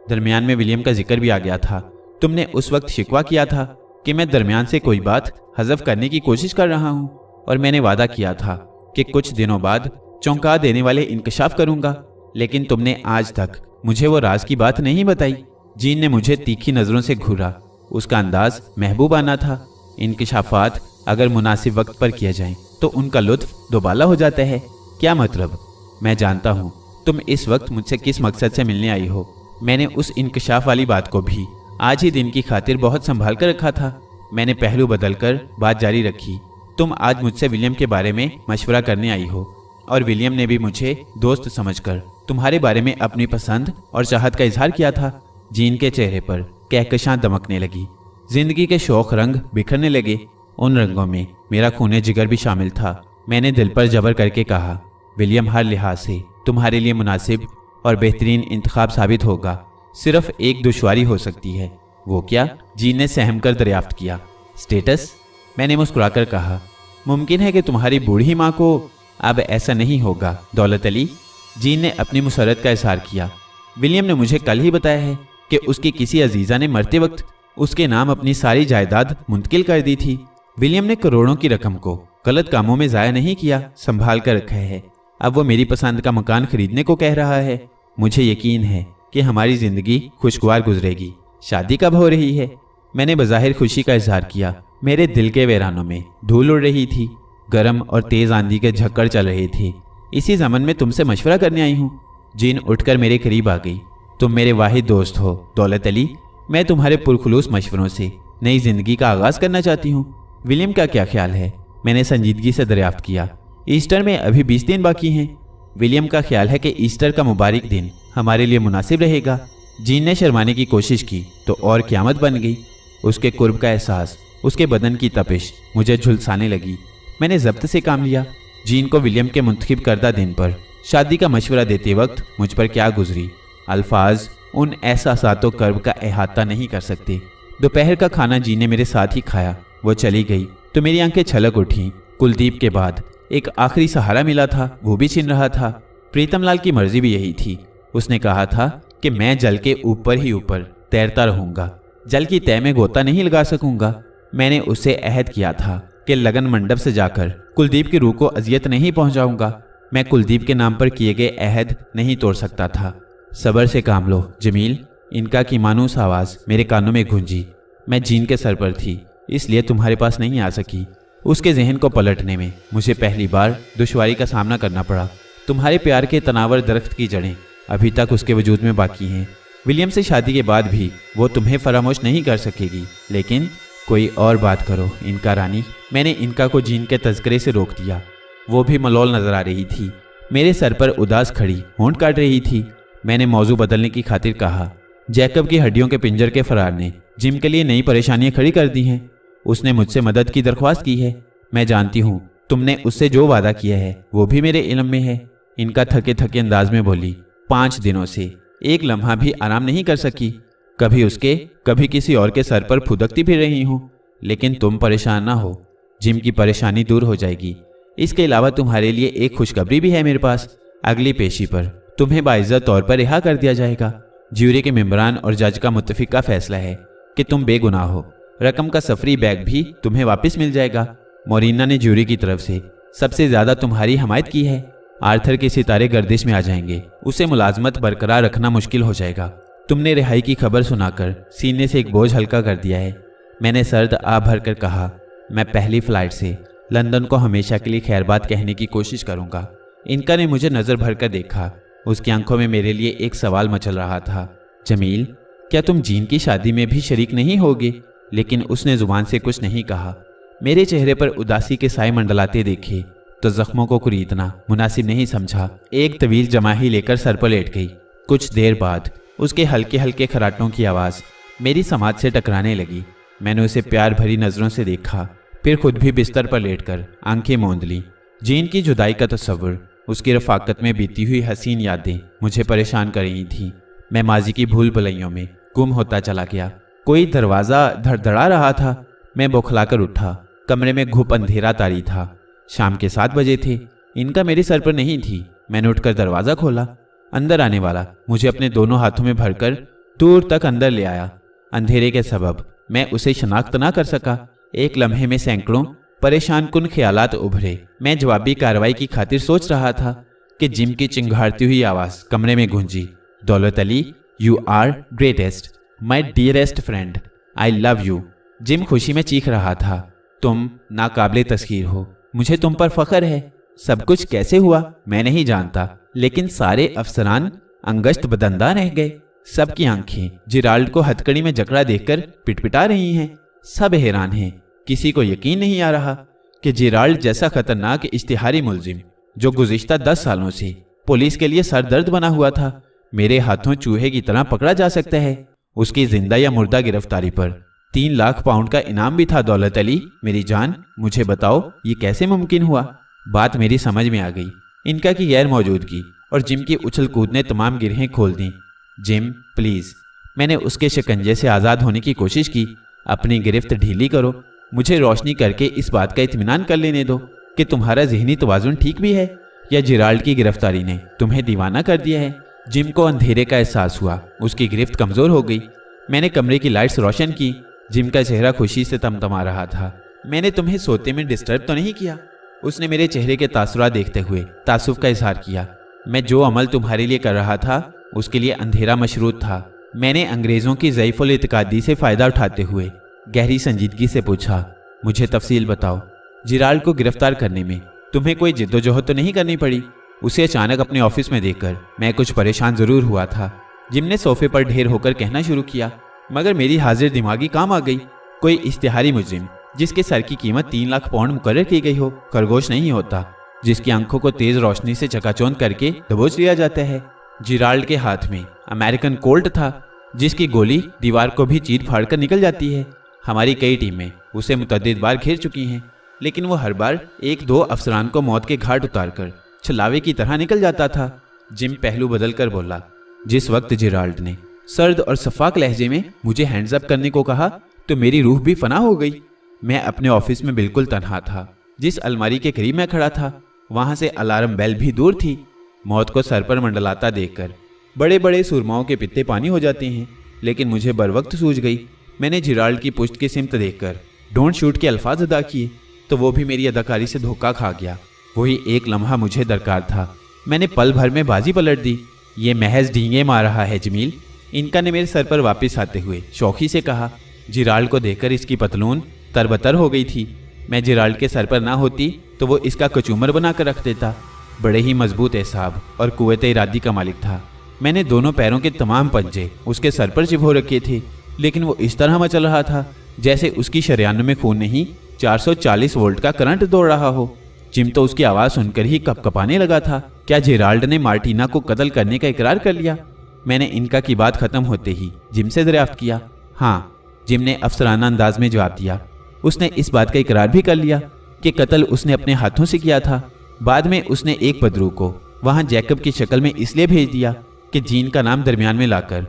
दरमियान में विलियम का जिक्र भी आ गया था तुमने उस वक्त शिकवा किया था कि मैं दरमियान से कोई बात हजफ करने की कोशिश कर रहा हूँ और मैंने वादा किया था कि कुछ दिनों बाद चौंका देने वाले इंकशाफ करूँगा लेकिन तुमने आज तक मुझे वो राज की बात नहीं बताई जीन ने मुझे तीखी नज़रों से घूरा उसका अंदाज महबूबाना था इनकशाफात अगर मुनासिब वक्त पर किया जाए तो उनका लुत्फ दोबाला हो जाता है क्या मतलब मैं जानता हूँ तुम इस वक्त मुझसे किस मकसद से मिलने आई हो मैंने उस इनकशाफ वाली बात को भी आज ही दिन की खातिर बहुत संभाल कर रखा था मैंने पहलू बदल कर बात जारी रखी तुम आज मुझसे विलियम के बारे में मशवरा करने आई हो और विलियम ने भी मुझे दोस्त समझकर तुम्हारे बारे में अपनी पसंद और चाहत का इजहार किया था जीन के चेहरे पर कहकशां दमकने लगी जिंदगी के शौक रंग बिखरने लगे उन रंगों में मेरा खूने जिगर भी शामिल था मैंने दिल पर जबर करके कहा विलियम हर लिहाज से तुम्हारे लिए मुनासिब और बेहतरीन इंतखब साबित होगा सिर्फ एक दुशारी हो सकती है वो क्या जी ने सहम कर दरियाफ्त किया स्टेटस मैंने मुस्कुराकर कहा मुमकिन है कि तुम्हारी बूढ़ी माँ को अब ऐसा नहीं होगा दौलत अली जीन ने अपनी मुसरत का इजहार किया विलियम ने मुझे कल ही बताया है कि उसकी किसी अजीज़ा ने मरते वक्त उसके नाम अपनी सारी जायदाद मुंतकिल कर दी थी विलियम ने करोड़ों की रकम को गलत कामों में ज़ाया नहीं किया संभाल कर रखा है अब वो मेरी पसंद का मकान खरीदने को कह रहा है मुझे यकीन है कि हमारी ज़िंदगी खुशगवार गुजरेगी शादी कब हो रही है मैंने बज़ाहिर खुशी का इजहार किया मेरे दिल के वेरानों में धूल उड़ रही थी गर्म और तेज़ आंधी के झक्कर चल रहे थे इसी जमन में तुमसे मशवरा करने आई हूँ जीन उठकर मेरे करीब आ गई तुम मेरे वाहिद दोस्त हो दौलत अली मैं तुम्हारे पुरखलूस मशवरों से नई जिंदगी का आगाज करना चाहती हूँ विलियम का क्या ख्याल है मैंने संजीदगी से दरियाफ्त किया ईस्टर में अभी बीस दिन बाकी हैं विलियम का ख्याल है कि ईस्टर का मुबारक दिन हमारे लिए मुनासिब रहेगा जीन ने शर्माने की कोशिश की तो और क्यामत बन गई उसके कुर्ब का एहसास उसके बदन की तपिश मुझे झुलसाने लगी मैंने जब्त से काम लिया जीन को विलियम के मुंतखब करदा दिन पर शादी का मशवरा देते वक्त मुझ पर क्या गुजरी अल्फाज उन ऐसा सातो कर्ब का अहाता नहीं कर सकते दोपहर का खाना जी ने मेरे साथ ही खाया वो चली गई तो मेरी आंखें छलक उठी कुलदीप के बाद एक आखिरी सहारा मिला था वो भी छिन रहा था प्रीतमलाल की मर्जी भी यही थी उसने कहा था कि मैं जल के ऊपर ही ऊपर तैरता रहूंगा जल की तय में गोता नहीं लगा सकूंगा मैंने उससे अहद किया था कि लगन मंडप से जाकर कुलदीप की रूह को अजियत नहीं पहुंचाऊंगा मैं कुलदीप के नाम पर किए गए अहद नहीं तोड़ सकता था सबर से काम लो जमील इनका की मानूस आवाज़ मेरे कानों में गूंजी मैं जीन के सर पर थी इसलिए तुम्हारे पास नहीं आ सकी उसके जहन को पलटने में मुझे पहली बार दुशारी का सामना करना पड़ा तुम्हारे प्यार के तनावर दरख्त की जड़ें अभी तक उसके वजूद में बाकी हैं विलियम से शादी के बाद भी वो तुम्हें फरामोश नहीं कर सकेगी लेकिन कोई और बात करो इनका रानी मैंने इनका को जीन के तस्करे से रोक दिया वो भी मलोल नजर आ रही थी मेरे सर पर उदास खड़ी होंठ काट रही थी मैंने मौजू बदलने की खातिर कहा जैकब की हड्डियों के पिंजर के फरार ने जिम के लिए नई परेशानियां खड़ी कर दी हैं उसने मुझसे मदद की दरख्वास्त की है मैं जानती हूँ तुमने उससे जो वादा किया है वो भी मेरे इलम में है इनका थके थके अंदाज में बोली पांच दिनों से एक लम्हा भी आराम नहीं कर सकी कभी उसके कभी किसी और के सर पर फुदकती भी रही हूँ लेकिन तुम परेशान ना हो जिम की परेशानी दूर हो जाएगी इसके अलावा तुम्हारे लिए एक खुशखबरी भी है मेरे पास अगली पेशी पर तुम्हें बाइज़त तौर पर रिहा कर दिया जाएगा ज्यूरी के मेम्बरान और जज का मुतफिक फैसला है कि तुम बेगुनाह हो रकम का सफरी बैग भी तुम्हें वापस मिल जाएगा मोरिना ने ज्यूरी की तरफ से सबसे ज़्यादा तुम्हारी हमायत की है आर्थर के सितारे गर्दिश में आ जाएंगे उसे मुलाजमत बरकरार रखना मुश्किल हो जाएगा तुमने रिहाई की खबर सुनाकर सीने से एक बोझ हल्का कर दिया है मैंने सर्द आ भर कर कहा मैं पहली फ्लाइट से लंदन को हमेशा के लिए खैरबाद कहने की कोशिश करूंगा इनका ने मुझे नज़र भर कर देखा उसकी आंखों में मेरे लिए एक सवाल मचल रहा था जमील क्या तुम जीन की शादी में भी शरीक नहीं होगे लेकिन उसने जुबान से कुछ नहीं कहा मेरे चेहरे पर उदासी के साय मंडलाते देखे तो जख्मों को कुरीतना मुनासिब नहीं समझा एक तवील जमाही लेकर सर पर लेट गई कुछ देर बाद उसके हल्के हल्के खराटों की आवाज़ मेरी समाज से टकराने लगी मैंने उसे प्यार भरी नज़रों से देखा फिर खुद भी बिस्तर पर लेटकर आंखें मोंद ली जीन की जुदाई का तस्वुर उसकी रफाकत में बीती हुई हसीन यादें मुझे परेशान कर रही थी मैं माजी की भूल भुलैयों में गुम होता चला गया कोई दरवाज़ा धड़धड़ा रहा था मैं बौखलाकर उठा कमरे में घुप अंधेरा तारी था शाम के सात बजे थे इनका मेरे सर पर नहीं थी मैंने उठकर दरवाज़ा खोला अंदर आने वाला मुझे अपने दोनों हाथों में भरकर दूर तक अंदर ले आया अंधेरे के सबब मैं उसे शनाख्त ना कर सका एक लम्हे में सैकड़ों परेशान कुन ख्यालात उभरे मैं जवाबी कार्रवाई की खातिर सोच रहा था कि जिम की चिंघाड़ती हुई आवाज़ कमरे में गूंजी Daulat Ali you are greatest my dearest friend I love you Jim खुशी में चीख रहा था तुम नाकाबले तस्खीर हो मुझे तुम पर फख्र है सब कुछ कैसे हुआ मैं नहीं जानता लेकिन सारे अफसरान अंगश्त बदंदा रह गए सबकी आंखें जिराल्ड को हथकड़ी में जकड़ा देखकर पिटपिटा रही हैं सब हैरान हैं किसी को यकीन नहीं आ रहा कि जिराल्ड जैसा खतरनाक इश्तिहारी मुलजिम जो गुज्तर दस सालों से पुलिस के लिए सरदर्द बना हुआ था मेरे हाथों चूहे की तरह पकड़ा जा सकता है उसकी जिंदा या मुर्दा गिरफ्तारी पर तीन लाख पाउंड का इनाम भी था दौलत अली मेरी जान मुझे बताओ ये कैसे मुमकिन हुआ बात मेरी समझ में आ गई इनका की गैर मौजूदगी और जिम की उछल कूद ने तमाम गिरहें खोल दी जिम प्लीज मैंने उसके शिकंजे से आज़ाद होने की कोशिश की अपनी गिरफ्त ढीली करो मुझे रोशनी करके इस बात का इतमान कर लेने दो कि तुम्हारा जहनी तोज़ुन ठीक भी है या जिराल्ड की गिरफ्तारी ने तुम्हें दीवाना कर दिया है जिम को अंधेरे का एहसास हुआ उसकी गिरफ्त कमज़ोर हो गई मैंने कमरे की लाइट्स रोशन की जिम का चेहरा खुशी से तमतमा रहा था मैंने तुम्हें सोते में डिस्टर्ब तो नहीं किया उसने मेरे चेहरे के तासरा देखते हुए तासुफ का इजहार किया मैं जो अमल तुम्हारे लिए कर रहा था उसके लिए अंधेरा मशरूत था मैंने अंग्रेज़ों की ज़यफ़ुल इतकादी से फ़ायदा उठाते हुए गहरी संजीदगी से पूछा मुझे तफसील बताओ जिराल्ड को गिरफ्तार करने में तुम्हें कोई जिद्दोजहद तो नहीं करनी पड़ी उसे अचानक अपने ऑफिस में देखकर मैं कुछ परेशान ज़रूर हुआ था जिम ने सोफे पर ढेर होकर कहना शुरू किया मगर मेरी हाजिर दिमागी काम आ गई कोई इश्तिहारी मुजरिम जिसके सर की कीमत तीन लाख पाउंड मुकर की गई हो खरगोश नहीं होता जिसकी आंखों को तेज रोशनी से चकाचौंध करके दबोच लिया जाता है जिराल्ड के हाथ में अमेरिकन कोल्ट था जिसकी गोली दीवार को भी चीर फाड़ कर निकल जाती है हमारी कई टीमें उसे मुतद बार घेर चुकी हैं लेकिन वो हर बार एक दो अफसरान को मौत के घाट उतार कर छलावे की तरह निकल जाता था जिम पहलू बदल कर बोला जिस वक्त जिराल्ड ने सर्द और शफाक लहजे में मुझे हैंड्सअप करने को कहा तो मेरी रूह भी फना हो गई मैं अपने ऑफिस में बिल्कुल तनहा था जिस अलमारी के करीब मैं खड़ा था वहां से अलार्म बेल भी दूर थी मौत को सर पर मंडलाता देखकर बड़े बड़े सुरमाओं के पित्ते पानी हो जाते हैं लेकिन मुझे बर वक्त सूझ गई मैंने जिराल्ड की पुश्त की सिमत देखकर डोंट शूट के अल्फाज अदा किए तो वो भी मेरी अदाकारी से धोखा खा गया वही एक लम्हा मुझे दरकार था मैंने पल भर में बाजी पलट दी ये महज ढींगे मार रहा है जमील इनका ने मेरे सर पर वापस आते हुए शौकी से कहा जिराल्ड को देखकर इसकी पतलून तरबतर हो गई थी मैं जिराल्ड के सर पर ना होती तो वो इसका कचूमर बना कर रख देता बड़े ही मजबूत एहसाब और कुत इरादी का मालिक था मैंने दोनों पैरों के तमाम पंजे उसके सर पर चिभो रखे थे लेकिन वो इस तरह मचल रहा था जैसे उसकी शरियान में खून नहीं 440 वोल्ट का करंट दौड़ रहा हो जिम तो उसकी आवाज सुनकर ही कपकपाने लगा था क्या जेराल्ड ने मार्टिना को कत्ल करने का इकरार कर लिया मैंने इनका की बात खत्म होते ही जिम से दरियाफ्त किया हाँ जिम ने अफसराना अंदाज में जवाब दिया उसने इस बात का इकरार भी कर लिया कि कत्ल उसने अपने हाथों से किया था बाद में उसने एक बदरू को वहां जैकब की शक्ल में इसलिए भेज दिया कि जीन का नाम दरमियान में लाकर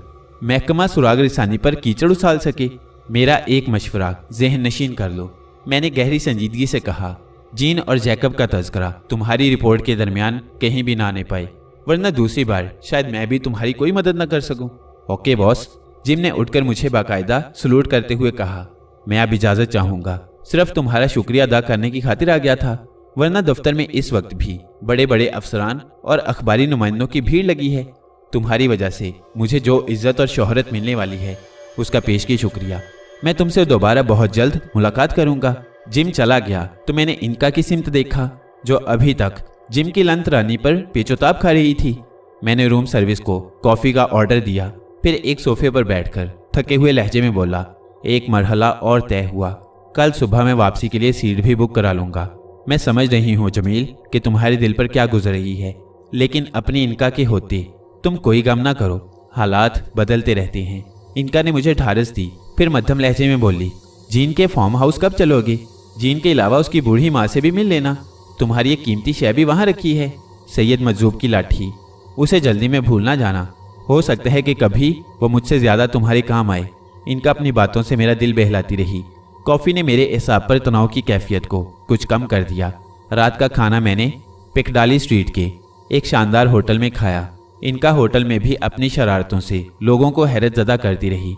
महकमा सुराग रिसानी पर कीचड़ उछाल सके मेरा एक मशवरा जहन नशीन कर लो मैंने गहरी संजीदगी से कहा जीन और जैकब का तस्करा तुम्हारी रिपोर्ट के दरमियान कहीं भी ना आने पाए वरना दूसरी बार शायद मैं भी तुम्हारी कोई मदद ना कर सकूं। ओके बॉस जिम ने उठकर मुझे बाकायदा सलूट करते हुए कहा मैं अब इजाज़त चाहूँगा सिर्फ तुम्हारा शुक्रिया अदा करने की खातिर आ गया था वरना दफ्तर में इस वक्त भी बड़े बड़े अफसरान और अखबारी नुमाइंदों की भीड़ लगी है तुम्हारी वजह से मुझे जो इज्जत और शोहरत मिलने वाली है उसका पेश की शुक्रिया मैं तुमसे दोबारा बहुत जल्द मुलाकात करूंगा जिम चला गया तो मैंने इनका की सिमत देखा जो अभी तक जिम की लंत रानी पर पेचोताब खा रही थी मैंने रूम सर्विस को कॉफ़ी का ऑर्डर दिया फिर एक सोफे पर बैठकर थके हुए लहजे में बोला एक मरहला और तय हुआ कल सुबह मैं वापसी के लिए सीट भी बुक करा लूंगा मैं समझ रही हूँ जमील कि तुम्हारे दिल पर क्या गुजर रही है लेकिन अपनी इनका के होते तुम कोई गम ना करो हालात बदलते रहते हैं इनका ने मुझे ढारस दी फिर मध्यम लहजे में बोली जीन के फार्म हाउस कब चलोगे जीन के अलावा उसकी बूढ़ी माँ से भी मिल लेना तुम्हारी एक कीमती शय भी वहाँ रखी है सैयद मजूब की लाठी उसे जल्दी में भूल ना जाना हो सकता है कि कभी वो मुझसे ज़्यादा तुम्हारे काम आए इनका अपनी बातों से मेरा दिल बहलाती रही कॉफ़ी ने मेरे एसाब पर तनाव की कैफियत को कुछ कम कर दिया रात का खाना मैंने पिकडाली स्ट्रीट के एक शानदार होटल में खाया इनका होटल में भी अपनी शरारतों से लोगों को हैरत ज़दा करती रही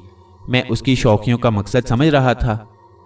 मैं उसकी शौकियों का मकसद समझ रहा था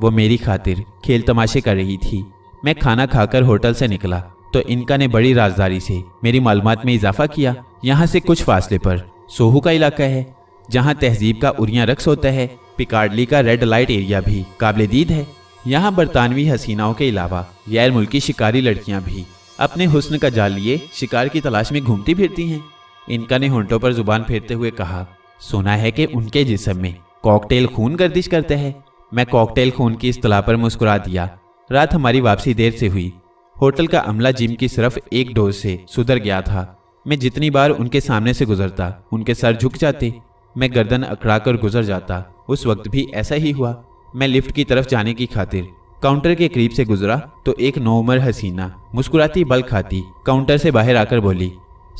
वो मेरी खातिर खेल तमाशे कर रही थी मैं खाना खाकर होटल से निकला तो इनका ने बड़ी राजदारी से मेरी मालूम में इजाफा किया यहाँ से कुछ फासले पर सोहू का इलाका है जहाँ तहजीब का उरिया रक्स होता है पिकार्डली का रेड लाइट एरिया भी काबिल दीद है यहाँ बरतानवी हसीनाओं के अलावा गैर मुल्की शिकारी लड़कियाँ भी अपने हुस्न का जाल लिए शिकार की तलाश में घूमती फिरती हैं इनका ने होंठों पर जुबान फेरते हुए कहा सुना है कि उनके जिसम में कॉकटेल खून गर्दिश करते हैं मैं कॉकटेल खून की इतला पर मुस्कुरा दिया रात हमारी वापसी देर से हुई होटल का अमला जिम की सिर्फ एक डोज से सुधर गया था मैं जितनी बार उनके सामने से गुजरता उनके सर झुक जाते मैं गर्दन अकड़ा गुजर जाता उस वक्त भी ऐसा ही हुआ मैं लिफ्ट की तरफ जाने की खातिर काउंटर के करीब से गुजरा तो एक नौमर हसीना मुस्कुराती बल खाती काउंटर से बाहर आकर बोली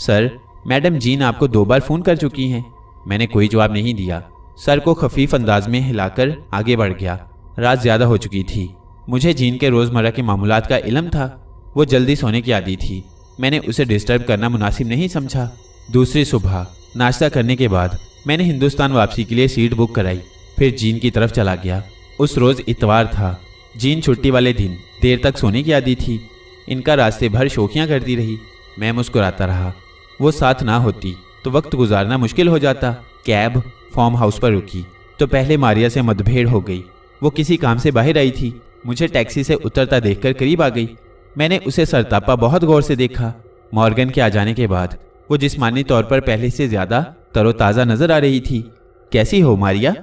सर मैडम जीन आपको दो बार फ़ोन कर चुकी हैं मैंने कोई जवाब नहीं दिया सर को खफीफ अंदाज में हिलाकर आगे बढ़ गया रात ज़्यादा हो चुकी थी मुझे जीन के रोज़मर्रा के मामूलत का इलम था वो जल्दी सोने की आदि थी मैंने उसे डिस्टर्ब करना मुनासिब नहीं समझा दूसरी सुबह नाश्ता करने के बाद मैंने हिंदुस्तान वापसी के लिए सीट बुक कराई फिर जीन की तरफ चला गया उस रोज़ इतवार था जीन छुट्टी वाले दिन देर तक सोने की आदि थी इनका रास्ते भर शोखियाँ करती रही मैं मुस्कुराता रहा वो साथ ना होती तो वक्त गुजारना मुश्किल हो जाता कैब फॉर्म हाउस पर रुकी तो पहले मारिया से मतभेड़ हो गई वो किसी काम से बाहर आई थी मुझे टैक्सी से उतरता देखकर करीब आ गई मैंने उसे सरतापा बहुत गौर से देखा मॉर्गन के आ जाने के बाद वो जिस्मानी तौर पर पहले से ज़्यादा तरोताज़ा नजर आ रही थी कैसी हो मारिया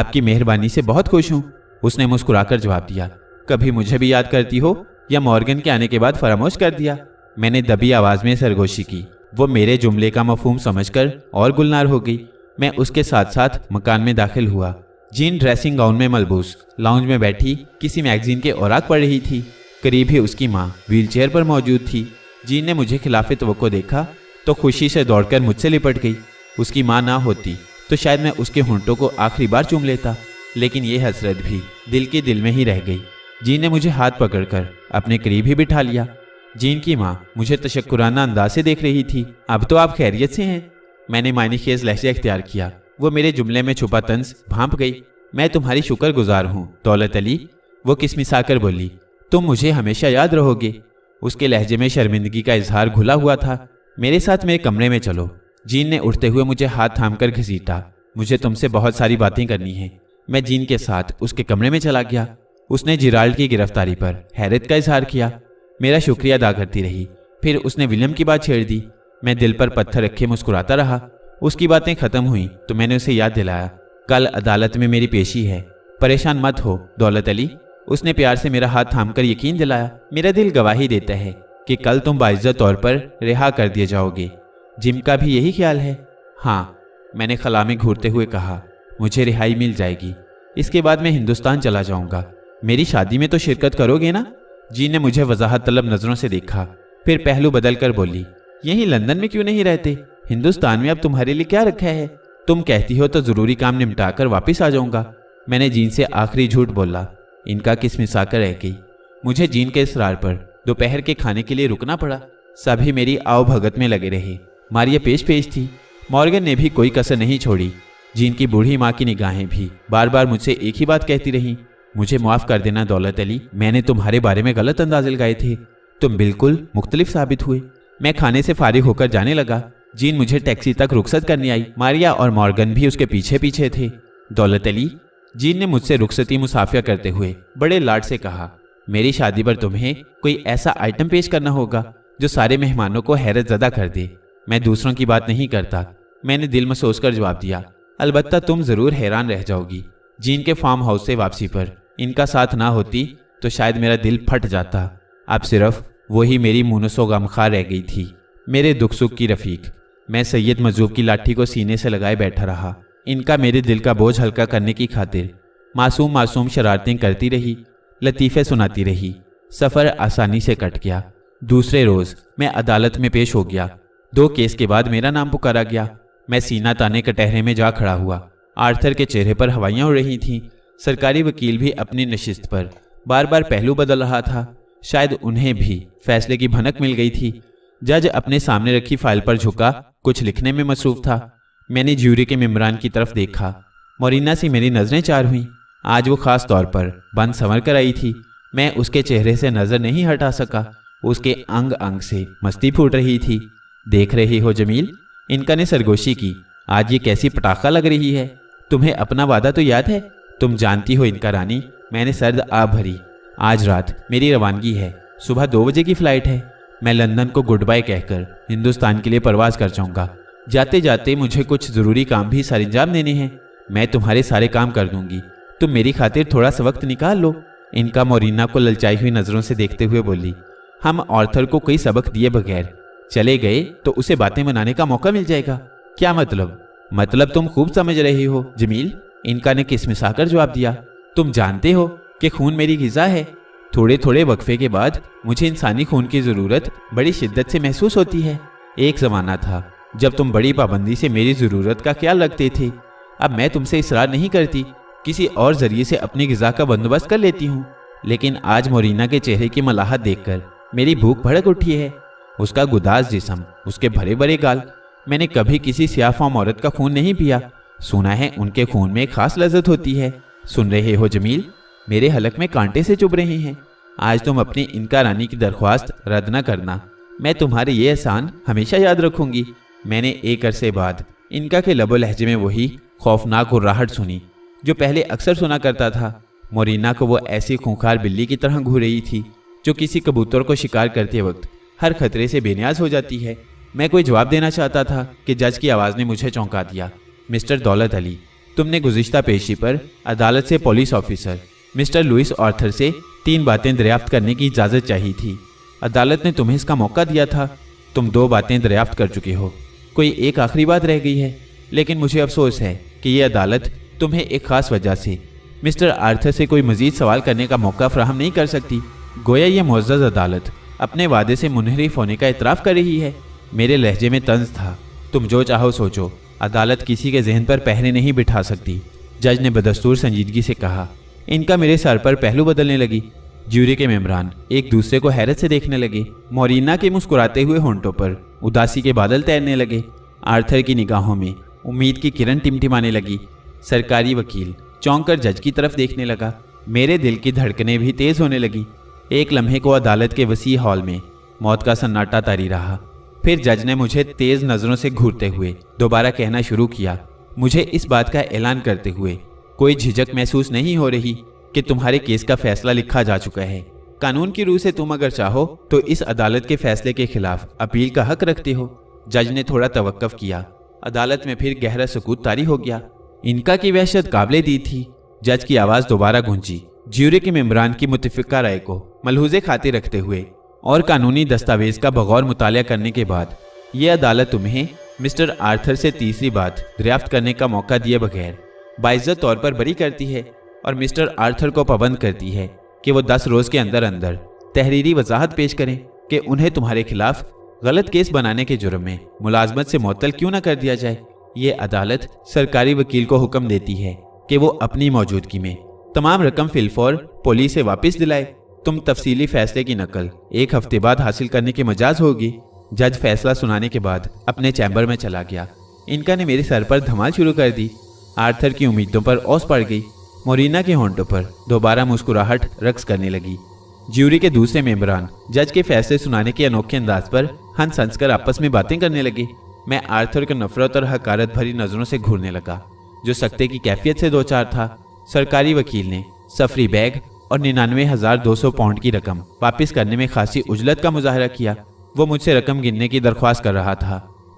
आपकी मेहरबानी से बहुत खुश हूँ उसने मुस्कुराकर जवाब दिया कभी मुझे भी याद करती हो या मॉर्गन के आने के बाद फरामोश कर दिया मैंने दबी आवाज़ में सरगोशी की वो मेरे जुमले का मफहम समझकर और गुलनार हो गई मैं उसके साथ साथ मकान में दाखिल हुआ जीन ड्रेसिंग गाउन में मलबूस लाउंज में बैठी किसी मैगजीन के औरक पढ़ रही थी करीब ही उसकी माँ व्हील पर मौजूद थी जीन ने मुझे खिलाफ तो देखा तो खुशी से दौड़कर मुझसे लिपट गई उसकी माँ ना होती तो शायद मैं उसके होंटों को आखिरी बार चूम लेता लेकिन ये हसरत भी दिल के दिल में ही रह गई जी ने मुझे हाथ पकड़कर अपने करीब ही बिठा लिया जीन की माँ मुझे तशक्राना अंदाज से देख रही थी अब तो आप खैरियत से हैं मैंने मानी खेज लहजा इख्तियार किया वो मेरे जुमले में छुपा तंज भांप गई मैं तुम्हारी शुक्र गुजार हूँ दौलत अली वो किसमिसाकर बोली तुम मुझे हमेशा याद रहोगे उसके लहजे में शर्मिंदगी का इजहार घुला हुआ था मेरे साथ मेरे कमरे में चलो जीन ने उठते हुए मुझे हाथ थाम कर घसीटा मुझे तुमसे बहुत सारी बातें करनी है मैं जीन के साथ उसके कमरे में चला गया उसने जिराल्ड की गिरफ्तारी पर हैरत का इजहार किया मेरा शुक्रिया अदा करती रही फिर उसने विलियम की बात छेड़ दी मैं दिल पर पत्थर रखे मुस्कुराता रहा उसकी बातें ख़त्म हुई तो मैंने उसे याद दिलाया कल अदालत में मेरी पेशी है परेशान मत हो दौलत अली उसने प्यार से मेरा हाथ थाम कर यकीन दिलाया मेरा दिल गवाही देता है कि कल तुम बाइज्जत तौर पर रिहा कर दिए जाओगे जिम का भी यही ख्याल है हाँ मैंने खला में घूरते हुए कहा मुझे रिहाई मिल जाएगी इसके बाद मैं हिंदुस्तान चला जाऊंगा मेरी शादी में तो शिरकत करोगे ना जी ने मुझे वजाहत तलब नज़रों से देखा फिर पहलू बदल कर बोली यही लंदन में क्यों नहीं रहते हिंदुस्तान में अब तुम्हारे लिए क्या रखा है तुम कहती हो तो ज़रूरी काम निपटा कर वापस आ जाऊंगा मैंने जीन से आखिरी झूठ बोला इनका किस मिसाकर रह गई मुझे जीन के इसरार पर दोपहर के खाने के लिए रुकना पड़ा सभी मेरी आव भगत में लगे रहे मारिया पेश पेश थी मॉर्गन ने भी कोई कसर नहीं छोड़ी जीन की बूढ़ी माँ की निगाहें भी बार बार मुझसे एक ही बात कहती रहीं मुझे माफ़ कर देना दौलत अली मैंने तुम्हारे बारे में गलत अंदाजे लगाए थे तुम बिल्कुल मुख्तलिफ साबित हुए मैं खाने से फारिग होकर जाने लगा जीन मुझे टैक्सी तक रुखसत करने आई मारिया और मॉर्गन भी उसके पीछे पीछे थे दौलत अली जीन ने मुझसे रुखसती मुसाफिया करते हुए बड़े लाड से कहा मेरी शादी पर तुम्हें कोई ऐसा आइटम पेश करना होगा जो सारे मेहमानों को हैरत ज़दा कर दे मैं दूसरों की बात नहीं करता मैंने दिल में कर जवाब दिया अलबत्ता तुम ज़रूर हैरान रह जाओगी जीन के फार्म हाउस से वापसी पर इनका साथ ना होती तो शायद मेरा दिल फट जाता अब सिर्फ वही मेरी मुनसो गमखा रह गई थी मेरे दुख सुख की रफीक मैं सैयद मजूब की लाठी को सीने से लगाए बैठा रहा इनका मेरे दिल का बोझ हल्का करने की खातिर मासूम मासूम शरारतें करती रही लतीफ़े सुनाती रही सफ़र आसानी से कट गया दूसरे रोज़ मैं अदालत में पेश हो गया दो केस के बाद मेरा नाम पुकारा गया मैं सीना ताने कटहरे में जा खड़ा हुआ आर्थर के चेहरे पर हवाइयाँ उड़ रही थीं सरकारी वकील भी अपनी नशिस्त पर बार बार पहलू बदल रहा था शायद उन्हें भी फैसले की भनक मिल गई थी जज अपने सामने रखी फाइल पर झुका कुछ लिखने में मसरूफ था मैंने ज्यूरी के मेम्बरान की तरफ देखा मोरिना से मेरी नज़रें चार हुई आज वो खास तौर पर बंद संवर कर आई थी मैं उसके चेहरे से नज़र नहीं हटा सका उसके अंग अंग से मस्ती फूट रही थी देख रही हो जमील इनका ने सरगोशी की आज ये कैसी पटाखा लग रही है तुम्हें अपना वादा तो याद है तुम जानती हो इनका रानी मैंने सर्द आ भरी आज रात मेरी रवानगी है सुबह दो बजे की फ़्लाइट है मैं लंदन को गुड बाय कहकर हिंदुस्तान के लिए प्रवास कर जाऊंगा जाते जाते मुझे कुछ ज़रूरी काम भी सर अंजाम देने हैं मैं तुम्हारे सारे काम कर दूंगी तुम मेरी खातिर थोड़ा सा वक्त निकाल लो इनका मोरिना को ललचाई हुई नज़रों से देखते हुए बोली हम ऑर्थर को कई सबक दिए बगैर चले गए तो उसे बातें मनाने का मौका मिल जाएगा क्या मतलब मतलब तुम खूब समझ रही हो जमील इनका ने किसमिसाकर जवाब दिया तुम जानते हो कि खून मेरी गजा है थोड़े थोड़े वक्फे के बाद मुझे इंसानी खून की ज़रूरत बड़ी शिद्दत से महसूस होती है एक ज़माना था जब तुम बड़ी पाबंदी से मेरी ज़रूरत का ख्याल रखते थे अब मैं तुमसे इसरार नहीं करती किसी और ज़रिए से अपनी गज़ा का बंदोबस्त कर लेती हूँ लेकिन आज मोरिना के चेहरे की मलाहत देखकर मेरी भूख भड़क उठी है उसका गुदास जिसम उसके भरे भरे गाल मैंने कभी किसी सियाफाम औरत का खून नहीं पिया सुना है उनके खून में खास लजत होती है सुन रहे हो जमील मेरे हलक में कांटे से चुभ रहे हैं आज तुम इनका रानी की दरख्वास्त रद्द न करना मैं तुम्हारे ये एहसान हमेशा याद रखूंगी मैंने एक अरसे बाद इनका के लबो लहजे में वही खौफनाक राहट सुनी जो पहले अक्सर सुना करता था मोरिना को वो ऐसी खूंखार बिल्ली की तरह घूर रही थी जो किसी कबूतर को शिकार करते वक्त हर खतरे से बेनियाज हो जाती है मैं कोई जवाब देना चाहता था कि जज की आवाज़ ने मुझे चौंका दिया मिस्टर दौलत अली तुमने गुज्तर पेशी पर अदालत से police officer mister Louis Arthur से तीन बातें दरियाफ्त करने की इजाज़त चाहिए थी अदालत ने तुम्हें इसका मौका दिया था तुम दो बातें दरियाफ्त कर चुके हो कोई एक आखिरी बात रह गई है लेकिन मुझे अफसोस है कि यह अदालत तुम्हें एक ख़ास वजह से मिस्टर आर्थर से कोई मजीद सवाल करने का मौका फ्राहम नहीं कर सकती गोया ये मुज्ज़ अदालत अपने वादे से मुनहरिफ होने का इतराफ़ कर रही है मेरे लहजे में तंज था तुम जो चाहो सोचो अदालत किसी के जहन पर पहले नहीं बिठा सकती जज ने बदस्तूर संजीदगी से कहा इनका मेरे सर पर पहलू बदलने लगी ज्यूरी के मेम्बरान एक दूसरे को हैरत से देखने लगे मोरिना के मुस्कुराते हुए होंटों पर उदासी के बादल तैरने लगे आर्थर की निगाहों में उम्मीद की किरण टिमटिमाने लगी सरकारी वकील चौंक कर जज की तरफ देखने लगा मेरे दिल की धड़कने भी तेज होने लगी एक लम्हे को अदालत के वसी हॉल में मौत का सन्नाटा तारी रहा फिर जज ने मुझे तेज नजरों से घूरते हुए दोबारा कहना शुरू किया मुझे इस बात का ऐलान करते हुए कोई झिझक महसूस नहीं हो रही कि तुम्हारे केस का फैसला लिखा जा चुका है कानून की रूह से तुम अगर चाहो तो इस अदालत के फैसले के खिलाफ अपील का हक रखते हो जज ने थोड़ा तवक्फ किया अदालत में फिर गहरा सकूत तारी हो गया इनका की वहशत काबले दी थी जज की आवाज़ दोबारा गूंजी ज्यूरी के मेम्बरान की मुतफिका राय को मलहूजे खाते रखते हुए और कानूनी दस्तावेज का बगौर मुताल करने के बाद ये अदालत तुम्हें मिस्टर आर्थर से तीसरी बात दरियाफ्त करने का मौका दिए बगैर बाइज्जत तौर पर बरी करती है और मिस्टर आर्थर को पाबंद करती है कि वो दस रोज़ के अंदर अंदर तहरीरी वजाहत पेश करें कि उन्हें तुम्हारे खिलाफ गलत केस बनाने के जुर्म में मुलाजमत से मअतल क्यों ना कर दिया जाए ये अदालत सरकारी वकील को हुक्म देती है कि वो अपनी मौजूदगी में तमाम रकम फिलफौर पुलिस से वापस दिलाए तुम तफसीली फैसले की नकल एक हफ्ते बाद हासिल करने की मजाज होगी जज फैसला सुनाने के बाद अपने चैम्बर में चला गया इनका ने मेरे सर पर धमाल शुरू कर दी आर्थर की उम्मीदों पर औस पड़ गई मोरिना के होंटों पर दोबारा मुस्कुराहट रक्स करने लगी ज्यूरी के दूसरे मेम्बरान जज के फैसले सुनाने के अनोखे अंदाज पर हंस हंस कर आपस में बातें करने लगे मैं आर्थर को नफरत और हकारत भरी नज़रों से घूरने लगा जो सख्ते की कैफियत से दो चार था सरकारी वकील ने सफरी बैग और निन्यानवे हजार दो सौ पाउंड की रकम वापस करने में खासी उजलत का मुजाहरा किया वो मुझसे रकम गिनने की दरख्वास्त कर रहा था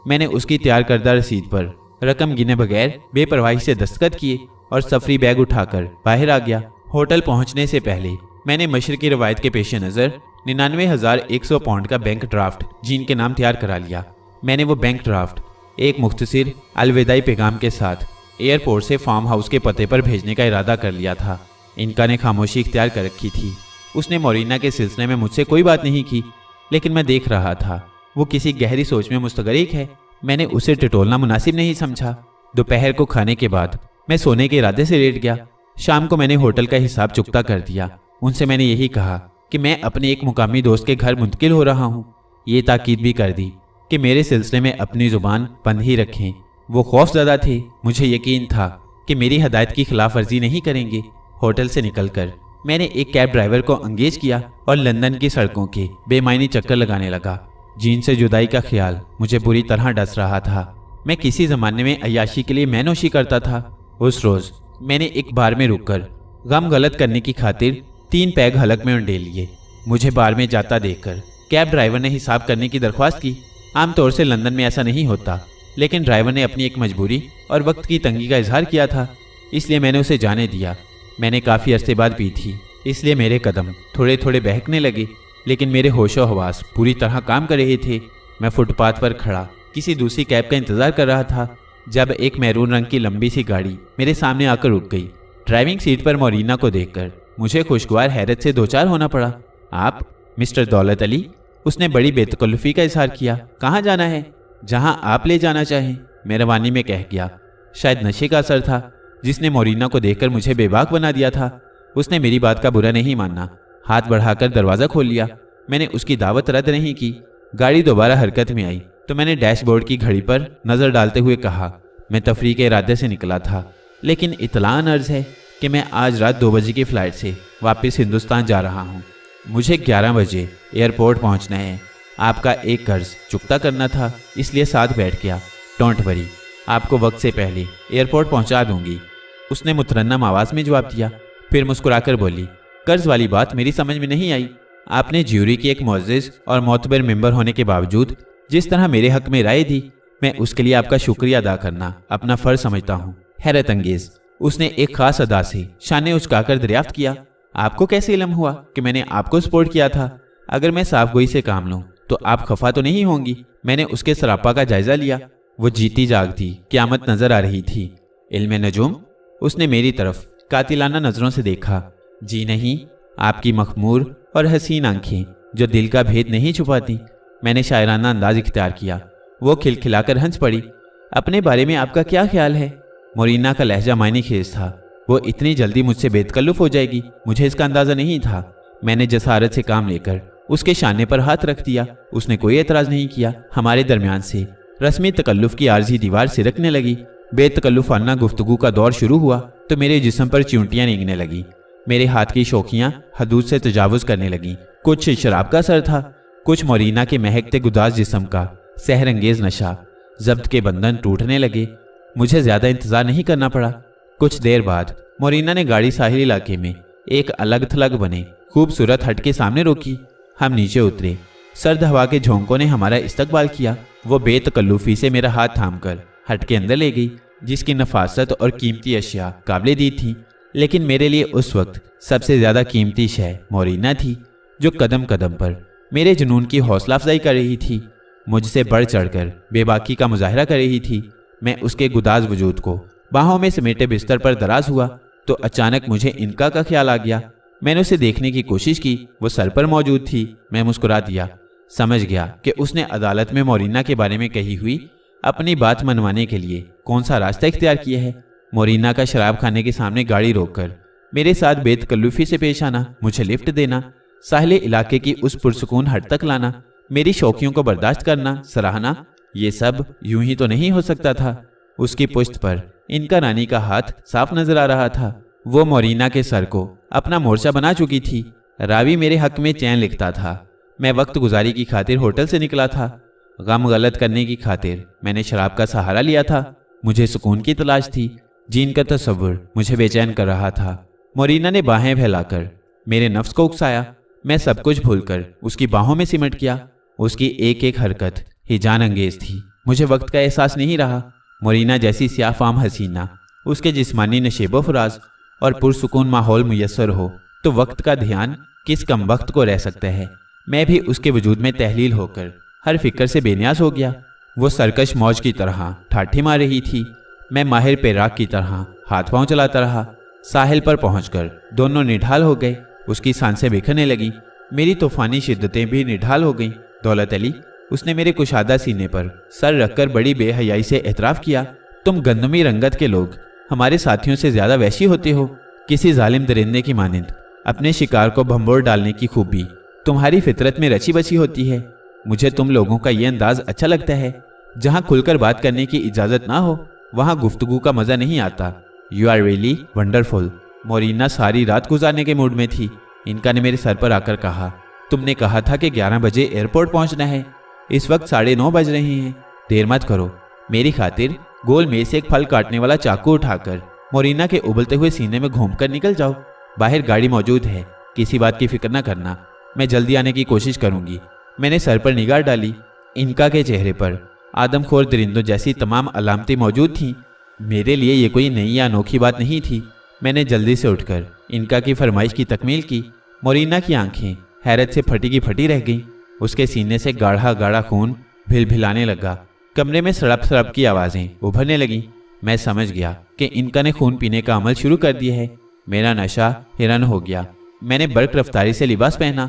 मैंने उसकी तैयार करदा रसीद पर रकम गिने बगैर बेपरवाही से दस्तखत किए और सफरी बैग उठाकर बाहर आ गया होटल पहुंचने से पहले मैंने की रवायत के पेश नज़र निन्यानवे हज़ार एक सौ पाउंड का बैंक ड्राफ्ट जीन के नाम तैयार करा लिया मैंने वो बैंक ड्राफ्ट एक मुख्तसर अलविदाई पैगाम के साथ एयरपोर्ट से फार्म हाउस के पते पर भेजने का इरादा कर लिया था इनका ने खामोशी इख्तियार कर रखी थी उसने मोरिना के सिलसिले में मुझसे कोई बात नहीं की लेकिन मैं देख रहा था वो किसी गहरी सोच में मुस्तगरिक है मैंने उसे टटोलना मुनासिब नहीं समझा दोपहर को खाने के बाद मैं सोने के इरादे से लेट गया शाम को मैंने होटल का हिसाब चुकता कर दिया उनसे मैंने यही कहा कि मैं अपने एक मुकामी दोस्त के घर मुंतकिल हो रहा हूँ ये ताकीद भी कर दी कि मेरे सिलसिले में अपनी ज़ुबान बंद ही रखें वो खौफ ज़्यादा थे मुझे यकीन था कि मेरी हदायत की खिलाफ वर्जी नहीं करेंगे होटल से निकलकर मैंने एक कैब ड्राइवर को अंगेज किया और लंदन की सड़कों के बेमायनी चक्कर लगाने लगा जीन से जुदाई का ख्याल मुझे बुरी तरह डस रहा था मैं किसी ज़माने में अयाशी के लिए मैनोशी करता था उस रोज़ मैंने एक बार में रुककर गम गलत करने की खातिर तीन पैग हलक में उंडे लिए मुझे बार में जाता देखकर कैब ड्राइवर ने हिसाब करने की दरख्वास्त की आमतौर से लंदन में ऐसा नहीं होता लेकिन ड्राइवर ने अपनी एक मजबूरी और वक्त की तंगी का इजहार किया था इसलिए मैंने उसे जाने दिया मैंने काफ़ी अरसे बाद पी थी इसलिए मेरे कदम थोड़े थोड़े बहकने लगे लेकिन मेरे होशो हवास पूरी तरह काम कर रहे थे मैं फुटपाथ पर खड़ा किसी दूसरी कैब का इंतज़ार कर रहा था जब एक मैरून रंग की लंबी सी गाड़ी मेरे सामने आकर रुक गई ड्राइविंग सीट पर मोरिना को देखकर मुझे खुशगवार हैरत से दो चार होना पड़ा आप मिस्टर दौलत अली उसने बड़ी बेतकल्फ़ी का इजहार किया कहाँ जाना है जहाँ आप ले जाना चाहें मेहरबानी में कह गया शायद नशे का असर था जिसने मोरिना को देखकर मुझे बेबाक बना दिया था उसने मेरी बात का बुरा नहीं माना हाथ बढ़ाकर दरवाज़ा खोल लिया मैंने उसकी दावत रद्द नहीं की गाड़ी दोबारा हरकत में आई तो मैंने डैशबोर्ड की घड़ी पर नज़र डालते हुए कहा मैं तफरी के इरादे से निकला था लेकिन इतला अर्ज है कि मैं आज रात दो बजे की फ़्लाइट से वापस हिंदुस्तान जा रहा हूँ मुझे ग्यारह बजे एयरपोर्ट पहुँचना है आपका एक कर्ज चुकता करना था इसलिए साथ बैठ गया टोंट वरी आपको वक्त से पहले एयरपोर्ट पहुँचा दूंगी उसने मुतरन्नम आवाज़ में जवाब दिया फिर मुस्कुराकर बोली कर्ज वाली बात मेरी समझ में नहीं आई आपने ज्यूरी की एक मोजिज और मोतबर मेंबर होने के बावजूद जिस तरह मेरे हक में राय दी मैं उसके लिए आपका शुक्रिया अदा करना अपना फर्ज समझता हूँ हैरत अंगेज उसने एक खास अदा से शान उचकाकर दरियाफ्त किया आपको कैसे इलम हुआ कि मैंने आपको सपोर्ट किया था अगर मैं साफ गोई से काम लूँ तो आप खफा तो नहीं होंगी मैंने उसके सरापा का जायजा लिया वो जीती जागती क्यामत नजर आ रही थी इल्म नजूम उसने मेरी तरफ कातिलाना नजरों से देखा जी नहीं आपकी मखमूर और हसीन आंखें जो दिल का भेद नहीं छुपाती मैंने शायराना अंदाज इख्तियार किया वो खिलखिलाकर हंस पड़ी अपने बारे में आपका क्या ख्याल है मोरीना का लहजा मायने खेज था वो इतनी जल्दी मुझसे बेतकल्लुफ हो जाएगी मुझे इसका अंदाज़ा नहीं था मैंने जसारत से काम लेकर उसके शाने पर हाथ रख दिया उसने कोई एतराज़ नहीं किया हमारे दरमियान से रस्मी तकल्लुफ़ की आर्जी दीवार सिरकने लगी बेतकल्लुफाना गुफ्तगु का दौर शुरू हुआ तो मेरे जिसम पर चिंटियाँ रेंगने लगी मेरे हाथ की शौकियाँ हदूद से तजावज़ करने लगीं कुछ शराब का असर था कुछ मोरिना के महकते गुदास जिसम का सहरंगेज नशा जब्त के बंधन टूटने लगे मुझे ज़्यादा इंतज़ार नहीं करना पड़ा कुछ देर बाद मोरना ने गाड़ी साहिल इलाके में एक अलग थलग बने खूबसूरत हट के सामने रोकी हम नीचे उतरे सर्द हवा के झोंकों ने हमारा इस्तकबाल किया वो बेतकल्लुफी से मेरा हाथ थाम कर हट के अंदर ले गई जिसकी नफासत और कीमती अशिया काबिल दी थी लेकिन मेरे लिए उस वक्त सबसे ज़्यादा कीमती शह मोरिना थी जो कदम कदम पर मेरे जुनून की हौसला अफजाई कर रही थी मुझसे बढ़ चढ़कर बेबाकी का मुजाहरा कर रही थी मैं उसके गुदाज वजूद को बाहों में समेटे बिस्तर पर दराज हुआ तो अचानक मुझे इनका का ख्याल आ गया मैंने उसे देखने की कोशिश की वो सर पर मौजूद थी मैं मुस्कुरा दिया समझ गया कि उसने अदालत में मोरिना के बारे में कही हुई अपनी बात मनवाने के लिए कौन सा रास्ता इख्तियार किया है मोरिना का शराब खाने के सामने गाड़ी रोककर मेरे साथ बेतकल्लुफी से पेश आना मुझे लिफ्ट देना साहले इलाके की उस पुरसकून हद तक लाना मेरी शौकियों को बर्दाश्त करना सराहना ये सब यूं ही तो नहीं हो सकता था उसकी पुश्त पर इनका रानी का हाथ साफ नजर आ रहा था वो मोरिना के सर को अपना मोर्चा बना चुकी थी रावी मेरे हक में चैन लिखता था मैं वक्त गुजारी की खातिर होटल से निकला था गम गलत करने की खातिर मैंने शराब का सहारा लिया था मुझे सुकून की तलाश थी जीन का तस्वुर मुझे बेचैन कर रहा था मोरिना ने बाहें फैलाकर मेरे नफ्स को उकसाया मैं सब कुछ भूलकर उसकी बाहों में सिमट गया उसकी एक एक हरकत ही जान अंगेज थी मुझे वक्त का एहसास नहीं रहा मोरिना जैसी सियाफाम हसीना उसके जिस्मानी नशेबो फराज और पुरसकून माहौल मैसर हो तो वक्त का ध्यान किस कम वक्त को रह सकता है मैं भी उसके वजूद में तहलील होकर हर फिक्र से बेन्यास हो गया वो सरकश मौज की तरह ठाठी मार रही थी मैं माहिर पैराग की तरह हाथ पांव चलाता रहा साहिल पर पहुंचकर दोनों निढाल हो गए उसकी सांसें बिखरने लगी मेरी तूफानी शिद्दतें भी निढाल हो गईं दौलत अली उसने मेरे कुशादा सीने पर सर रखकर बड़ी बेहयाई से एतराफ़ किया तुम गंदमी रंगत के लोग हमारे साथियों से ज़्यादा वैशी होते हो किसी जालिम दरिंदे की मानंद अपने शिकार को भंबोर डालने की खूबी तुम्हारी फितरत में रची बची होती है मुझे तुम लोगों का ये अंदाज अच्छा लगता है जहाँ खुलकर बात करने की इजाज़त ना हो वहाँ गुफ्तगु का मज़ा नहीं आता you are really wonderful Morina सारी रात गुजारने के मूड में थी इनका ने मेरे सर पर आकर कहा तुमने कहा था कि 11 बजे एयरपोर्ट पहुंचना है इस वक्त साढ़े नौ बज रहे हैं देर मत करो मेरी खातिर गोल में से एक फल काटने वाला चाकू उठाकर मोरिना के उबलते हुए सीने में घूम कर निकल जाओ बाहर गाड़ी मौजूद है किसी बात की फिक्र न करना मैं जल्दी आने की कोशिश करूंगी मैंने सर पर निगाह डाली इनका के चेहरे पर आदमखोर दरिंदों जैसी तमाम अलामतें मौजूद थीं मेरे लिए ये कोई नई या अनोखी बात नहीं थी मैंने जल्दी से उठकर इनका की फरमाइश की तकमील की मोरिना की आंखें हैरत से फटी की फटी रह गईं उसके सीने से गाढ़ा गाढ़ा खून भिलभिलाने लगा कमरे में सड़प सड़प की आवाज़ें उभरने लगीं मैं समझ गया कि इनका ने खून पीने का अमल शुरू कर दिया है मेरा नशा हिरन हो गया मैंने बर्क रफ्तारी से लिबास पहना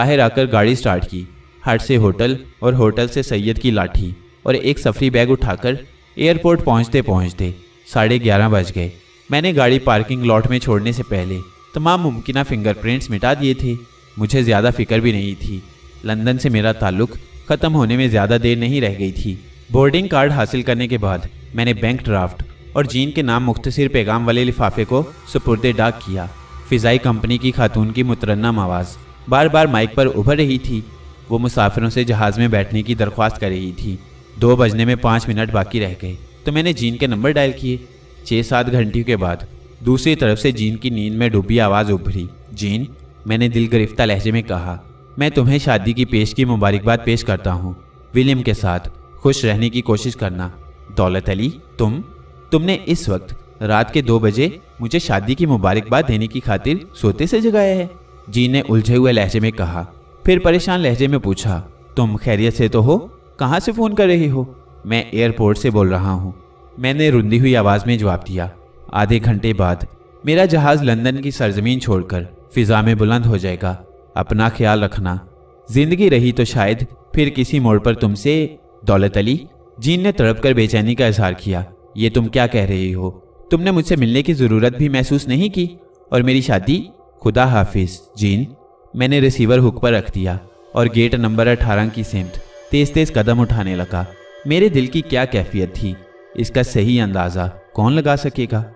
बाहर आकर गाड़ी स्टार्ट की हट से होटल और होटल से सैयद की लाठी और एक सफरी बैग उठाकर एयरपोर्ट पहुंचते पहुंचते साढ़े ग्यारह बज गए मैंने गाड़ी पार्किंग लॉट में छोड़ने से पहले तमाम मुमकिन फिंगरप्रिंट्स मिटा दिए थे मुझे ज़्यादा फिक्र भी नहीं थी लंदन से मेरा ताल्लुक ख़त्म होने में ज़्यादा देर नहीं रह गई थी बोर्डिंग कार्ड हासिल करने के बाद मैंने बैंक ड्राफ्ट और जीन के नाम मुख्तसर पैगाम वाले लिफाफे को सुपुरदे डाक किया फ़िज़ाई कंपनी की खातून की मुतरन्नम आवाज़ बार बार माइक पर उभर रही थी वो मुसाफिरों से जहाज़ में बैठने की दरख्वास्त कर रही थी दो बजने में पाँच मिनट बाकी रह गए तो मैंने जीन के नंबर डायल किए छः सात घंटियों के बाद दूसरी तरफ से जीन की नींद में डूबी आवाज़ उभरी जीन मैंने दिल गिरफ्ता लहजे में कहा मैं तुम्हें शादी की पेश की मुबारकबाद पेश करता हूँ विलियम के साथ खुश रहने की कोशिश करना दौलत अली तुम तुमने इस वक्त रात के दो बजे मुझे शादी की मुबारकबाद देने की खातिर सोते से जगाया है जीन ने उलझे हुए लहजे में कहा फिर परेशान लहजे में पूछा तुम खैरियत से तो हो कहाँ से फ़ोन कर रही हो मैं एयरपोर्ट से बोल रहा हूँ मैंने रुंदी हुई आवाज़ में जवाब दिया आधे घंटे बाद मेरा जहाज़ लंदन की सरजमीन छोड़कर फिज़ा में बुलंद हो जाएगा अपना ख्याल रखना ज़िंदगी रही तो शायद फिर किसी मोड़ पर तुमसे दौलत अली जीन ने तड़प कर बेचैनी का इजहार किया ये तुम क्या कह रही हो तुमने मुझसे मिलने की ज़रूरत भी महसूस नहीं की और मेरी शादी खुदा हाफिज जीन मैंने रिसीवर हुक पर रख दिया और गेट नंबर अठारह की सेंट तेज तेज कदम उठाने लगा मेरे दिल की क्या कैफियत थी इसका सही अंदाज़ा कौन लगा सकेगा